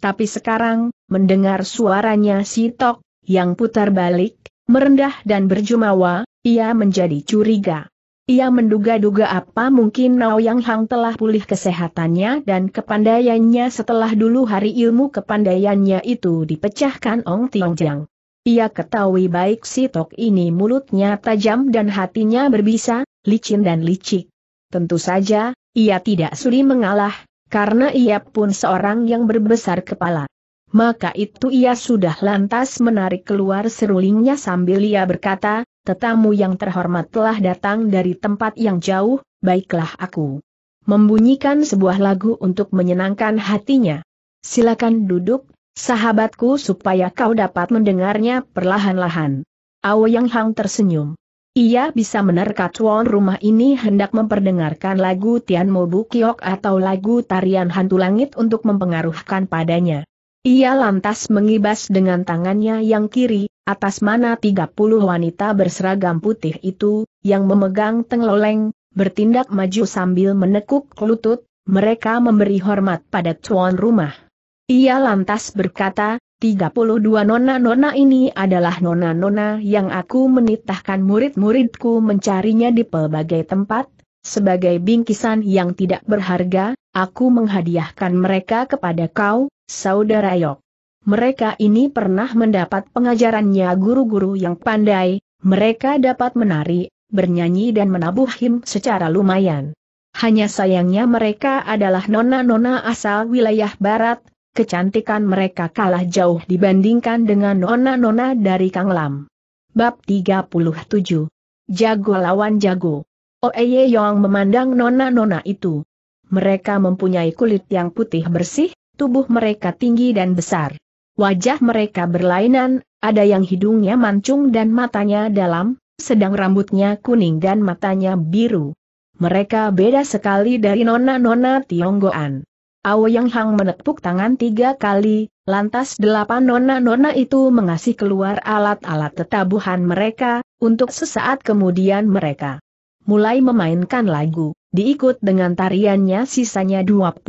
Tapi sekarang, mendengar suaranya si Tok, yang putar balik, merendah dan berjumawa, ia menjadi curiga. Ia menduga-duga apa mungkin Yang Hang telah pulih kesehatannya dan kepandaiannya setelah dulu hari ilmu kepandaiannya itu dipecahkan Ong Tiong Jiang. Ia ketahui baik si Tok ini mulutnya tajam dan hatinya berbisa, licin dan licik. Tentu saja, ia tidak sudi mengalah, karena ia pun seorang yang berbesar kepala. Maka itu ia sudah lantas menarik keluar serulingnya sambil ia berkata, tetamu yang terhormat telah datang dari tempat yang jauh, baiklah aku. Membunyikan sebuah lagu untuk menyenangkan hatinya. Silakan duduk, sahabatku supaya kau dapat mendengarnya perlahan-lahan. Ao Yang Hang tersenyum. Ia bisa menerka tuan rumah ini hendak memperdengarkan lagu Tian Mo Kiok atau lagu tarian hantu langit untuk mempengaruhkan padanya. Ia lantas mengibas dengan tangannya yang kiri, atas mana 30 wanita berseragam putih itu, yang memegang tengloleng, bertindak maju sambil menekuk lutut, mereka memberi hormat pada tuan rumah. Ia lantas berkata, 32 nona-nona ini adalah nona-nona yang aku menitahkan murid-muridku mencarinya di pelbagai tempat, sebagai bingkisan yang tidak berharga, aku menghadiahkan mereka kepada kau, Saudara Yok. Mereka ini pernah mendapat pengajarannya guru-guru yang pandai, mereka dapat menari, bernyanyi dan menabuh him secara lumayan. Hanya sayangnya mereka adalah nona-nona asal wilayah barat, kecantikan mereka kalah jauh dibandingkan dengan nona-nona dari Kang Lam. Bab 37 Jago lawan jago. Oeye Yong memandang nona-nona itu. Mereka mempunyai kulit yang putih bersih, tubuh mereka tinggi dan besar. Wajah mereka berlainan, ada yang hidungnya mancung dan matanya dalam, sedang rambutnya kuning dan matanya biru. Mereka beda sekali dari nona-nona Tionggoan. Ao Yang Hang menepuk tangan tiga kali, lantas delapan nona-nona itu mengasih keluar alat-alat tetabuhan mereka, untuk sesaat kemudian mereka mulai memainkan lagu, diikut dengan tariannya sisanya 24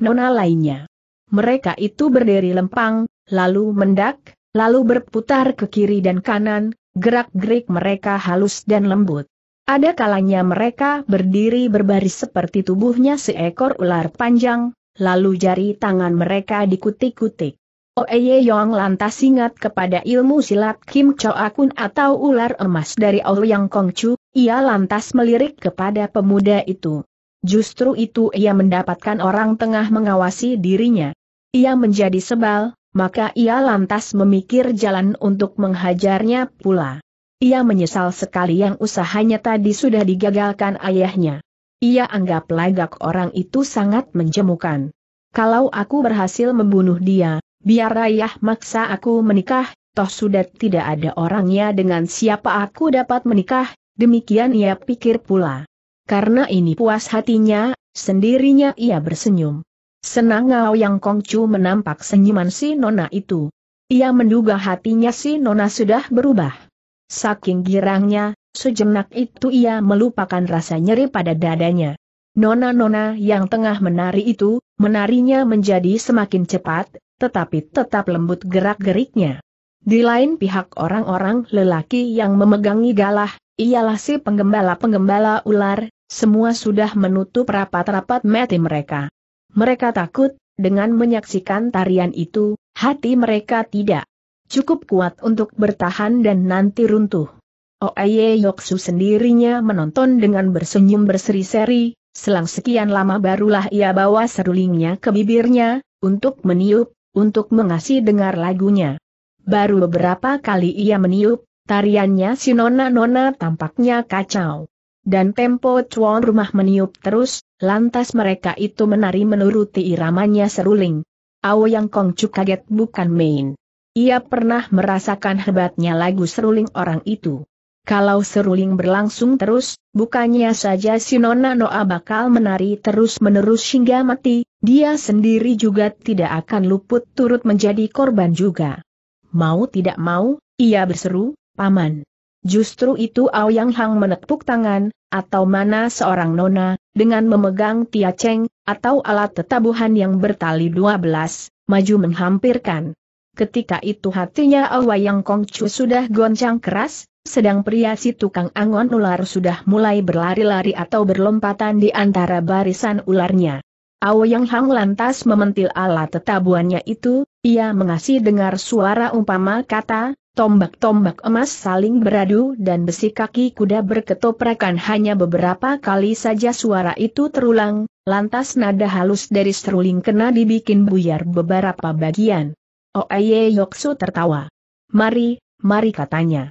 nona lainnya. Mereka itu berdiri lempang, lalu mendak, lalu berputar ke kiri dan kanan, gerak-gerik mereka halus dan lembut. Ada kalanya mereka berdiri berbaris seperti tubuhnya seekor ular panjang, lalu jari tangan mereka dikutik-kutik. Oeye oh, Yong lantas ingat kepada ilmu silat Kim Choa Kun atau ular emas dari Ouyang Chu. ia lantas melirik kepada pemuda itu. Justru itu ia mendapatkan orang tengah mengawasi dirinya. Ia menjadi sebal, maka ia lantas memikir jalan untuk menghajarnya pula. Ia menyesal sekali yang usahanya tadi sudah digagalkan ayahnya. Ia anggap lagak orang itu sangat menjemukan. Kalau aku berhasil membunuh dia, biar ayah maksa aku menikah, toh sudah tidak ada orangnya dengan siapa aku dapat menikah, demikian ia pikir pula. Karena ini puas hatinya, sendirinya ia bersenyum. Senang ngau Yang Kongcu menampak senyuman si nona itu. Ia menduga hatinya si nona sudah berubah. Saking girangnya, Sejenak itu ia melupakan rasa nyeri pada dadanya. Nona-nona yang tengah menari itu, menarinya menjadi semakin cepat, tetapi tetap lembut gerak-geriknya. Di lain pihak orang-orang lelaki yang memegangi galah, ialah si penggembala-penggembala ular, semua sudah menutup rapat-rapat mati mereka. Mereka takut, dengan menyaksikan tarian itu, hati mereka tidak cukup kuat untuk bertahan dan nanti runtuh. Oye oh, Yoksu sendirinya menonton dengan bersenyum berseri-seri, selang sekian lama barulah ia bawa serulingnya ke bibirnya, untuk meniup, untuk mengasih dengar lagunya. Baru beberapa kali ia meniup, tariannya si nona-nona tampaknya kacau. Dan tempo cuan rumah meniup terus, lantas mereka itu menari menuruti iramanya seruling. Aoyang Kongcu kaget bukan main. Ia pernah merasakan hebatnya lagu seruling orang itu. Kalau seruling berlangsung terus, bukannya saja si Nona Noa bakal menari terus-menerus hingga mati, dia sendiri juga tidak akan luput turut menjadi korban juga. Mau tidak mau, ia berseru, Paman. Justru itu Aoyang Hang menepuk tangan, atau mana seorang nona, dengan memegang tia Cheng, atau alat tetabuhan yang bertali 12, maju menghampirkan. Ketika itu hatinya Kong Kongcu sudah goncang keras, sedang pria si tukang angon ular sudah mulai berlari-lari atau berlompatan di antara barisan ularnya. Aoyang Hang lantas mementil alat tetabuannya itu, ia mengasih dengar suara umpama kata, tombak-tombak emas saling beradu dan besi kaki kuda berketoprakan hanya beberapa kali saja suara itu terulang, lantas nada halus dari seruling kena dibikin buyar beberapa bagian. Oh Oeye Yoksu tertawa. Mari, mari katanya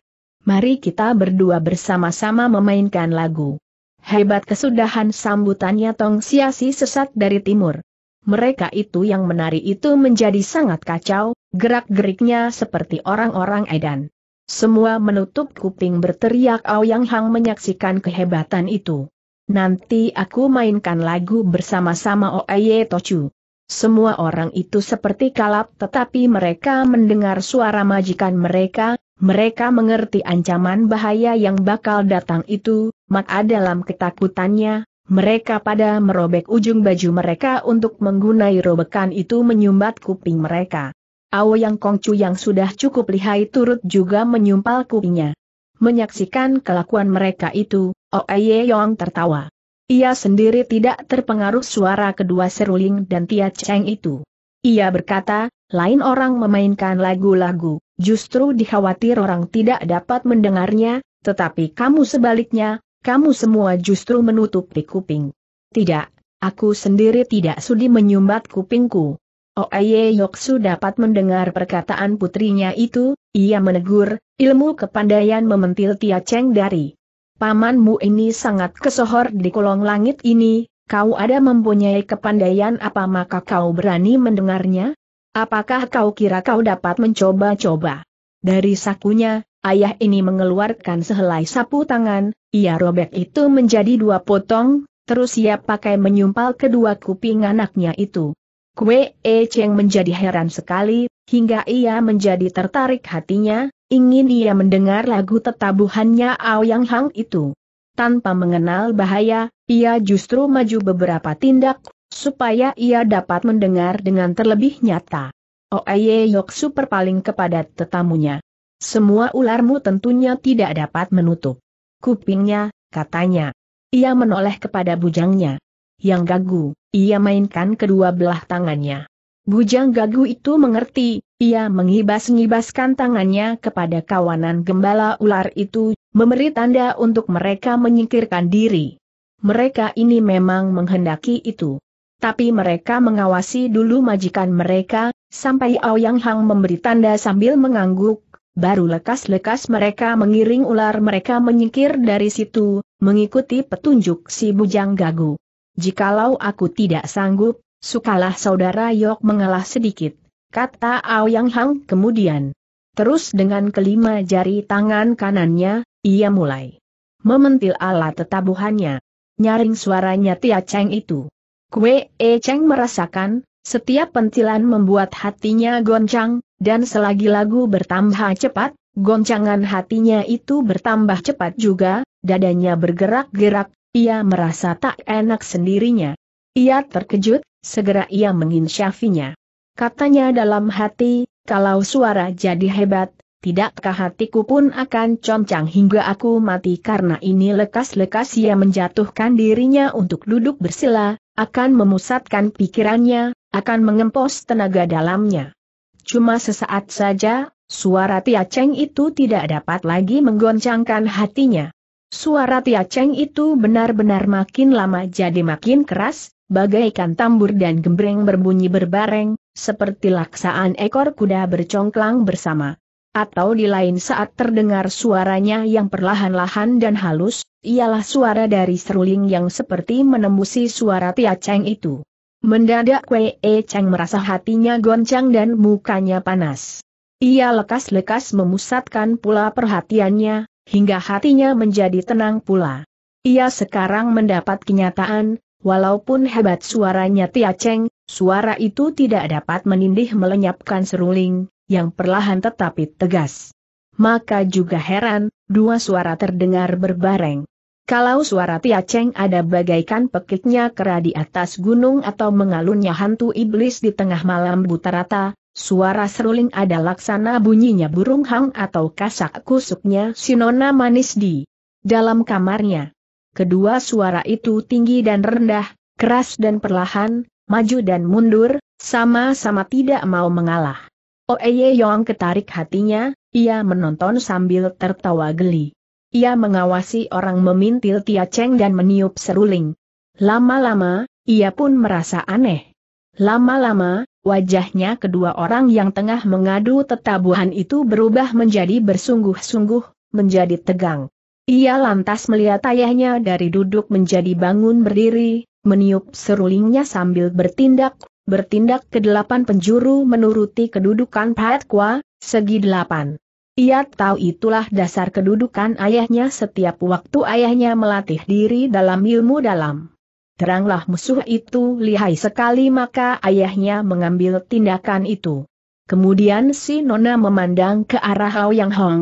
mari kita berdua bersama-sama memainkan lagu. Hebat kesudahan sambutannya Tong Siasi sesat dari timur. Mereka itu yang menari itu menjadi sangat kacau, gerak-geriknya seperti orang-orang Edan. Semua menutup kuping berteriak Aoyang Hang menyaksikan kehebatan itu. Nanti aku mainkan lagu bersama-sama Oeye Tochu. Semua orang itu seperti kalap tetapi mereka mendengar suara majikan mereka, mereka mengerti ancaman bahaya yang bakal datang itu, maka dalam ketakutannya, mereka pada merobek ujung baju mereka untuk menggunai robekan itu menyumbat kuping mereka. Ao Yang Kongcu yang sudah cukup lihai turut juga menyumpal kupingnya. Menyaksikan kelakuan mereka itu, Oeye Yong tertawa. Ia sendiri tidak terpengaruh suara kedua seruling dan Tia Cheng itu. Ia berkata, lain orang memainkan lagu-lagu. Justru dikhawatir orang tidak dapat mendengarnya, tetapi kamu sebaliknya, kamu semua justru menutupi kuping. Tidak, aku sendiri tidak sudi menyumbat kupingku. Oeye oh, Yoksu dapat mendengar perkataan putrinya itu, ia menegur, ilmu kepandaian mementil Tia Cheng dari. Pamanmu ini sangat kesohor di kolong langit ini, kau ada mempunyai kepandaian apa maka kau berani mendengarnya? Apakah kau kira kau dapat mencoba-coba? Dari sakunya, ayah ini mengeluarkan sehelai sapu tangan, ia robek itu menjadi dua potong, terus ia pakai menyumpal kedua kuping anaknya itu. Kue E Cheng menjadi heran sekali, hingga ia menjadi tertarik hatinya, ingin ia mendengar lagu tetabuhannya Yang Hang itu. Tanpa mengenal bahaya, ia justru maju beberapa tindak, supaya ia dapat mendengar dengan terlebih nyata. Oh, Yok super paling kepada tetamunya. Semua ularmu tentunya tidak dapat menutup kupingnya, katanya. Ia menoleh kepada bujangnya. Yang gagu, ia mainkan kedua belah tangannya. Bujang gagu itu mengerti, ia mengibas-ngibaskan tangannya kepada kawanan gembala ular itu, memberi tanda untuk mereka menyingkirkan diri. Mereka ini memang menghendaki itu tapi mereka mengawasi dulu majikan mereka, sampai Aoyang Hang memberi tanda sambil mengangguk, baru lekas-lekas mereka mengiring ular mereka menyingkir dari situ, mengikuti petunjuk si Bujang Gagu. Jikalau aku tidak sanggup, sukalah saudara Yok mengalah sedikit, kata Aoyang Hang kemudian. Terus dengan kelima jari tangan kanannya, ia mulai mementil alat tetabuhannya. Nyaring suaranya Tia Cheng itu. Kue E Cheng merasakan, setiap pentilan membuat hatinya goncang, dan selagi lagu bertambah cepat, goncangan hatinya itu bertambah cepat juga, dadanya bergerak-gerak, ia merasa tak enak sendirinya. Ia terkejut, segera ia menginsyafinya. Katanya dalam hati, kalau suara jadi hebat, tidakkah hatiku pun akan concang hingga aku mati karena ini lekas-lekas ia menjatuhkan dirinya untuk duduk bersila, akan memusatkan pikirannya, akan mengempos tenaga dalamnya. Cuma sesaat saja, suara Tia Cheng itu tidak dapat lagi menggoncangkan hatinya. Suara Tia Cheng itu benar-benar makin lama jadi makin keras, bagaikan tambur dan gembreng berbunyi berbareng, seperti laksaan ekor kuda bercongklang bersama atau di lain saat terdengar suaranya yang perlahan-lahan dan halus, ialah suara dari seruling yang seperti menembusi suara Tia Cheng itu. Mendadak Wei e Cheng merasa hatinya goncang dan mukanya panas. Ia lekas-lekas memusatkan pula perhatiannya, hingga hatinya menjadi tenang pula. Ia sekarang mendapat kenyataan, walaupun hebat suaranya Tia Cheng, suara itu tidak dapat menindih melenyapkan seruling, yang perlahan tetapi tegas. Maka juga heran, dua suara terdengar berbareng. Kalau suara Tia Cheng ada bagaikan pekiknya kera di atas gunung atau mengalunnya hantu iblis di tengah malam buta rata, suara seruling ada laksana bunyinya burung hang atau kasak kusuknya sinona manis di dalam kamarnya. Kedua suara itu tinggi dan rendah, keras dan perlahan, maju dan mundur, sama-sama tidak mau mengalah. Oeye oh, Yong ketarik hatinya, ia menonton sambil tertawa geli. Ia mengawasi orang memintil Tia Cheng dan meniup seruling. Lama-lama, ia pun merasa aneh. Lama-lama, wajahnya kedua orang yang tengah mengadu tetabuhan itu berubah menjadi bersungguh-sungguh, menjadi tegang. Ia lantas melihat ayahnya dari duduk menjadi bangun berdiri, meniup serulingnya sambil bertindak bertindak ke delapan penjuru menuruti kedudukan Pat Kwa, segi delapan. Ia tahu itulah dasar kedudukan ayahnya setiap waktu ayahnya melatih diri dalam ilmu dalam. Teranglah musuh itu lihai sekali maka ayahnya mengambil tindakan itu. Kemudian si Nona memandang ke arah Hao Yang Hong.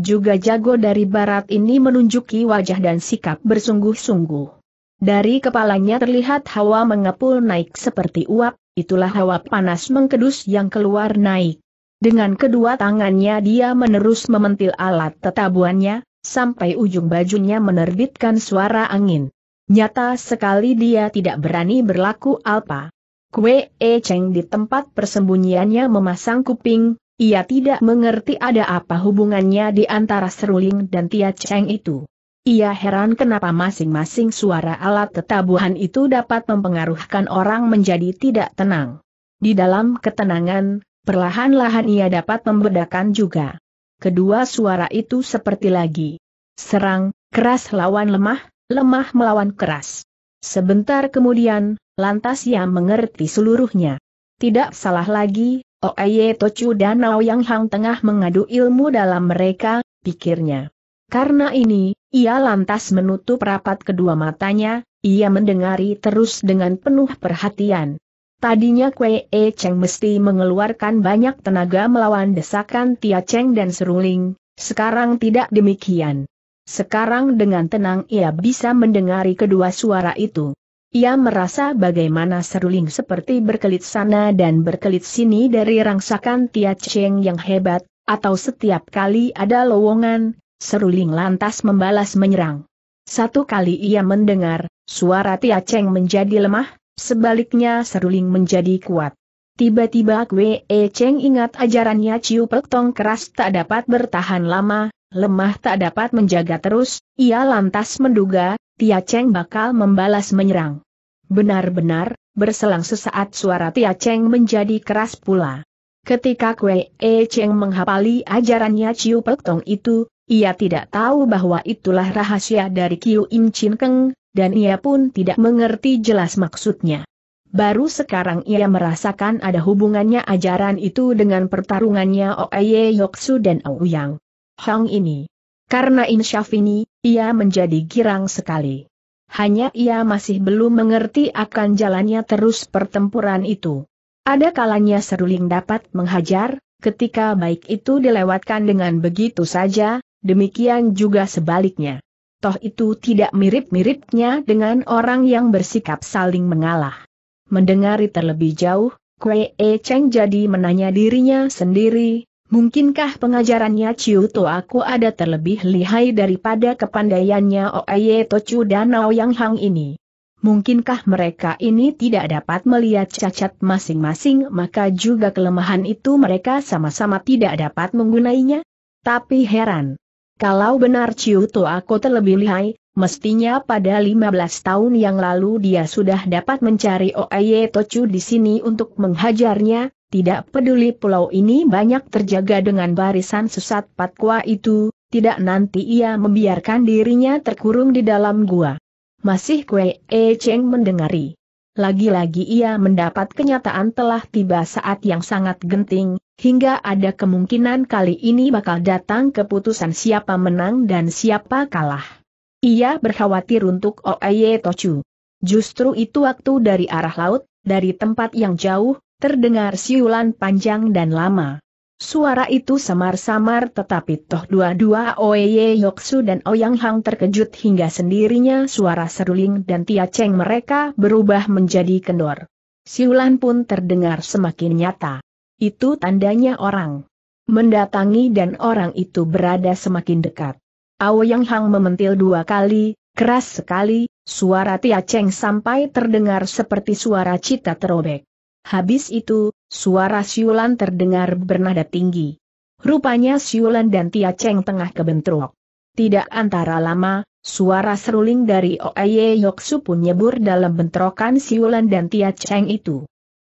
Juga jago dari barat ini menunjuki wajah dan sikap bersungguh-sungguh. Dari kepalanya terlihat hawa mengepul naik seperti uap, itulah hawa panas mengkedus yang keluar naik. Dengan kedua tangannya dia menerus mementil alat tetabuannya, sampai ujung bajunya menerbitkan suara angin. Nyata sekali dia tidak berani berlaku alpa. Kue E Cheng di tempat persembunyiannya memasang kuping, ia tidak mengerti ada apa hubungannya di antara seruling dan Tia Cheng itu. Ia heran kenapa masing-masing suara alat tetabuhan itu dapat mempengaruhkan orang menjadi tidak tenang. Di dalam ketenangan, perlahan-lahan ia dapat membedakan juga. Kedua suara itu seperti lagi. Serang, keras lawan lemah, lemah melawan keras. Sebentar kemudian, lantas ia mengerti seluruhnya. Tidak salah lagi, Oeye Tochu dan Naoyang Yang Hang tengah mengadu ilmu dalam mereka, pikirnya. Karena ini, ia lantas menutup rapat kedua matanya, ia mendengari terus dengan penuh perhatian. Tadinya Kuei E Cheng mesti mengeluarkan banyak tenaga melawan desakan Tia Cheng dan Seruling, sekarang tidak demikian. Sekarang dengan tenang ia bisa mendengari kedua suara itu. Ia merasa bagaimana Seruling seperti berkelit sana dan berkelit sini dari rangsakan Tia Cheng yang hebat, atau setiap kali ada lowongan, Seruling lantas membalas menyerang. Satu kali ia mendengar, suara Tia Cheng menjadi lemah, sebaliknya Seruling menjadi kuat. Tiba-tiba Kwe e Cheng ingat ajarannya Ciu Pek Tong keras tak dapat bertahan lama, lemah tak dapat menjaga terus, ia lantas menduga, Tia Cheng bakal membalas menyerang. Benar-benar, berselang sesaat suara Tia Cheng menjadi keras pula. Ketika Kwe E Cheng menghapali ajarannya Ciu Pek Tong itu, ia tidak tahu bahwa itulah rahasia dari Kiu Im Chin Keng, dan ia pun tidak mengerti jelas maksudnya. Baru sekarang ia merasakan ada hubungannya ajaran itu dengan pertarungannya Oeye Yoksu dan Yang. Hong ini. Karena insyaf ini, ia menjadi girang sekali. Hanya ia masih belum mengerti akan jalannya terus pertempuran itu. Ada kalanya seruling dapat menghajar, ketika baik itu dilewatkan dengan begitu saja, demikian juga sebaliknya. Toh itu tidak mirip-miripnya dengan orang yang bersikap saling mengalah. Mendengari terlebih jauh, kwee e Cheng jadi menanya dirinya sendiri, mungkinkah pengajarannya Chiu To aku ada terlebih lihai daripada kepandaiannya Oaye Tochu dan Yang Hang ini? Mungkinkah mereka ini tidak dapat melihat cacat masing-masing maka juga kelemahan itu mereka sama-sama tidak dapat menggunainya? Tapi heran, kalau benar Ciuto aku terlebih lihai, mestinya pada 15 tahun yang lalu dia sudah dapat mencari Oaye Tochu di sini untuk menghajarnya, tidak peduli pulau ini banyak terjaga dengan barisan sesat patkwa itu, tidak nanti ia membiarkan dirinya terkurung di dalam gua. Masih Kue E Cheng mendengari. Lagi-lagi ia mendapat kenyataan telah tiba saat yang sangat genting, hingga ada kemungkinan kali ini bakal datang keputusan siapa menang dan siapa kalah. Ia berkhawatir untuk Oeye Tochu. Justru itu waktu dari arah laut, dari tempat yang jauh, terdengar siulan panjang dan lama. Suara itu samar-samar tetapi toh dua-dua Oeye Yoksu dan Oyang Hang terkejut hingga sendirinya suara seruling dan Tia Cheng mereka berubah menjadi kendor. Siulan pun terdengar semakin nyata. Itu tandanya orang mendatangi dan orang itu berada semakin dekat. Yang Hang mementil dua kali, keras sekali, suara Tia Cheng sampai terdengar seperti suara cita terobek. Habis itu, suara siulan terdengar bernada tinggi. Rupanya siulan dan Tia Cheng tengah kebentrok. Tidak antara lama, suara seruling dari Oeye Yoksu pun nyebur dalam bentrokan siulan dan Tia Cheng itu.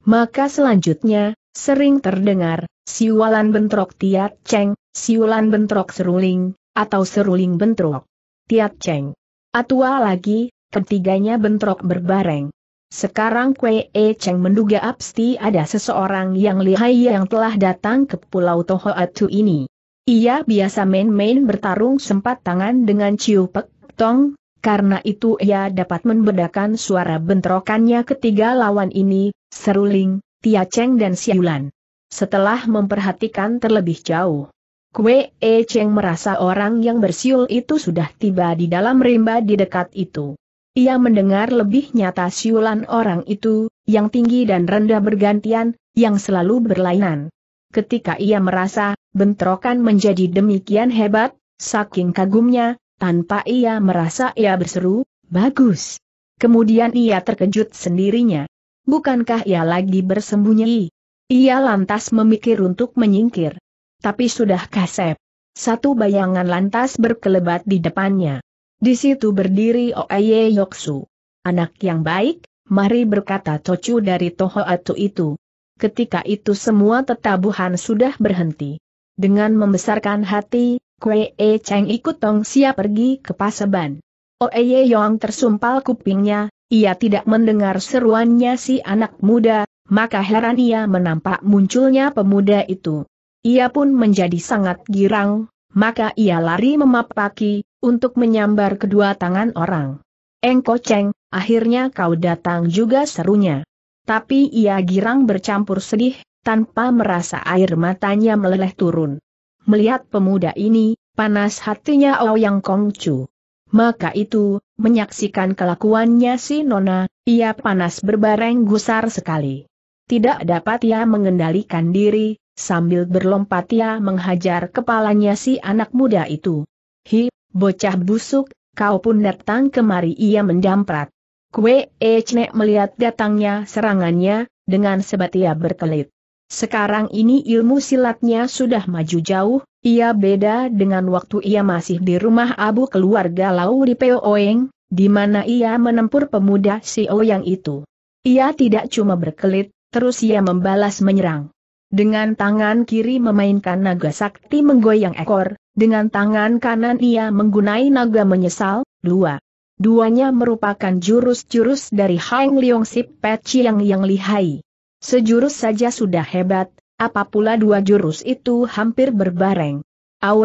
Maka selanjutnya, sering terdengar, siulan bentrok tiat ceng, siulan bentrok seruling, atau seruling bentrok tiat ceng. Atua lagi, ketiganya bentrok berbareng. Sekarang Kue E Cheng menduga Absti ada seseorang yang lihai yang telah datang ke Pulau Tohoatu ini. Ia biasa main-main bertarung sempat tangan dengan Ciu Pek Tong, karena itu ia dapat membedakan suara bentrokannya ketiga lawan ini, seruling, Tia Cheng dan Siulan. Setelah memperhatikan terlebih jauh, Kue E Cheng merasa orang yang bersiul itu sudah tiba di dalam rimba di dekat itu. Ia mendengar lebih nyata siulan orang itu, yang tinggi dan rendah bergantian, yang selalu berlainan. Ketika ia merasa, bentrokan menjadi demikian hebat, saking kagumnya, tanpa ia merasa ia berseru, bagus. Kemudian ia terkejut sendirinya. Bukankah ia lagi bersembunyi? Ia lantas memikir untuk menyingkir. Tapi sudah kasep. Satu bayangan lantas berkelebat di depannya. Di situ berdiri Oeye Yoksu. Anak yang baik, mari berkata Tochu dari Toho Atu itu. Ketika itu semua tetabuhan sudah berhenti. Dengan membesarkan hati, Kwee E Cheng ikut Tong Sia pergi ke Paseban. Oeye Yong tersumpal kupingnya, ia tidak mendengar seruannya si anak muda, maka heran ia menampak munculnya pemuda itu. Ia pun menjadi sangat girang, maka ia lari memapaki, untuk menyambar kedua tangan orang. Engko ceng, akhirnya kau datang juga serunya. Tapi ia girang bercampur sedih, tanpa merasa air matanya meleleh turun. Melihat pemuda ini, panas hatinya Ouyang Kongcu. Maka itu, Menyaksikan kelakuannya si Nona, ia panas berbareng gusar sekali. Tidak dapat ia mengendalikan diri, sambil berlompat ia menghajar kepalanya si anak muda itu. Hi, bocah busuk, kau pun datang kemari ia mendamprat. Kue Echne melihat datangnya serangannya, dengan sebat ia berkelit. Sekarang ini ilmu silatnya sudah maju jauh, ia beda dengan waktu ia masih di rumah abu keluarga Lauri Oeng, di mana ia menempur pemuda Si Oyang itu. Ia tidak cuma berkelit, terus ia membalas menyerang. Dengan tangan kiri memainkan naga sakti menggoyang ekor, dengan tangan kanan ia menggunai naga menyesal, dua. Duanya merupakan jurus-jurus dari Hang Leong Sip Pet Chiang yang lihai. Sejurus saja sudah hebat, apapula dua jurus itu hampir berbareng.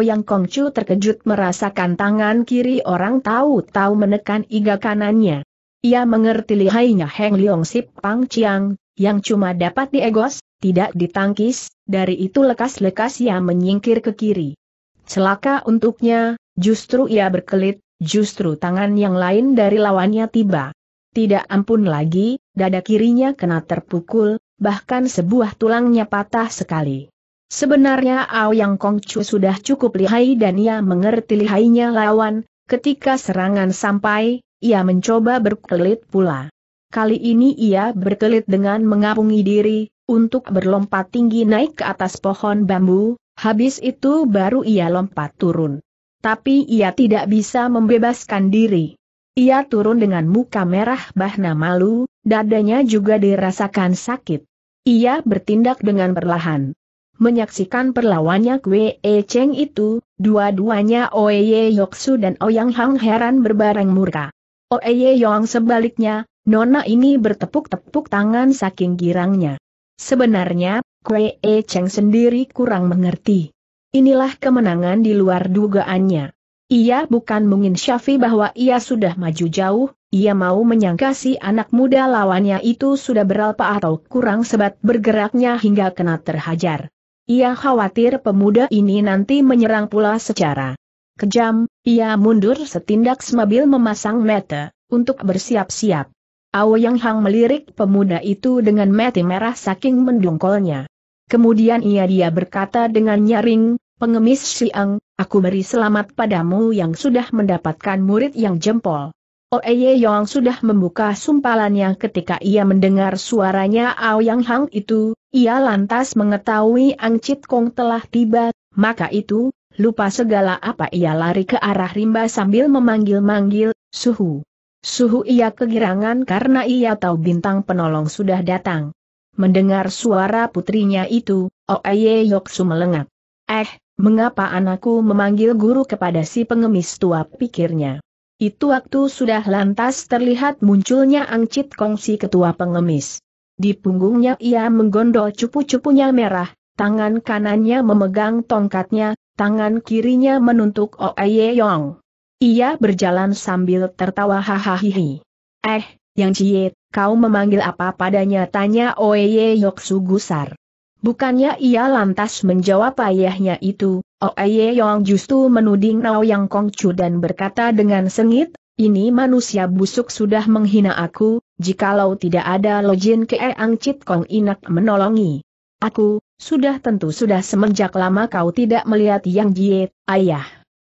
yang Kongcu terkejut merasakan tangan kiri orang tahu-tahu menekan iga kanannya. Ia mengerti lihainya Heng Leong Sip Pang Chiang, yang cuma dapat diegos, tidak ditangkis, dari itu lekas-lekas ia menyingkir ke kiri. Celaka untuknya, justru ia berkelit, justru tangan yang lain dari lawannya tiba. Tidak ampun lagi, dada kirinya kena terpukul, bahkan sebuah tulangnya patah sekali. Sebenarnya Ao Yang Kong Chu sudah cukup lihai dan ia mengerti lihainya lawan, ketika serangan sampai, ia mencoba berkelit pula. Kali ini ia berkelit dengan mengapungi diri, untuk berlompat tinggi naik ke atas pohon bambu, habis itu baru ia lompat turun. Tapi ia tidak bisa membebaskan diri. Ia turun dengan muka merah bahna malu, dadanya juga dirasakan sakit. Ia bertindak dengan perlahan. Menyaksikan perlawannya Kwee E Cheng itu, dua-duanya Oye Yoksu dan Oyang Hang heran berbareng murka. Oye Yong sebaliknya, nona ini bertepuk-tepuk tangan saking girangnya. Sebenarnya, Kwee E Cheng sendiri kurang mengerti. Inilah kemenangan di luar dugaannya. Ia bukan mungkin syafi bahwa ia sudah maju jauh, ia mau menyangka si anak muda lawannya itu sudah beralpa atau kurang sebat bergeraknya hingga kena terhajar. Ia khawatir pemuda ini nanti menyerang pula secara kejam, ia mundur setindak semabil memasang mata, untuk bersiap-siap. Yang Hang melirik pemuda itu dengan mata merah saking mendongkolnya. Kemudian ia dia berkata dengan nyaring, pengemis Siang, Aku beri selamat padamu yang sudah mendapatkan murid yang jempol. Oeye oh, Yong sudah membuka sumpalannya ketika ia mendengar suaranya Ao Yang Hang itu, ia lantas mengetahui Ang Chit Kong telah tiba, maka itu, lupa segala apa ia lari ke arah rimba sambil memanggil-manggil, suhu. Suhu ia kegirangan karena ia tahu bintang penolong sudah datang. Mendengar suara putrinya itu, Oeye oh, Yong melengak. Eh, mengapa anakku memanggil guru kepada si pengemis tua pikirnya. Itu waktu sudah lantas terlihat munculnya Angcit Kongsi ketua pengemis. Di punggungnya ia menggondol cupu-cupunya merah, tangan kanannya memegang tongkatnya, tangan kirinya menuntuk Oe oh Yong. Ia berjalan sambil tertawa hahaha. Eh, yang ciet, kau memanggil apa padanya tanya Oe oh Yok Sugusar. Bukannya ia lantas menjawab ayahnya itu, Oh Oye Yong justru menuding Nao Yang Kongcu dan berkata dengan sengit, ini manusia busuk sudah menghina aku, jikalau tidak ada lojin ke Ang Cit Kong Inak menolongi. Aku, sudah tentu sudah semenjak lama kau tidak melihat Yang Jie, ayah.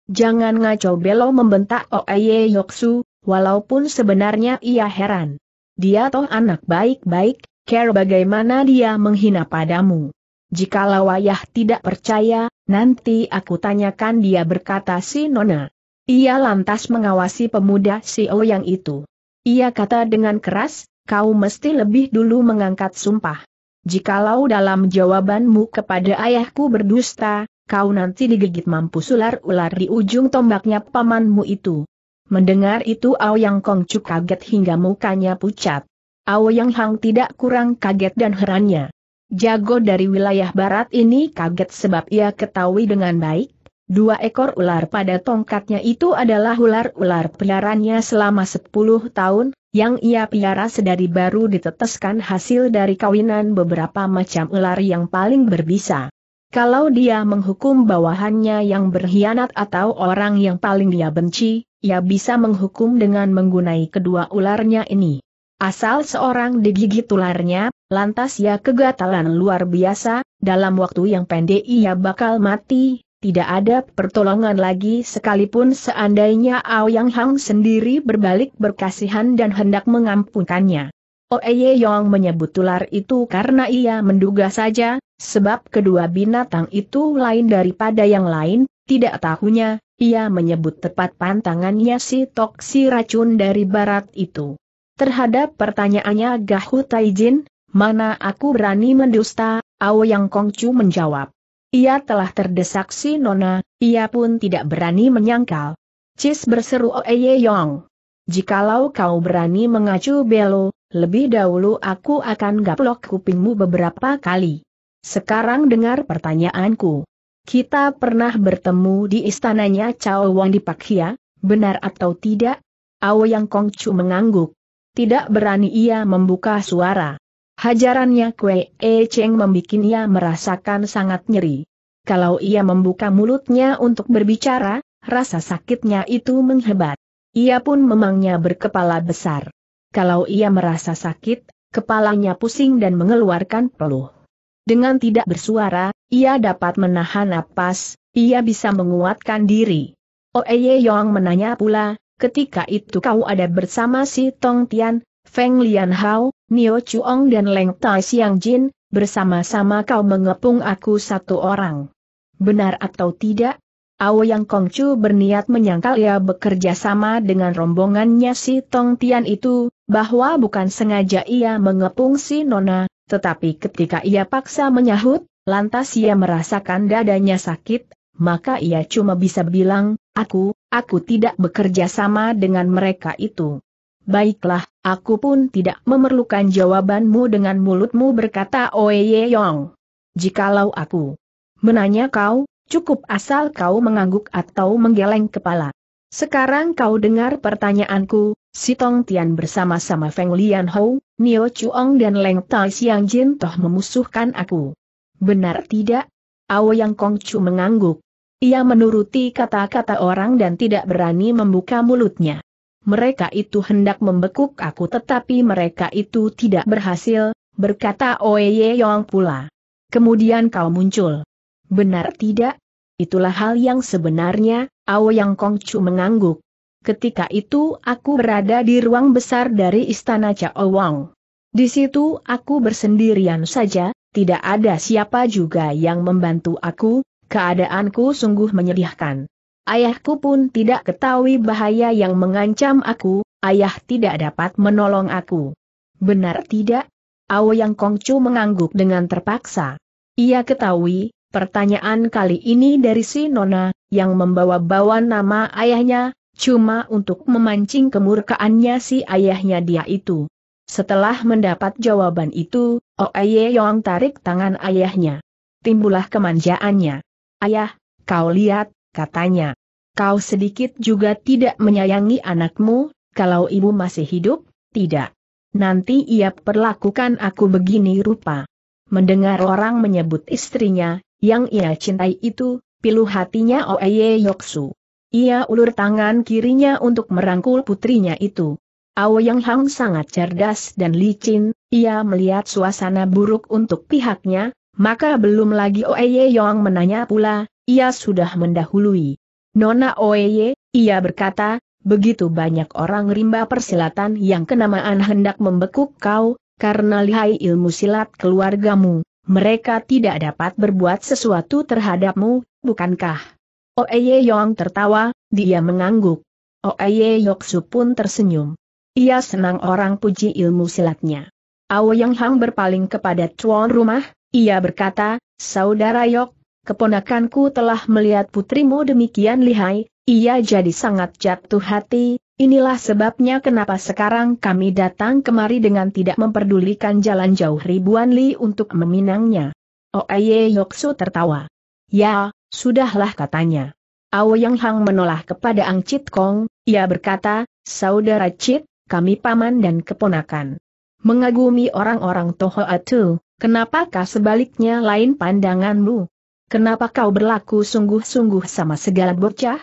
Jangan ngaco belo membentak Oye oh, Yoksu, walaupun sebenarnya ia heran. Dia toh anak baik-baik, care bagaimana dia menghina padamu. Jikalau ayah tidak percaya, nanti aku tanyakan dia berkata si Nona. Ia lantas mengawasi pemuda si oh yang itu. Ia kata dengan keras, kau mesti lebih dulu mengangkat sumpah. Jikalau dalam jawabanmu kepada ayahku berdusta, kau nanti digigit mampu ular-ular di ujung tombaknya pamanmu itu. Mendengar itu Ao oh Aoyang Kongcu kaget hingga mukanya pucat. Yang Hang tidak kurang kaget dan herannya. Jago dari wilayah barat ini kaget sebab ia ketahui dengan baik, dua ekor ular pada tongkatnya itu adalah ular-ular peliharannya selama 10 tahun, yang ia piara sedari baru diteteskan hasil dari kawinan beberapa macam ular yang paling berbisa. Kalau dia menghukum bawahannya yang berkhianat atau orang yang paling dia benci, ia bisa menghukum dengan menggunai kedua ularnya ini. Asal seorang digigit ularnya, lantas ia ya kegatalan luar biasa, dalam waktu yang pendek ia bakal mati, tidak ada pertolongan lagi sekalipun seandainya Ao Yang Hang sendiri berbalik berkasihan dan hendak mengampunkannya. Oeye Yong menyebut ular itu karena ia menduga saja, sebab kedua binatang itu lain daripada yang lain, tidak tahunya, ia menyebut tepat pantangannya si toksi racun dari barat itu. Terhadap pertanyaannya Gahu Taijin, mana aku berani mendusta, Yang Kongcu menjawab. Ia telah terdesak si Nona, ia pun tidak berani menyangkal. Cis berseru Oeye Yong. Jikalau kau berani mengacu belo, lebih dahulu aku akan gaplok kupingmu beberapa kali. Sekarang dengar pertanyaanku. Kita pernah bertemu di istananya Cao Wang di Pakhia, benar atau tidak? Ao Yang Kongcu mengangguk tidak berani ia membuka suara. Hajarannya kue E Cheng membuat ia merasakan sangat nyeri. Kalau ia membuka mulutnya untuk berbicara, rasa sakitnya itu menghebat. Ia pun memangnya berkepala besar. Kalau ia merasa sakit, kepalanya pusing dan mengeluarkan peluh. Dengan tidak bersuara, ia dapat menahan napas, ia bisa menguatkan diri. Oeye Yong menanya pula, ketika itu kau ada bersama si Tong Tian, Feng Lian Hao, Nio Chuong dan Leng Tai Siang Jin, bersama-sama kau mengepung aku satu orang. Benar atau tidak? Yang Chu berniat menyangkal ia bekerja sama dengan rombongannya si Tong Tian itu, bahwa bukan sengaja ia mengepung si Nona, tetapi ketika ia paksa menyahut, lantas ia merasakan dadanya sakit, maka ia cuma bisa bilang, aku, Aku tidak bekerja sama dengan mereka itu. Baiklah, aku pun tidak memerlukan jawabanmu dengan mulutmu berkata Oye Yong. Jikalau aku menanya kau, cukup asal kau mengangguk atau menggeleng kepala. Sekarang kau dengar pertanyaanku, si Tong Tian bersama-sama Feng Lian Hou, Nio Chuong dan Leng Tai Siang Jin toh memusuhkan aku. Benar tidak? Ao Yang Kong Chu mengangguk. Ia menuruti kata-kata orang dan tidak berani membuka mulutnya. Mereka itu hendak membekuk aku tetapi mereka itu tidak berhasil, berkata Oye Yong pula. Kemudian kau muncul. Benar tidak? Itulah hal yang sebenarnya, Aoyang Kongcu mengangguk. Ketika itu aku berada di ruang besar dari istana Chao Wang. Di situ aku bersendirian saja, tidak ada siapa juga yang membantu aku, keadaanku sungguh menyedihkan. Ayahku pun tidak ketahui bahaya yang mengancam aku, ayah tidak dapat menolong aku. Benar tidak? yang Kongcu mengangguk dengan terpaksa. Ia ketahui, pertanyaan kali ini dari si Nona, yang membawa-bawa nama ayahnya, cuma untuk memancing kemurkaannya si ayahnya dia itu. Setelah mendapat jawaban itu, Oeye Yong tarik tangan ayahnya. Timbullah kemanjaannya. Ayah, kau lihat, katanya. Kau sedikit juga tidak menyayangi anakmu, kalau ibu masih hidup, tidak. Nanti ia perlakukan aku begini rupa. Mendengar orang menyebut istrinya, yang ia cintai itu, pilu hatinya Oeye Yoksu. Ia ulur tangan kirinya untuk merangkul putrinya itu. Yang Hang sangat cerdas dan licin, ia melihat suasana buruk untuk pihaknya, maka belum lagi Oeye Yong menanya pula, ia sudah mendahului. Nona Oeye, ia berkata, begitu banyak orang rimba persilatan yang kenamaan hendak membekuk kau, karena lihai ilmu silat keluargamu, mereka tidak dapat berbuat sesuatu terhadapmu, bukankah? Oeye Yong tertawa, dia mengangguk. Oeye Yoksu pun tersenyum. Ia senang orang puji ilmu silatnya. Ao Yang Hang berpaling kepada tuan rumah, ia berkata, Saudara Yok, keponakanku telah melihat putrimu demikian lihai, ia jadi sangat jatuh hati, inilah sebabnya kenapa sekarang kami datang kemari dengan tidak memperdulikan jalan jauh ribuan li untuk meminangnya. Oeye su tertawa. Ya, sudahlah katanya. yang Hang menolak kepada Ang Chit Kong, ia berkata, Saudara Cit, kami paman dan keponakan. Mengagumi orang-orang Toho Atu, Kenapakah sebaliknya lain pandanganmu? Kenapa kau berlaku sungguh-sungguh sama segala bocah?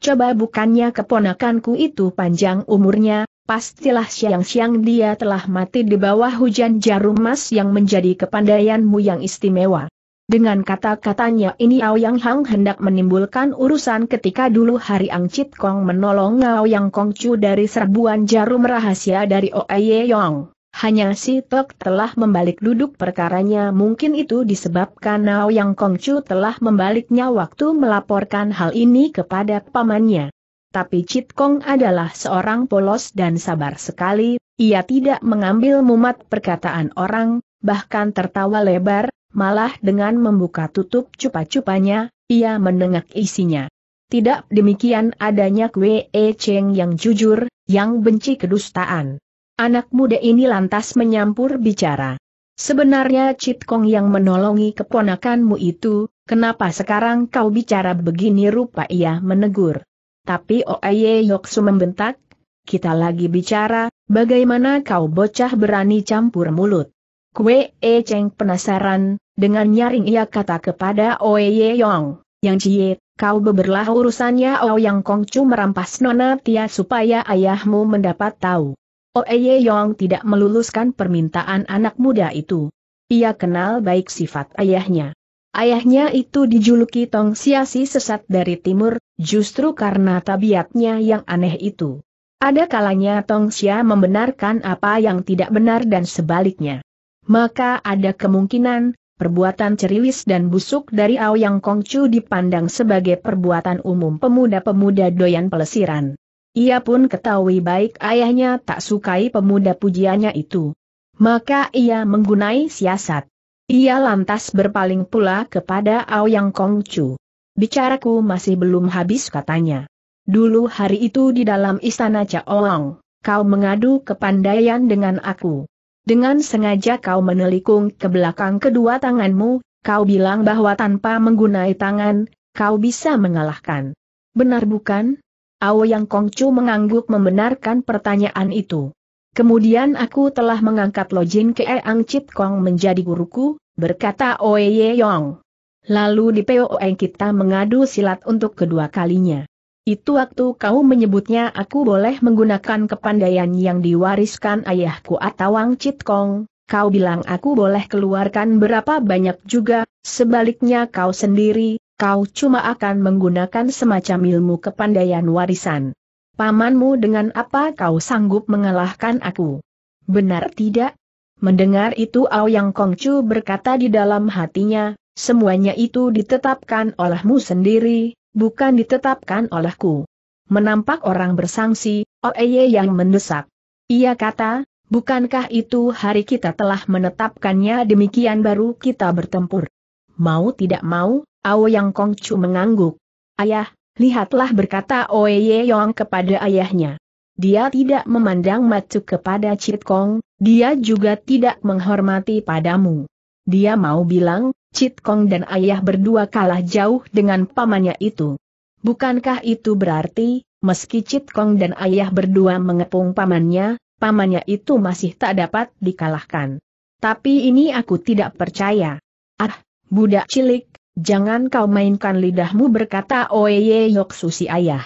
Coba bukannya keponakanku itu panjang umurnya, pastilah siang-siang dia telah mati di bawah hujan jarum emas yang menjadi kepandaianmu yang istimewa. Dengan kata-katanya ini Aoyang Hang hendak menimbulkan urusan ketika dulu hari Ang Chit Kong menolong Aoyang Chu dari serbuan jarum rahasia dari Oeye Yong. Hanya si Tok telah membalik duduk perkaranya mungkin itu disebabkan Nao Yang Kongcu telah membaliknya waktu melaporkan hal ini kepada pamannya. Tapi Cit Kong adalah seorang polos dan sabar sekali, ia tidak mengambil mumat perkataan orang, bahkan tertawa lebar, malah dengan membuka tutup cupa-cupanya, ia menengak isinya. Tidak demikian adanya Kwe e Cheng yang jujur, yang benci kedustaan. Anak muda ini lantas menyampur bicara. Sebenarnya Cit Kong yang menolongi keponakanmu itu, kenapa sekarang kau bicara begini rupa ia menegur. Tapi Oeye Yoksu membentak, kita lagi bicara, bagaimana kau bocah berani campur mulut. Kue E Cheng penasaran, dengan nyaring ia kata kepada Oeye Yong, Yang Cie, kau beberlah urusannya Ouyang Kongcu merampas Nona Tia supaya ayahmu mendapat tahu. Oeye Yong tidak meluluskan permintaan anak muda itu. Ia kenal baik sifat ayahnya. Ayahnya itu dijuluki Tong Siasi sesat dari timur, justru karena tabiatnya yang aneh itu. Ada kalanya Tong Xia membenarkan apa yang tidak benar dan sebaliknya. Maka ada kemungkinan, perbuatan ceriwis dan busuk dari Aoyang Kongcu dipandang sebagai perbuatan umum pemuda-pemuda doyan pelesiran. Ia pun ketahui baik ayahnya tak sukai pemuda pujiannya itu. Maka ia menggunai siasat. Ia lantas berpaling pula kepada Aoyang Chu. Bicaraku masih belum habis katanya. Dulu hari itu di dalam istana Cao Caoang, kau mengadu kepandaian dengan aku. Dengan sengaja kau menelikung ke belakang kedua tanganmu, kau bilang bahwa tanpa menggunai tangan, kau bisa mengalahkan. Benar bukan? Yang Kongcu mengangguk membenarkan pertanyaan itu. Kemudian aku telah mengangkat Lojin ke Eang Chit Kong menjadi guruku, berkata Oye Yong. Lalu di PON kita mengadu silat untuk kedua kalinya. Itu waktu kau menyebutnya aku boleh menggunakan kepandaian yang diwariskan ayahku Wang Chit Kong, kau bilang aku boleh keluarkan berapa banyak juga, sebaliknya kau sendiri, kau cuma akan menggunakan semacam ilmu kepandaian warisan. Pamanmu dengan apa kau sanggup mengalahkan aku? Benar tidak? Mendengar itu Ao Aoyang Kongcu berkata di dalam hatinya, semuanya itu ditetapkan olehmu sendiri, bukan ditetapkan olehku. Menampak orang bersangsi, Oeye yang mendesak. Ia kata, bukankah itu hari kita telah menetapkannya demikian baru kita bertempur? Mau tidak mau, yang Kongcu mengangguk. Ayah, lihatlah berkata Oye Yong kepada ayahnya. Dia tidak memandang matu kepada Chit Kong, dia juga tidak menghormati padamu. Dia mau bilang, Chit Kong dan ayah berdua kalah jauh dengan pamannya itu. Bukankah itu berarti, meski Chit Kong dan ayah berdua mengepung pamannya, pamannya itu masih tak dapat dikalahkan. Tapi ini aku tidak percaya. Ah, budak cilik, Jangan kau mainkan lidahmu berkata Oye Yok Susi ayah.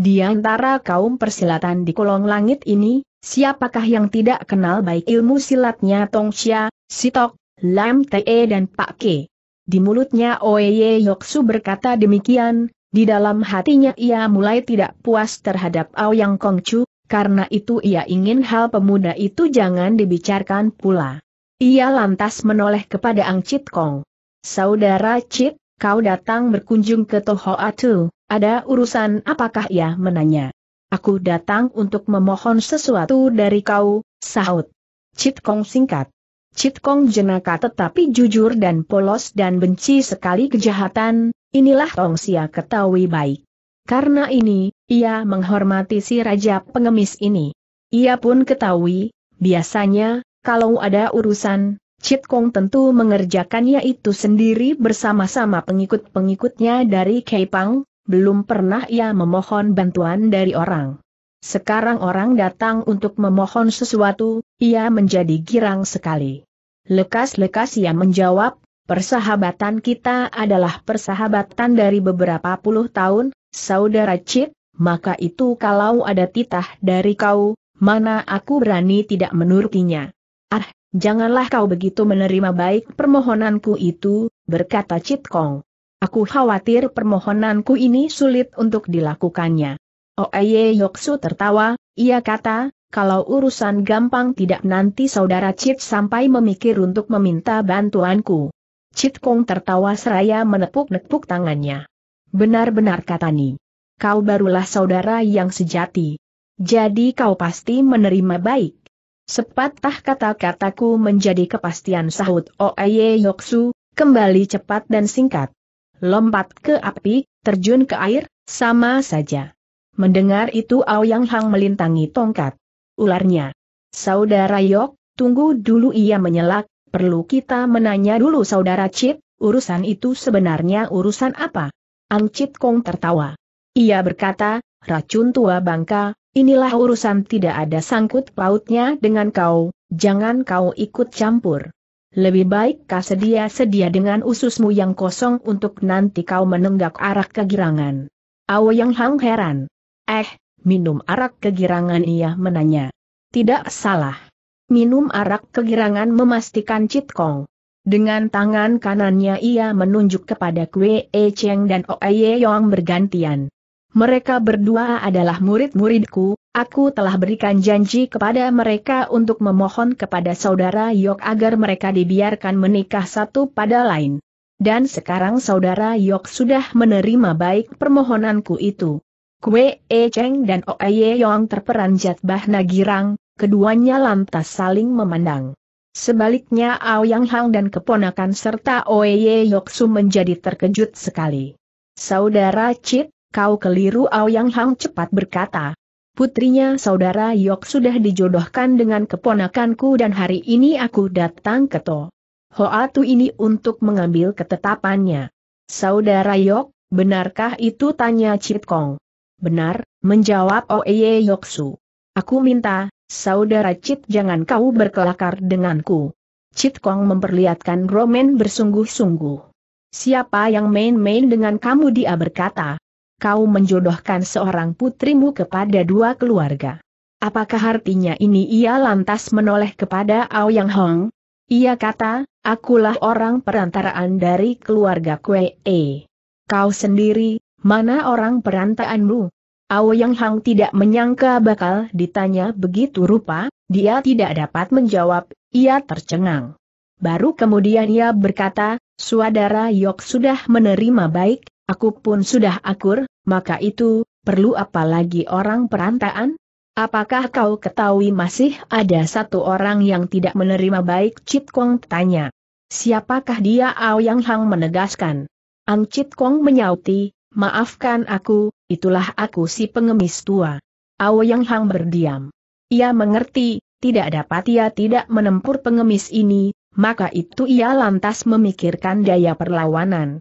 Di antara kaum persilatan di kolong langit ini, siapakah yang tidak kenal baik ilmu silatnya Tong Xia, Sitok, Lam Te dan Pak Ke. Di mulutnya Oye Yok Su berkata demikian, di dalam hatinya ia mulai tidak puas terhadap Aoyang Chu, karena itu ia ingin hal pemuda itu jangan dibicarakan pula. Ia lantas menoleh kepada Ang Cit Kong. Saudara Cip, kau datang berkunjung ke Toho Tohoatu, ada urusan apakah ya? menanya? Aku datang untuk memohon sesuatu dari kau, sahut. Chit Kong singkat. Chit Kong jenaka tetapi jujur dan polos dan benci sekali kejahatan, inilah Tong Sia ketahui baik. Karena ini, ia menghormati si Raja Pengemis ini. Ia pun ketahui, biasanya, kalau ada urusan, Chit Kong tentu mengerjakannya itu sendiri bersama-sama pengikut-pengikutnya dari Kepang, belum pernah ia memohon bantuan dari orang. Sekarang orang datang untuk memohon sesuatu, ia menjadi girang sekali. Lekas-lekas ia menjawab, persahabatan kita adalah persahabatan dari beberapa puluh tahun, saudara Chit, maka itu kalau ada titah dari kau, mana aku berani tidak menurutinya. Ah, Janganlah kau begitu menerima baik permohonanku itu, berkata Chit Kong. Aku khawatir permohonanku ini sulit untuk dilakukannya. Oeye oh, Yoksu tertawa, ia kata, kalau urusan gampang tidak nanti saudara Cit sampai memikir untuk meminta bantuanku. Chit Kong tertawa seraya menepuk-nepuk tangannya. Benar-benar kata Ni. Kau barulah saudara yang sejati. Jadi kau pasti menerima baik. Sepatah kata-kataku menjadi kepastian sahut Oeye Yoksu, kembali cepat dan singkat. Lompat ke api, terjun ke air, sama saja. Mendengar itu Aoyang Hang melintangi tongkat. Ularnya. Saudara Yok, tunggu dulu ia menyelak, perlu kita menanya dulu saudara Chip, urusan itu sebenarnya urusan apa? Ang Chip Kong tertawa. Ia berkata, racun tua bangka, Inilah urusan tidak ada sangkut pautnya dengan kau, jangan kau ikut campur. Lebih baik kau sedia-sedia dengan ususmu yang kosong untuk nanti kau menenggak arak kegirangan. yang Hang heran. Eh, minum arak kegirangan ia menanya. Tidak salah. Minum arak kegirangan memastikan Cit Kong. Dengan tangan kanannya ia menunjuk kepada Kwe E Cheng dan Oe Yong bergantian. Mereka berdua adalah murid-muridku, aku telah berikan janji kepada mereka untuk memohon kepada saudara Yok agar mereka dibiarkan menikah satu pada lain. Dan sekarang saudara Yok sudah menerima baik permohonanku itu. Kue E Cheng dan Oe Yong terperanjat bah Nagirang, keduanya lantas saling memandang. Sebaliknya Ao Yang Hang dan keponakan serta e Yok Su menjadi terkejut sekali. Saudara Chit, Kau keliru Aoyang Hang cepat berkata. Putrinya saudara Yok sudah dijodohkan dengan keponakanku dan hari ini aku datang ke To. Hoatu ini untuk mengambil ketetapannya. Saudara Yok, benarkah itu tanya Cit Kong? Benar, menjawab Oeye Yoksu. Aku minta, saudara Cit jangan kau berkelakar denganku. Cit Kong memperlihatkan Roman bersungguh-sungguh. Siapa yang main-main dengan kamu dia berkata kau menjodohkan seorang putrimu kepada dua keluarga. Apakah artinya ini ia lantas menoleh kepada Yang Hong? Ia kata, akulah orang perantaraan dari keluarga Kwe E. Kau sendiri, mana orang perantaanmu? Yang Hong tidak menyangka bakal ditanya begitu rupa, dia tidak dapat menjawab, ia tercengang. Baru kemudian ia berkata, Suadara Yok sudah menerima baik Aku pun sudah akur, maka itu, perlu apa lagi orang perantaan? Apakah kau ketahui masih ada satu orang yang tidak menerima baik Chit Kong tanya. Siapakah dia Aoyang Hang menegaskan. Ang Chit Kong menyauti, maafkan aku, itulah aku si pengemis tua. Aoyang Hang berdiam. Ia mengerti, tidak dapat ia tidak menempur pengemis ini, maka itu ia lantas memikirkan daya perlawanan.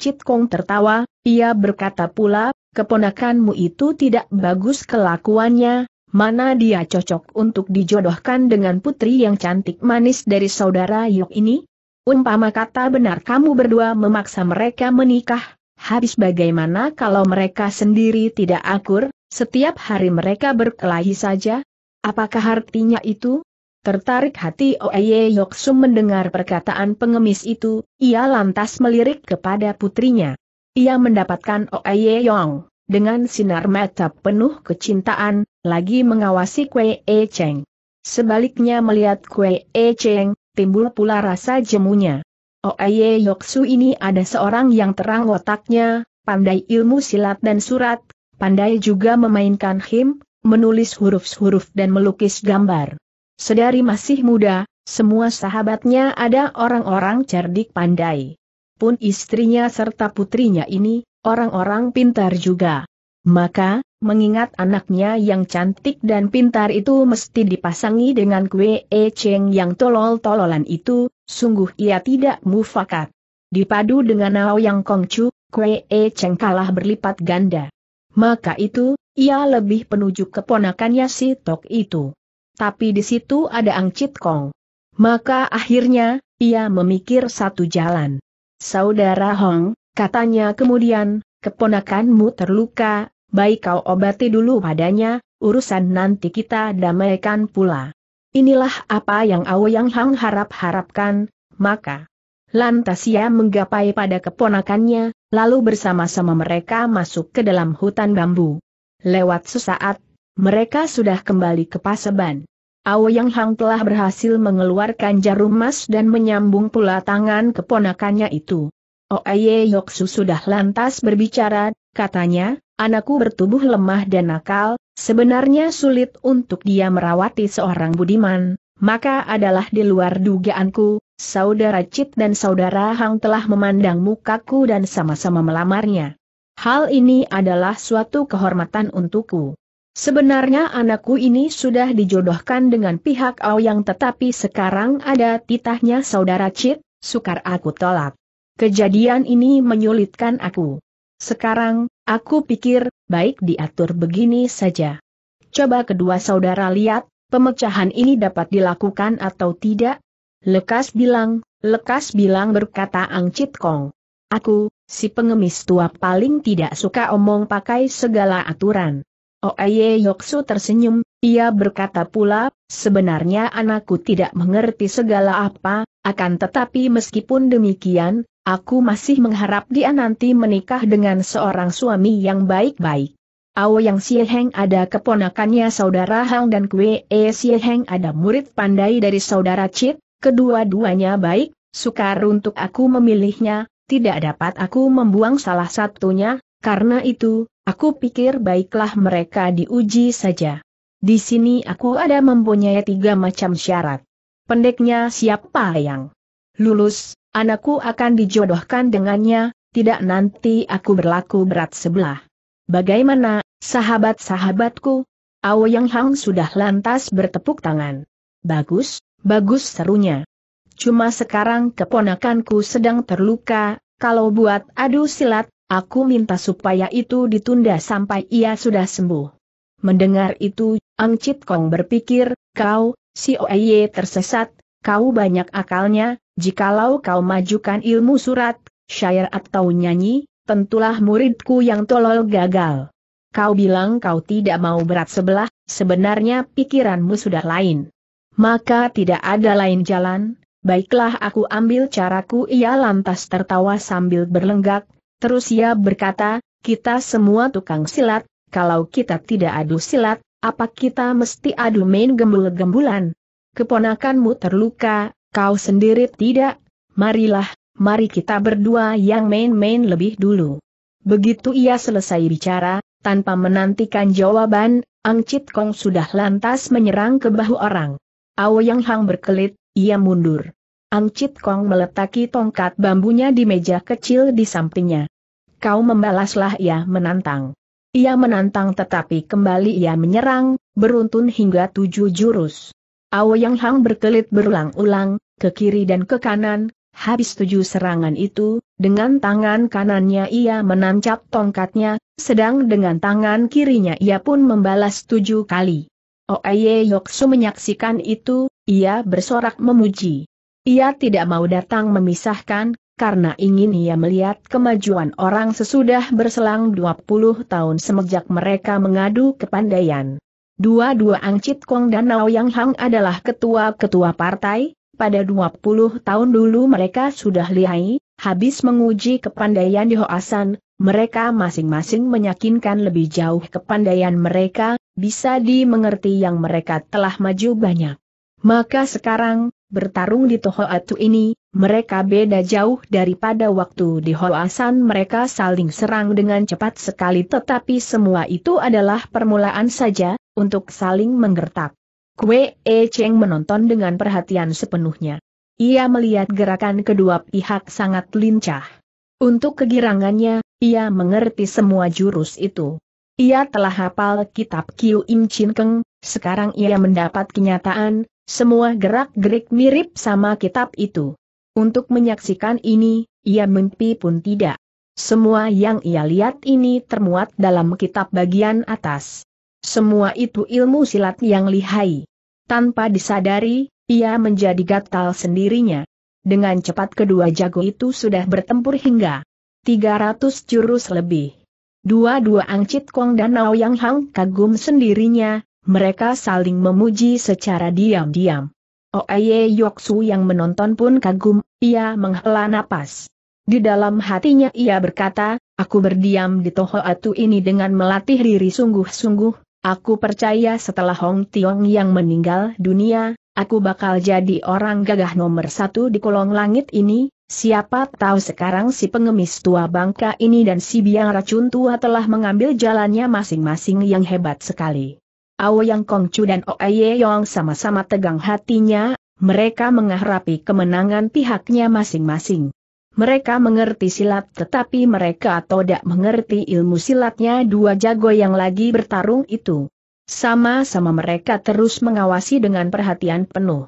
Chit Kong tertawa, ia berkata pula, keponakanmu itu tidak bagus kelakuannya, mana dia cocok untuk dijodohkan dengan putri yang cantik manis dari saudara Yok ini? Umpama kata benar kamu berdua memaksa mereka menikah, habis bagaimana kalau mereka sendiri tidak akur, setiap hari mereka berkelahi saja? Apakah artinya itu, Tertarik hati Oeye Yoksu mendengar perkataan pengemis itu, ia lantas melirik kepada putrinya. Ia mendapatkan Oeye Yong, dengan sinar mata penuh kecintaan, lagi mengawasi Kue E Cheng. Sebaliknya melihat Kue E Cheng, timbul pula rasa jemunya. Oeye Yoksu ini ada seorang yang terang otaknya, pandai ilmu silat dan surat, pandai juga memainkan him, menulis huruf-huruf dan melukis gambar. Sedari masih muda, semua sahabatnya ada orang-orang cerdik pandai. Pun istrinya serta putrinya ini, orang-orang pintar juga. Maka, mengingat anaknya yang cantik dan pintar itu mesti dipasangi dengan kue e eceng yang tolol-tololan itu, sungguh ia tidak mufakat. Dipadu dengan yang Kongcu, kue e eceng kalah berlipat ganda. Maka itu, ia lebih penuju keponakannya si Tok itu tapi di situ ada Angcit Kong. Maka akhirnya, ia memikir satu jalan. Saudara Hong, katanya kemudian, keponakanmu terluka, baik kau obati dulu padanya, urusan nanti kita damaikan pula. Inilah apa yang Aoyang Hang harap-harapkan, maka. Lantas ia menggapai pada keponakannya, lalu bersama-sama mereka masuk ke dalam hutan bambu. Lewat sesaat, mereka sudah kembali ke Paseban. Aoyang Hang telah berhasil mengeluarkan jarum emas dan menyambung pula tangan keponakannya itu. Oeye Yoksu sudah lantas berbicara, katanya, anakku bertubuh lemah dan nakal, sebenarnya sulit untuk dia merawati seorang budiman, maka adalah di luar dugaanku, saudara Cit dan saudara Hang telah memandang mukaku dan sama-sama melamarnya. Hal ini adalah suatu kehormatan untukku. Sebenarnya anakku ini sudah dijodohkan dengan pihak Aoyang tetapi sekarang ada titahnya saudara Cit, sukar aku tolak. Kejadian ini menyulitkan aku. Sekarang, aku pikir, baik diatur begini saja. Coba kedua saudara lihat, pemecahan ini dapat dilakukan atau tidak? Lekas bilang, lekas bilang berkata Ang Cit Kong. Aku, si pengemis tua paling tidak suka omong pakai segala aturan. Oye Yoksu tersenyum, ia berkata pula, sebenarnya anakku tidak mengerti segala apa, akan tetapi meskipun demikian, aku masih mengharap dia nanti menikah dengan seorang suami yang baik-baik. Ao yang Sieheng ada keponakannya saudara Hang dan Kwe E Sieheng ada murid pandai dari saudara Chit, kedua-duanya baik, sukar untuk aku memilihnya, tidak dapat aku membuang salah satunya, karena itu, Aku pikir baiklah mereka diuji saja. Di sini aku ada mempunyai tiga macam syarat. Pendeknya siapa yang lulus, anakku akan dijodohkan dengannya, tidak nanti aku berlaku berat sebelah. Bagaimana, sahabat-sahabatku? Yang Hang sudah lantas bertepuk tangan. Bagus, bagus serunya. Cuma sekarang keponakanku sedang terluka, kalau buat adu silat, Aku minta supaya itu ditunda sampai ia sudah sembuh. Mendengar itu, Ang Chit Kong berpikir, kau, si Oeye tersesat, kau banyak akalnya, jikalau kau majukan ilmu surat, syair atau nyanyi, tentulah muridku yang tolol gagal. Kau bilang kau tidak mau berat sebelah, sebenarnya pikiranmu sudah lain. Maka tidak ada lain jalan, baiklah aku ambil caraku ia lantas tertawa sambil berlenggak, Terus ia berkata, kita semua tukang silat, kalau kita tidak adu silat, apa kita mesti adu main gembul-gembulan? Keponakanmu terluka, kau sendiri tidak? Marilah, mari kita berdua yang main-main lebih dulu. Begitu ia selesai bicara, tanpa menantikan jawaban, Ang Chit Kong sudah lantas menyerang ke bahu orang. Ao Yang Hang berkelit, ia mundur. Chit Kong meletaki tongkat bambunya di meja kecil di sampingnya. Kau membalaslah ia menantang. Ia menantang tetapi kembali ia menyerang, beruntun hingga tujuh jurus. Yang Hang berkelit berulang-ulang, ke kiri dan ke kanan, habis tujuh serangan itu, dengan tangan kanannya ia menancap tongkatnya, sedang dengan tangan kirinya ia pun membalas tujuh kali. Oeye Yoksu menyaksikan itu, ia bersorak memuji. Ia tidak mau datang memisahkan, karena ingin ia melihat kemajuan orang sesudah berselang 20 tahun semenjak mereka mengadu kepandaian. Dua-dua Angcit Kong dan Nao Yang Hang adalah ketua-ketua partai, pada 20 tahun dulu mereka sudah lihai, habis menguji kepandaian di Hoasan, mereka masing-masing meyakinkan lebih jauh kepandaian mereka, bisa dimengerti yang mereka telah maju banyak. Maka sekarang, bertarung di Tohoatu ini, mereka beda jauh daripada waktu di Hoasan mereka saling serang dengan cepat sekali tetapi semua itu adalah permulaan saja, untuk saling menggertak. Kue E Cheng menonton dengan perhatian sepenuhnya. Ia melihat gerakan kedua pihak sangat lincah. Untuk kegirangannya, ia mengerti semua jurus itu. Ia telah hafal kitab Kiu Im Chin Keng, sekarang ia mendapat kenyataan, semua gerak-gerik mirip sama kitab itu. Untuk menyaksikan ini, ia mimpi pun tidak. Semua yang ia lihat ini termuat dalam kitab bagian atas. Semua itu ilmu silat yang lihai. Tanpa disadari, ia menjadi gatal sendirinya. Dengan cepat kedua jago itu sudah bertempur hingga 300 jurus lebih. Dua-dua Angcit Kong dan Yang Hang kagum sendirinya, mereka saling memuji secara diam-diam. yok su yang menonton pun kagum, ia menghela napas. Di dalam hatinya ia berkata, aku berdiam di toho atu ini dengan melatih diri sungguh-sungguh, aku percaya setelah Hong Tiong yang meninggal dunia, Aku bakal jadi orang gagah nomor satu di kolong langit ini, siapa tahu sekarang si pengemis tua bangka ini dan si biang racun tua telah mengambil jalannya masing-masing yang hebat sekali. Ao Yang Kongcu dan Oe Yong sama-sama tegang hatinya, mereka mengharapi kemenangan pihaknya masing-masing. Mereka mengerti silat tetapi mereka tidak mengerti ilmu silatnya dua jago yang lagi bertarung itu. Sama-sama mereka terus mengawasi dengan perhatian penuh.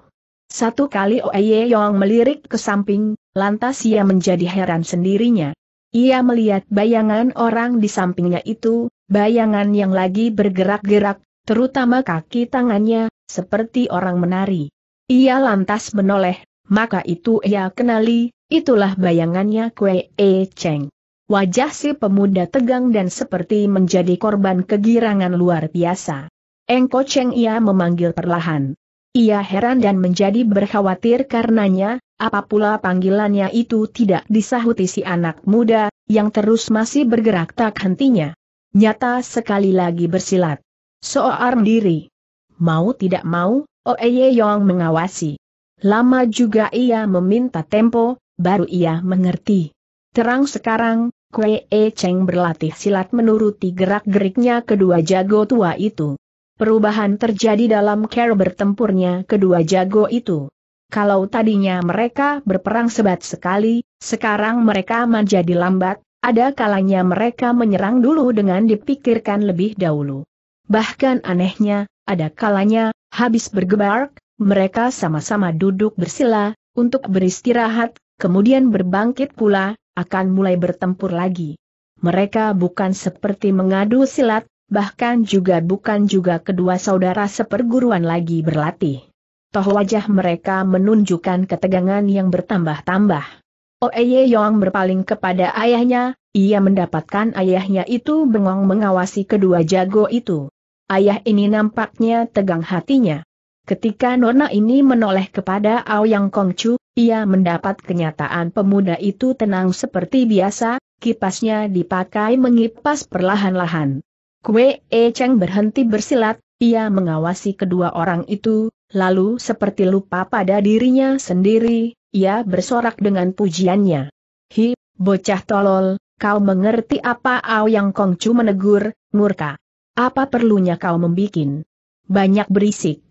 Satu kali Oye Yong melirik ke samping, lantas ia menjadi heran sendirinya. Ia melihat bayangan orang di sampingnya itu, bayangan yang lagi bergerak-gerak, terutama kaki tangannya, seperti orang menari. Ia lantas menoleh, maka itu ia kenali, itulah bayangannya Kwe E Cheng. Wajah si pemuda tegang dan seperti menjadi korban kegirangan luar biasa. Engko Cheng ia memanggil perlahan. Ia heran dan menjadi berkhawatir karenanya, apa pula panggilannya itu tidak disahuti si anak muda, yang terus masih bergerak tak hentinya. Nyata sekali lagi bersilat. Soarm diri. Mau tidak mau, Oeye oh Yong mengawasi. Lama juga ia meminta tempo, baru ia mengerti. Terang sekarang, Kue E Cheng berlatih silat menuruti gerak-geriknya kedua jago tua itu. Perubahan terjadi dalam cara bertempurnya kedua jago itu. Kalau tadinya mereka berperang sebat sekali, sekarang mereka menjadi lambat, ada kalanya mereka menyerang dulu dengan dipikirkan lebih dahulu. Bahkan anehnya, ada kalanya, habis bergebar, mereka sama-sama duduk bersila, untuk beristirahat, kemudian berbangkit pula, akan mulai bertempur lagi. Mereka bukan seperti mengadu silat, bahkan juga bukan juga kedua saudara seperguruan lagi berlatih. Toh wajah mereka menunjukkan ketegangan yang bertambah-tambah. Oeye oh, Yong berpaling kepada ayahnya, ia mendapatkan ayahnya itu bengong mengawasi kedua jago itu. Ayah ini nampaknya tegang hatinya. Ketika nona ini menoleh kepada Aoyang Chu, ia mendapat kenyataan pemuda itu tenang seperti biasa, kipasnya dipakai mengipas perlahan-lahan. Kue E Cheng berhenti bersilat, ia mengawasi kedua orang itu, lalu seperti lupa pada dirinya sendiri, ia bersorak dengan pujiannya. Hi, bocah tolol, kau mengerti apa Aoyang Chu menegur, murka. Apa perlunya kau membikin? Banyak berisik.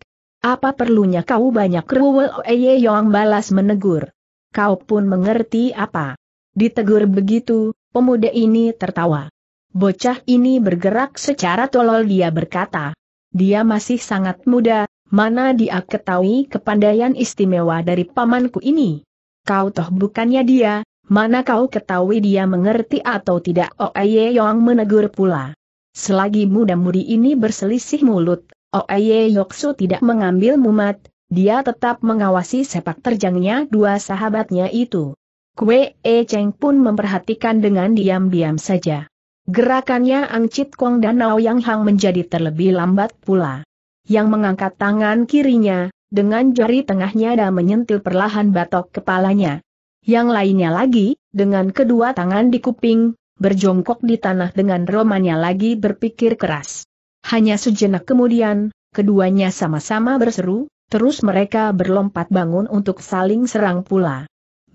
Apa perlunya kau banyak ruwel Oeye Yong balas menegur. Kau pun mengerti apa. Ditegur begitu, pemuda ini tertawa. Bocah ini bergerak secara tolol dia berkata. Dia masih sangat muda, mana dia ketahui kepandaian istimewa dari pamanku ini. Kau toh bukannya dia, mana kau ketahui dia mengerti atau tidak Oeye Yong menegur pula. Selagi muda-mudi ini berselisih mulut, Oeye oh, Yoksu tidak mengambil mumat, dia tetap mengawasi sepak terjangnya dua sahabatnya itu. Kue E Cheng pun memperhatikan dengan diam-diam saja. Gerakannya Angcit Kong dan Yang Hang menjadi terlebih lambat pula. Yang mengangkat tangan kirinya, dengan jari tengahnya dan menyentil perlahan batok kepalanya. Yang lainnya lagi, dengan kedua tangan di kuping, berjongkok di tanah dengan romanya lagi berpikir keras. Hanya sejenak kemudian, keduanya sama-sama berseru, terus mereka berlompat bangun untuk saling serang pula.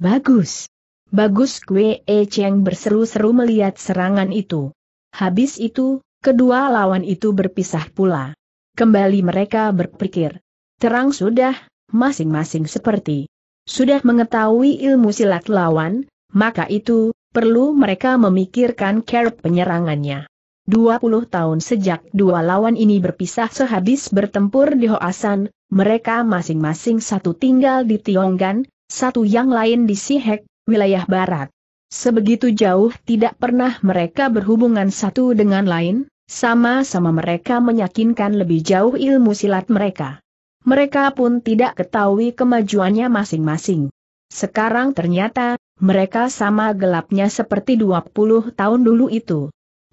Bagus. Bagus Kwe E Cheng berseru-seru melihat serangan itu. Habis itu, kedua lawan itu berpisah pula. Kembali mereka berpikir. Terang sudah, masing-masing seperti sudah mengetahui ilmu silat lawan, maka itu perlu mereka memikirkan cara penyerangannya. 20 tahun sejak dua lawan ini berpisah sehabis bertempur di Hoasan, mereka masing-masing satu tinggal di Tionggan, satu yang lain di Sihek, wilayah barat. Sebegitu jauh tidak pernah mereka berhubungan satu dengan lain, sama-sama mereka meyakinkan lebih jauh ilmu silat mereka. Mereka pun tidak ketahui kemajuannya masing-masing. Sekarang ternyata, mereka sama gelapnya seperti 20 tahun dulu itu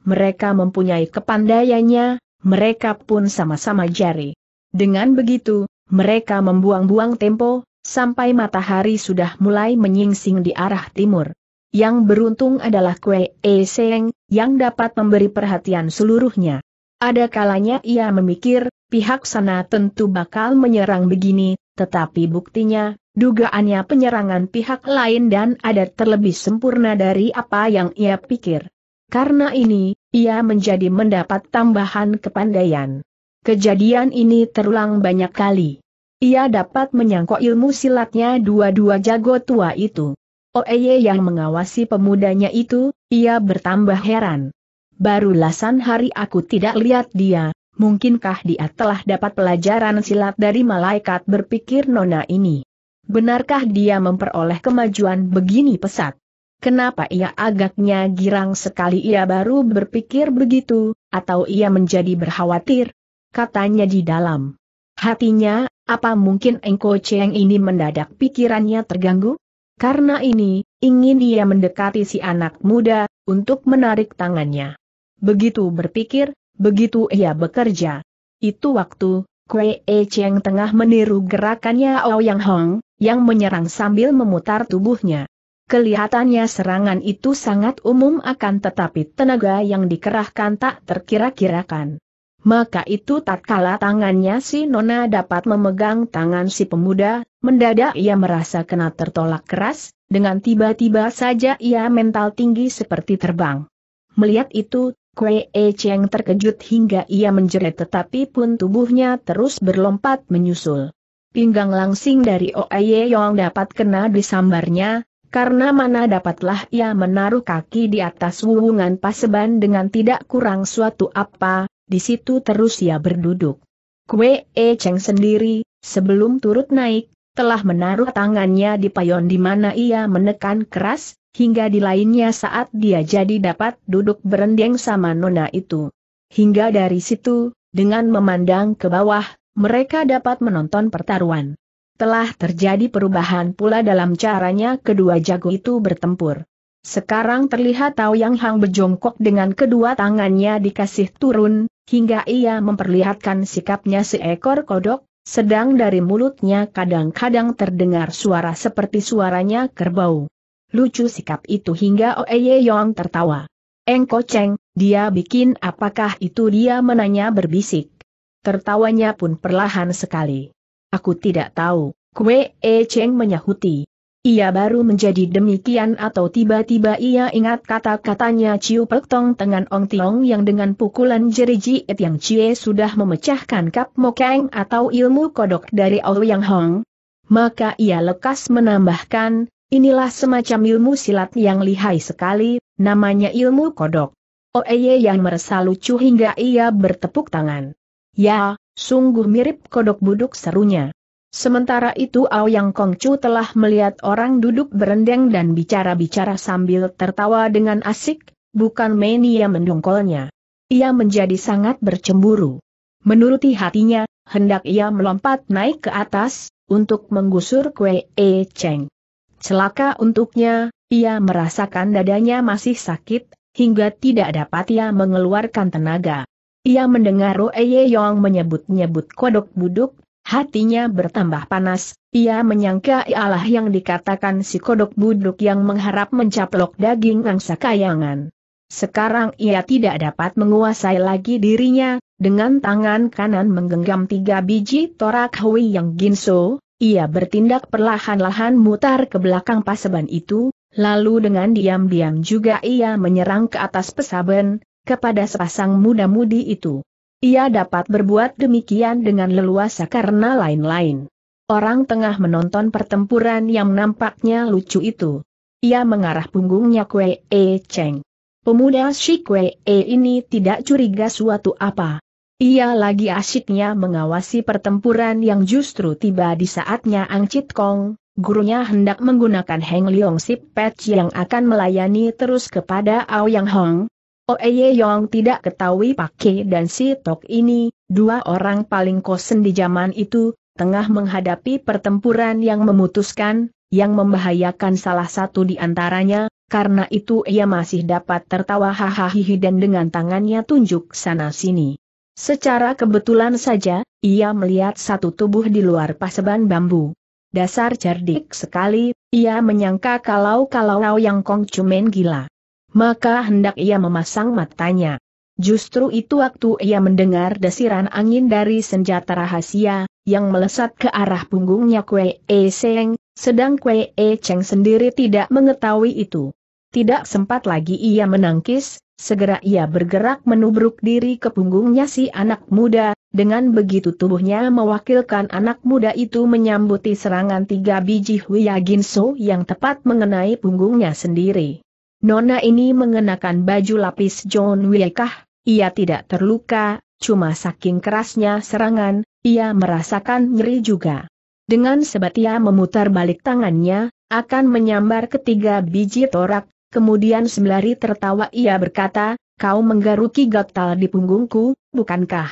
mereka mempunyai kepandaiannya, mereka pun sama-sama jari. Dengan begitu, mereka membuang-buang tempo, sampai matahari sudah mulai menyingsing di arah timur. Yang beruntung adalah Kue E Seng, yang dapat memberi perhatian seluruhnya. Ada kalanya ia memikir, pihak sana tentu bakal menyerang begini, tetapi buktinya, dugaannya penyerangan pihak lain dan ada terlebih sempurna dari apa yang ia pikir. Karena ini, ia menjadi mendapat tambahan kepandaian. Kejadian ini terulang banyak kali. Ia dapat menyangkut ilmu silatnya dua-dua jago tua itu. Oeye yang mengawasi pemudanya itu, ia bertambah heran. Baru lasan hari aku tidak lihat dia, mungkinkah dia telah dapat pelajaran silat dari malaikat berpikir nona ini? Benarkah dia memperoleh kemajuan begini pesat? Kenapa ia agaknya girang sekali ia baru berpikir begitu, atau ia menjadi berkhawatir? Katanya di dalam hatinya, apa mungkin Engko Cheng ini mendadak pikirannya terganggu? Karena ini, ingin ia mendekati si anak muda, untuk menarik tangannya. Begitu berpikir, begitu ia bekerja. Itu waktu, Kue E Cheng tengah meniru gerakannya Ouyang Hong, yang menyerang sambil memutar tubuhnya. Kelihatannya serangan itu sangat umum akan tetapi tenaga yang dikerahkan tak terkira-kirakan. Maka itu tatkala tangannya si Nona dapat memegang tangan si pemuda, mendadak ia merasa kena tertolak keras, dengan tiba-tiba saja ia mental tinggi seperti terbang. Melihat itu, Kue E Cheng terkejut hingga ia menjerit tetapi pun tubuhnya terus berlompat menyusul. Pinggang langsing dari Oye Yong dapat kena disambarnya, karena mana dapatlah ia menaruh kaki di atas wuwungan paseban dengan tidak kurang suatu apa, di situ terus ia berduduk. Kue E Cheng sendiri, sebelum turut naik, telah menaruh tangannya di payon di mana ia menekan keras, hingga di lainnya saat dia jadi dapat duduk berendeng sama nona itu. Hingga dari situ, dengan memandang ke bawah, mereka dapat menonton pertaruhan. Telah terjadi perubahan pula dalam caranya kedua jago itu bertempur. Sekarang terlihat Tao Yang Hang berjongkok dengan kedua tangannya dikasih turun, hingga ia memperlihatkan sikapnya seekor kodok, sedang dari mulutnya kadang-kadang terdengar suara seperti suaranya kerbau. Lucu sikap itu hingga Oeye Yong tertawa. Eng Cheng, dia bikin apakah itu dia menanya berbisik. Tertawanya pun perlahan sekali. Aku tidak tahu, Kue E Cheng menyahuti. Ia baru menjadi demikian atau tiba-tiba ia ingat kata-katanya Ciu Pek Tong dengan Ong Tiong yang dengan pukulan jeriji et yang Cie sudah memecahkan kap mokeng atau ilmu kodok dari Ao Yang Hong. Maka ia lekas menambahkan, inilah semacam ilmu silat yang lihai sekali, namanya ilmu kodok. Oeye yang merasa lucu hingga ia bertepuk tangan. Ya, Sungguh mirip kodok buduk serunya. Sementara itu Aoyang Kongcu telah melihat orang duduk berendeng dan bicara-bicara sambil tertawa dengan asik, bukan main ia mendongkolnya. Ia menjadi sangat bercemburu. Menuruti hatinya, hendak ia melompat naik ke atas, untuk menggusur kue E Cheng. Celaka untuknya, ia merasakan dadanya masih sakit, hingga tidak dapat ia mengeluarkan tenaga. Ia mendengar Ye Yong menyebut-nyebut kodok buduk, hatinya bertambah panas, ia menyangka ialah yang dikatakan si kodok buduk yang mengharap mencaplok daging angsa kayangan. Sekarang ia tidak dapat menguasai lagi dirinya, dengan tangan kanan menggenggam tiga biji torak Hui yang ginso, ia bertindak perlahan-lahan mutar ke belakang paseban itu, lalu dengan diam-diam juga ia menyerang ke atas pesaben, kepada sepasang muda-mudi itu. Ia dapat berbuat demikian dengan leluasa karena lain-lain. Orang tengah menonton pertempuran yang nampaknya lucu itu. Ia mengarah punggungnya Kwe E Cheng. Pemuda si Kwe E ini tidak curiga suatu apa. Ia lagi asyiknya mengawasi pertempuran yang justru tiba di saatnya Ang Chit Kong, gurunya hendak menggunakan Heng Leong Sip Pet yang akan melayani terus kepada Ao Yang Hong, Oeye oh, Yong tidak ketahui Pakai dan si Tok ini, dua orang paling kosen di zaman itu, tengah menghadapi pertempuran yang memutuskan, yang membahayakan salah satu di antaranya, karena itu ia masih dapat tertawa hahaha dan dengan tangannya tunjuk sana-sini. Secara kebetulan saja, ia melihat satu tubuh di luar paseban bambu. Dasar cerdik sekali, ia menyangka kalau-kalau Yang Kong cumen gila maka hendak ia memasang matanya. Justru itu waktu ia mendengar desiran angin dari senjata rahasia, yang melesat ke arah punggungnya kue E Seng, sedang kue E Cheng sendiri tidak mengetahui itu. Tidak sempat lagi ia menangkis, segera ia bergerak menubruk diri ke punggungnya si anak muda, dengan begitu tubuhnya mewakilkan anak muda itu menyambuti serangan tiga biji Huya Ginso yang tepat mengenai punggungnya sendiri. Nona ini mengenakan baju lapis John Wiekah, ia tidak terluka, cuma saking kerasnya serangan, ia merasakan nyeri juga. Dengan sebat ia memutar balik tangannya, akan menyambar ketiga biji torak, kemudian sembari tertawa ia berkata, kau menggaruki gatal di punggungku, bukankah?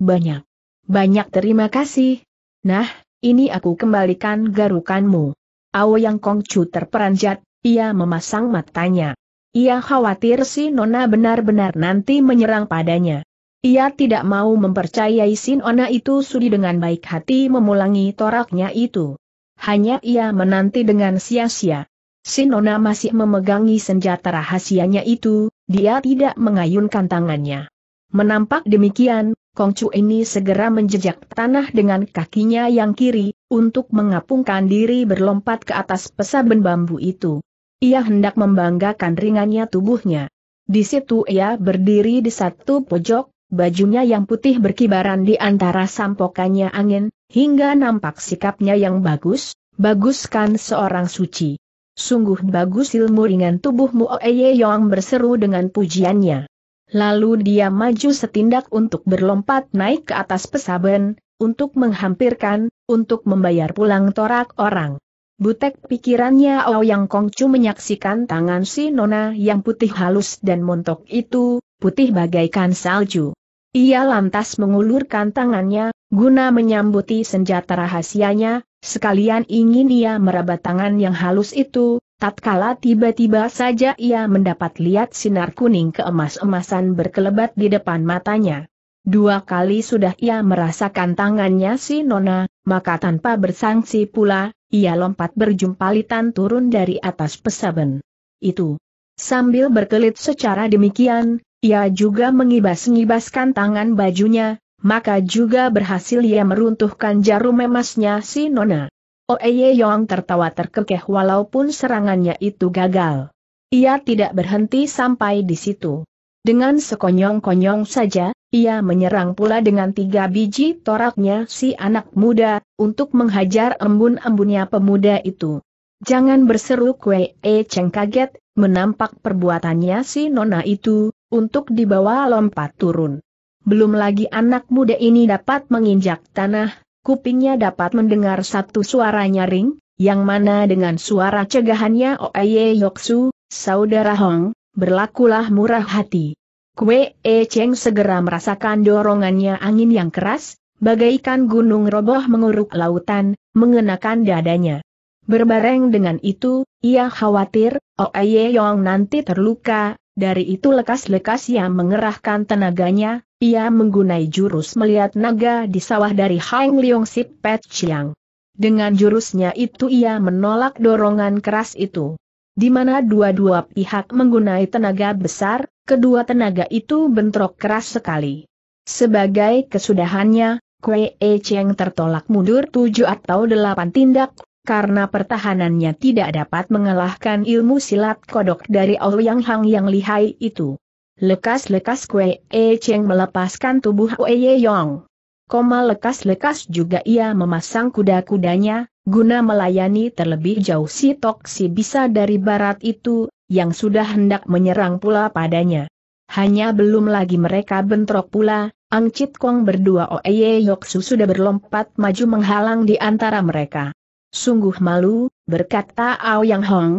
Banyak. Banyak terima kasih. Nah, ini aku kembalikan garukanmu. Ao Yang Kongcu terperanjat, ia memasang matanya. Ia khawatir si Nona benar-benar nanti menyerang padanya. Ia tidak mau mempercayai si Nona itu sudi dengan baik hati memulangi toraknya itu. Hanya ia menanti dengan sia-sia. Si nona masih memegangi senjata rahasianya itu, dia tidak mengayunkan tangannya. Menampak demikian, Kongcu ini segera menjejak tanah dengan kakinya yang kiri, untuk mengapungkan diri berlompat ke atas pesaben bambu itu. Ia hendak membanggakan ringannya tubuhnya. Di situ ia berdiri di satu pojok, bajunya yang putih berkibaran di antara sampokannya angin, hingga nampak sikapnya yang bagus, baguskan seorang suci. Sungguh bagus ilmu ringan tubuhmu Oeye Yong berseru dengan pujiannya. Lalu dia maju setindak untuk berlompat naik ke atas pesaben, untuk menghampirkan, untuk membayar pulang torak orang. Butek pikirannya Ouyang Kongcu menyaksikan tangan si Nona yang putih halus dan montok itu, putih bagaikan salju. Ia lantas mengulurkan tangannya, guna menyambuti senjata rahasianya, sekalian ingin ia meraba tangan yang halus itu, tatkala tiba-tiba saja ia mendapat lihat sinar kuning keemas-emasan berkelebat di depan matanya. Dua kali sudah ia merasakan tangannya si Nona, maka tanpa bersangsi pula, ia lompat berjumpalitan turun dari atas pesaben. Itu. Sambil berkelit secara demikian, ia juga mengibas-ngibaskan tangan bajunya, maka juga berhasil ia meruntuhkan jarum emasnya si Nona. Oeye Yong tertawa terkekeh walaupun serangannya itu gagal. Ia tidak berhenti sampai di situ. Dengan sekonyong-konyong saja, ia menyerang pula dengan tiga biji toraknya si anak muda, untuk menghajar embun-embunnya pemuda itu. Jangan berseru kue E ceng kaget, menampak perbuatannya si nona itu, untuk dibawa lompat turun. Belum lagi anak muda ini dapat menginjak tanah, kupingnya dapat mendengar satu suara nyaring, yang mana dengan suara cegahannya Oeye Yoksu, saudara Hong, berlakulah murah hati. Kue E Cheng segera merasakan dorongannya angin yang keras, bagaikan gunung roboh menguruk lautan, mengenakan dadanya. Berbareng dengan itu, ia khawatir, oh Ye Yong nanti terluka, dari itu lekas-lekas ia mengerahkan tenaganya, ia menggunai jurus melihat naga di sawah dari Hang Leong Sip Pet Chiang. Dengan jurusnya itu ia menolak dorongan keras itu. Di mana dua-dua pihak menggunai tenaga besar, Kedua tenaga itu bentrok keras sekali. Sebagai kesudahannya, Kue E Cheng tertolak mundur tujuh atau delapan tindak, karena pertahanannya tidak dapat mengalahkan ilmu silat kodok dari Ouyang Hang yang lihai itu. Lekas-lekas Kue E Cheng melepaskan tubuh Wei Ye Yong. Koma lekas-lekas juga ia memasang kuda-kudanya, Guna melayani terlebih jauh si Toksi bisa dari barat itu, yang sudah hendak menyerang pula padanya. Hanya belum lagi mereka bentrok pula, Ang Chit Kong berdua Oeye Yoksu sudah berlompat maju menghalang di antara mereka. Sungguh malu, berkata ao Yang Hong.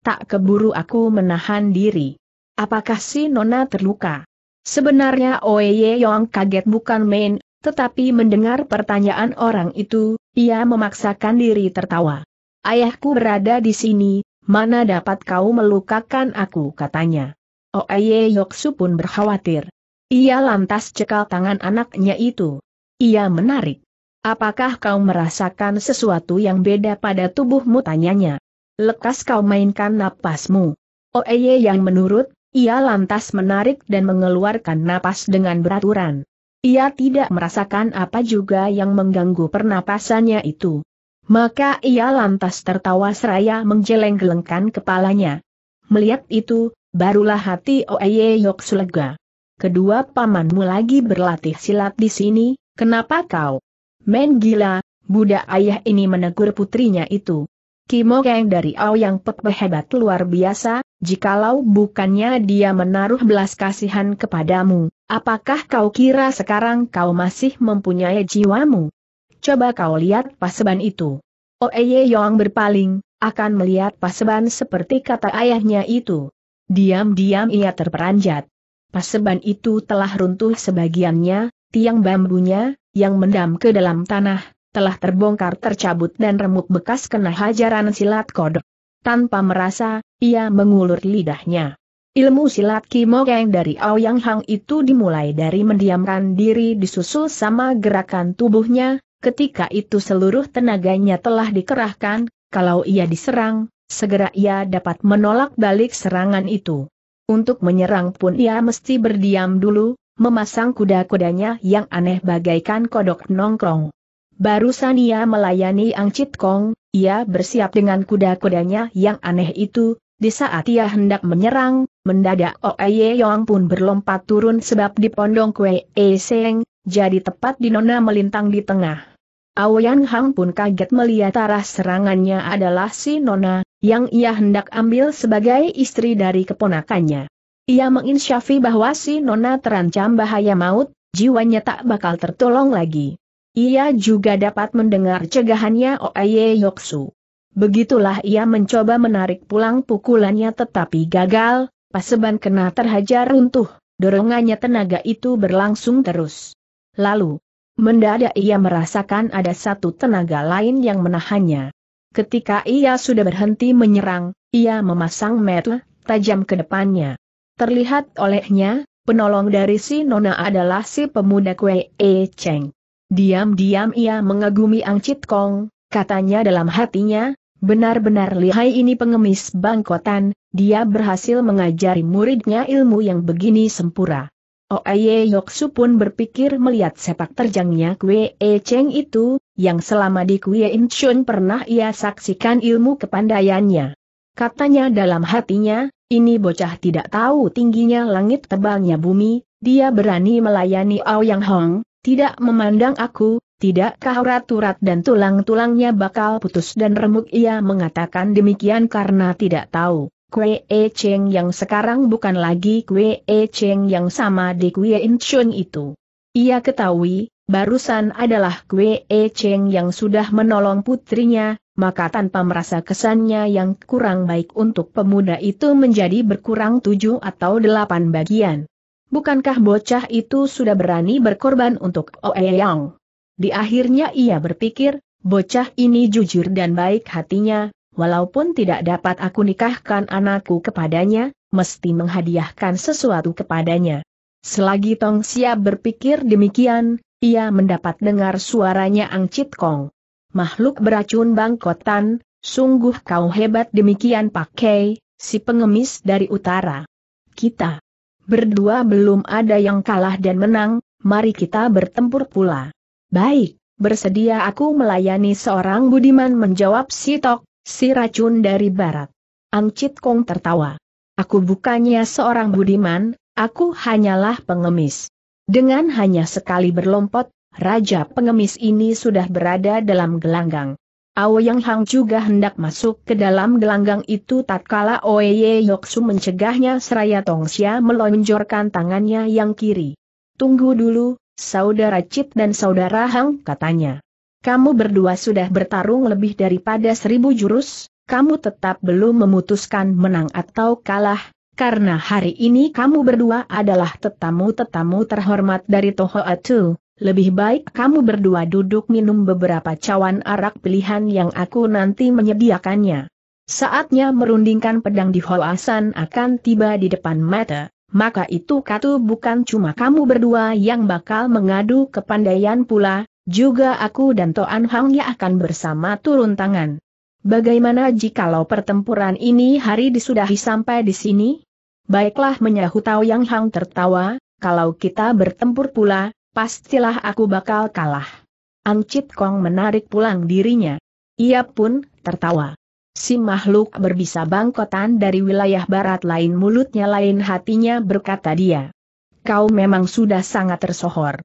Tak keburu aku menahan diri. Apakah si Nona terluka? Sebenarnya Oeye Yong kaget bukan main, tetapi mendengar pertanyaan orang itu, ia memaksakan diri tertawa. Ayahku berada di sini, mana dapat kau melukakan aku katanya. Oeye Yoksu pun berkhawatir. Ia lantas cekal tangan anaknya itu. Ia menarik. Apakah kau merasakan sesuatu yang beda pada tubuhmu tanyanya? Lekas kau mainkan napasmu. Oeye yang menurut, ia lantas menarik dan mengeluarkan napas dengan beraturan. Ia tidak merasakan apa juga yang mengganggu pernapasannya itu. Maka ia lantas tertawa seraya menjeleng-gelengkan kepalanya. Melihat itu, barulah hati Oeye Yok sulega. Kedua pamanmu lagi berlatih silat di sini, kenapa kau? Men gila, budak ayah ini menegur putrinya itu. Kimo Keng dari yang Pek hebat luar biasa, jikalau bukannya dia menaruh belas kasihan kepadamu, Apakah kau kira sekarang kau masih mempunyai jiwamu? Coba kau lihat paseban itu. Oeye oh, Yong berpaling, akan melihat paseban seperti kata ayahnya itu. Diam-diam ia terperanjat. Paseban itu telah runtuh sebagiannya, tiang bambunya, yang mendam ke dalam tanah, telah terbongkar tercabut dan remuk bekas kena hajaran silat kodok. Tanpa merasa, ia mengulur lidahnya. Ilmu silat Kimogeng dari Aoyang Hang itu dimulai dari mendiamkan diri disusul sama gerakan tubuhnya, ketika itu seluruh tenaganya telah dikerahkan, kalau ia diserang, segera ia dapat menolak balik serangan itu. Untuk menyerang pun ia mesti berdiam dulu, memasang kuda-kudanya yang aneh bagaikan kodok nongkrong. Barusan ia melayani Ang Chit Kong, ia bersiap dengan kuda-kudanya yang aneh itu, di saat ia hendak menyerang, mendadak Oeye Yong pun berlompat turun sebab di pondong kue E Seng, jadi tepat di nona melintang di tengah. Aoyan Hang pun kaget melihat arah serangannya adalah si nona, yang ia hendak ambil sebagai istri dari keponakannya. Ia menginsyafi bahwa si nona terancam bahaya maut, jiwanya tak bakal tertolong lagi. Ia juga dapat mendengar cegahannya Oeye Yoksu. Begitulah ia mencoba menarik pulang pukulannya tetapi gagal, paseban kena terhajar runtuh, dorongannya tenaga itu berlangsung terus. Lalu, mendadak ia merasakan ada satu tenaga lain yang menahannya. Ketika ia sudah berhenti menyerang, ia memasang metu, tajam ke depannya. Terlihat olehnya, penolong dari si Nona adalah si pemuda Kwe E Cheng. Diam-diam ia mengagumi Ang Chit Kong, katanya dalam hatinya, Benar-benar lihai ini pengemis bangkotan, dia berhasil mengajari muridnya ilmu yang begini sempurna. Oye oh, Yoksu pun berpikir melihat sepak terjangnya Kue E Cheng itu, yang selama di Kue In Chun pernah ia saksikan ilmu kepandaiannya. Katanya dalam hatinya, ini bocah tidak tahu tingginya langit tebalnya bumi, dia berani melayani Ao Yang Hong, tidak memandang aku, Tidakkah urat-urat dan tulang-tulangnya bakal putus dan remuk ia mengatakan demikian karena tidak tahu. Kue E Cheng yang sekarang bukan lagi Kue E Cheng yang sama di Kue In Chun itu. Ia ketahui, barusan adalah Kue E Cheng yang sudah menolong putrinya, maka tanpa merasa kesannya yang kurang baik untuk pemuda itu menjadi berkurang tujuh atau delapan bagian. Bukankah bocah itu sudah berani berkorban untuk Oe Yang? Di akhirnya ia berpikir, bocah ini jujur dan baik hatinya, walaupun tidak dapat aku nikahkan anakku kepadanya, mesti menghadiahkan sesuatu kepadanya. Selagi Tong Xia berpikir demikian, ia mendapat dengar suaranya Ang Chit Kong. Makhluk beracun bangkotan, sungguh kau hebat demikian pakai, si pengemis dari utara. Kita berdua belum ada yang kalah dan menang, mari kita bertempur pula. Baik, bersedia aku melayani seorang budiman menjawab si Tok, si racun dari barat. Ang Chit Kong tertawa. Aku bukannya seorang budiman, aku hanyalah pengemis. Dengan hanya sekali berlompat, Raja pengemis ini sudah berada dalam gelanggang. Yang Hang juga hendak masuk ke dalam gelanggang itu tatkala Oeye Yoksu mencegahnya seraya Tongsia melonjorkan tangannya yang kiri. Tunggu dulu, saudara Cip dan saudara Hang katanya. Kamu berdua sudah bertarung lebih daripada seribu jurus, kamu tetap belum memutuskan menang atau kalah, karena hari ini kamu berdua adalah tetamu-tetamu terhormat dari Toho Atu, Lebih baik kamu berdua duduk minum beberapa cawan arak pilihan yang aku nanti menyediakannya. Saatnya merundingkan pedang di Hoasan akan tiba di depan mata maka itu katu bukan cuma kamu berdua yang bakal mengadu kepandaian pula, juga aku dan Toan Hang yang akan bersama turun tangan. Bagaimana jikalau pertempuran ini hari disudahi sampai di sini? Baiklah menyahut Tao Yang Hang tertawa, kalau kita bertempur pula, pastilah aku bakal kalah. Ang Chit Kong menarik pulang dirinya. Ia pun tertawa. Si makhluk berbisa bangkotan dari wilayah barat lain mulutnya lain hatinya berkata dia. Kau memang sudah sangat tersohor.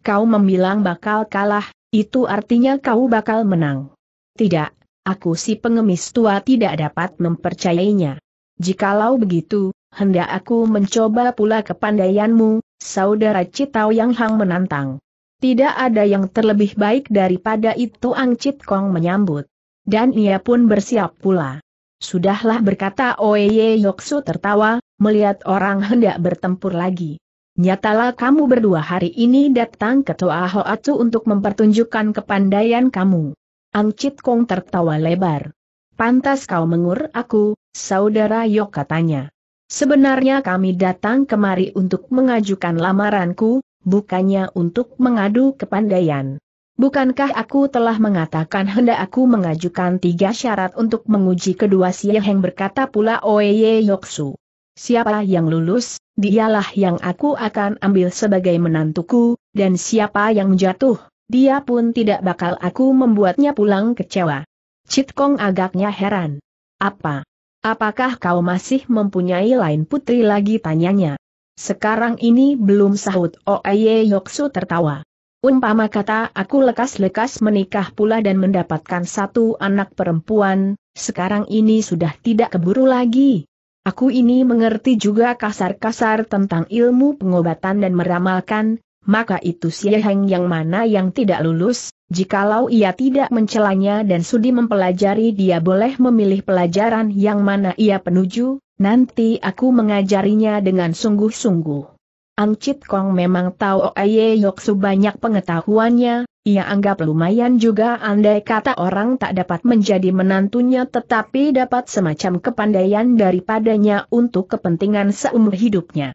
Kau membilang bakal kalah, itu artinya kau bakal menang. Tidak, aku si pengemis tua tidak dapat mempercayainya. Jikalau begitu, hendak aku mencoba pula kepandaianmu, saudara Citao Yang Hang menantang. Tidak ada yang terlebih baik daripada itu Ang Cit Kong menyambut dan ia pun bersiap pula. Sudahlah berkata Oye Yoksu tertawa, melihat orang hendak bertempur lagi. Nyatalah kamu berdua hari ini datang ke Toa Hoatu untuk mempertunjukkan kepandaian kamu. Ang Chit Kong tertawa lebar. Pantas kau mengur aku, saudara Yok katanya. Sebenarnya kami datang kemari untuk mengajukan lamaranku, bukannya untuk mengadu kepandaian. Bukankah aku telah mengatakan hendak aku mengajukan tiga syarat untuk menguji kedua yang berkata pula Oye Yoksu. Siapa yang lulus, dialah yang aku akan ambil sebagai menantuku, dan siapa yang jatuh, dia pun tidak bakal aku membuatnya pulang kecewa. Citkong agaknya heran. Apa? Apakah kau masih mempunyai lain putri lagi tanyanya? Sekarang ini belum sahut Oye Yoksu tertawa. Umpama kata aku lekas-lekas menikah pula dan mendapatkan satu anak perempuan, sekarang ini sudah tidak keburu lagi. Aku ini mengerti juga kasar-kasar tentang ilmu pengobatan dan meramalkan, maka itu si yang mana yang tidak lulus, jikalau ia tidak mencelanya dan sudi mempelajari dia boleh memilih pelajaran yang mana ia penuju, nanti aku mengajarinya dengan sungguh-sungguh. Ancit Kong memang tahu Oye Yoksu banyak pengetahuannya, ia anggap lumayan juga andai kata orang tak dapat menjadi menantunya tetapi dapat semacam kepandaian daripadanya untuk kepentingan seumur hidupnya.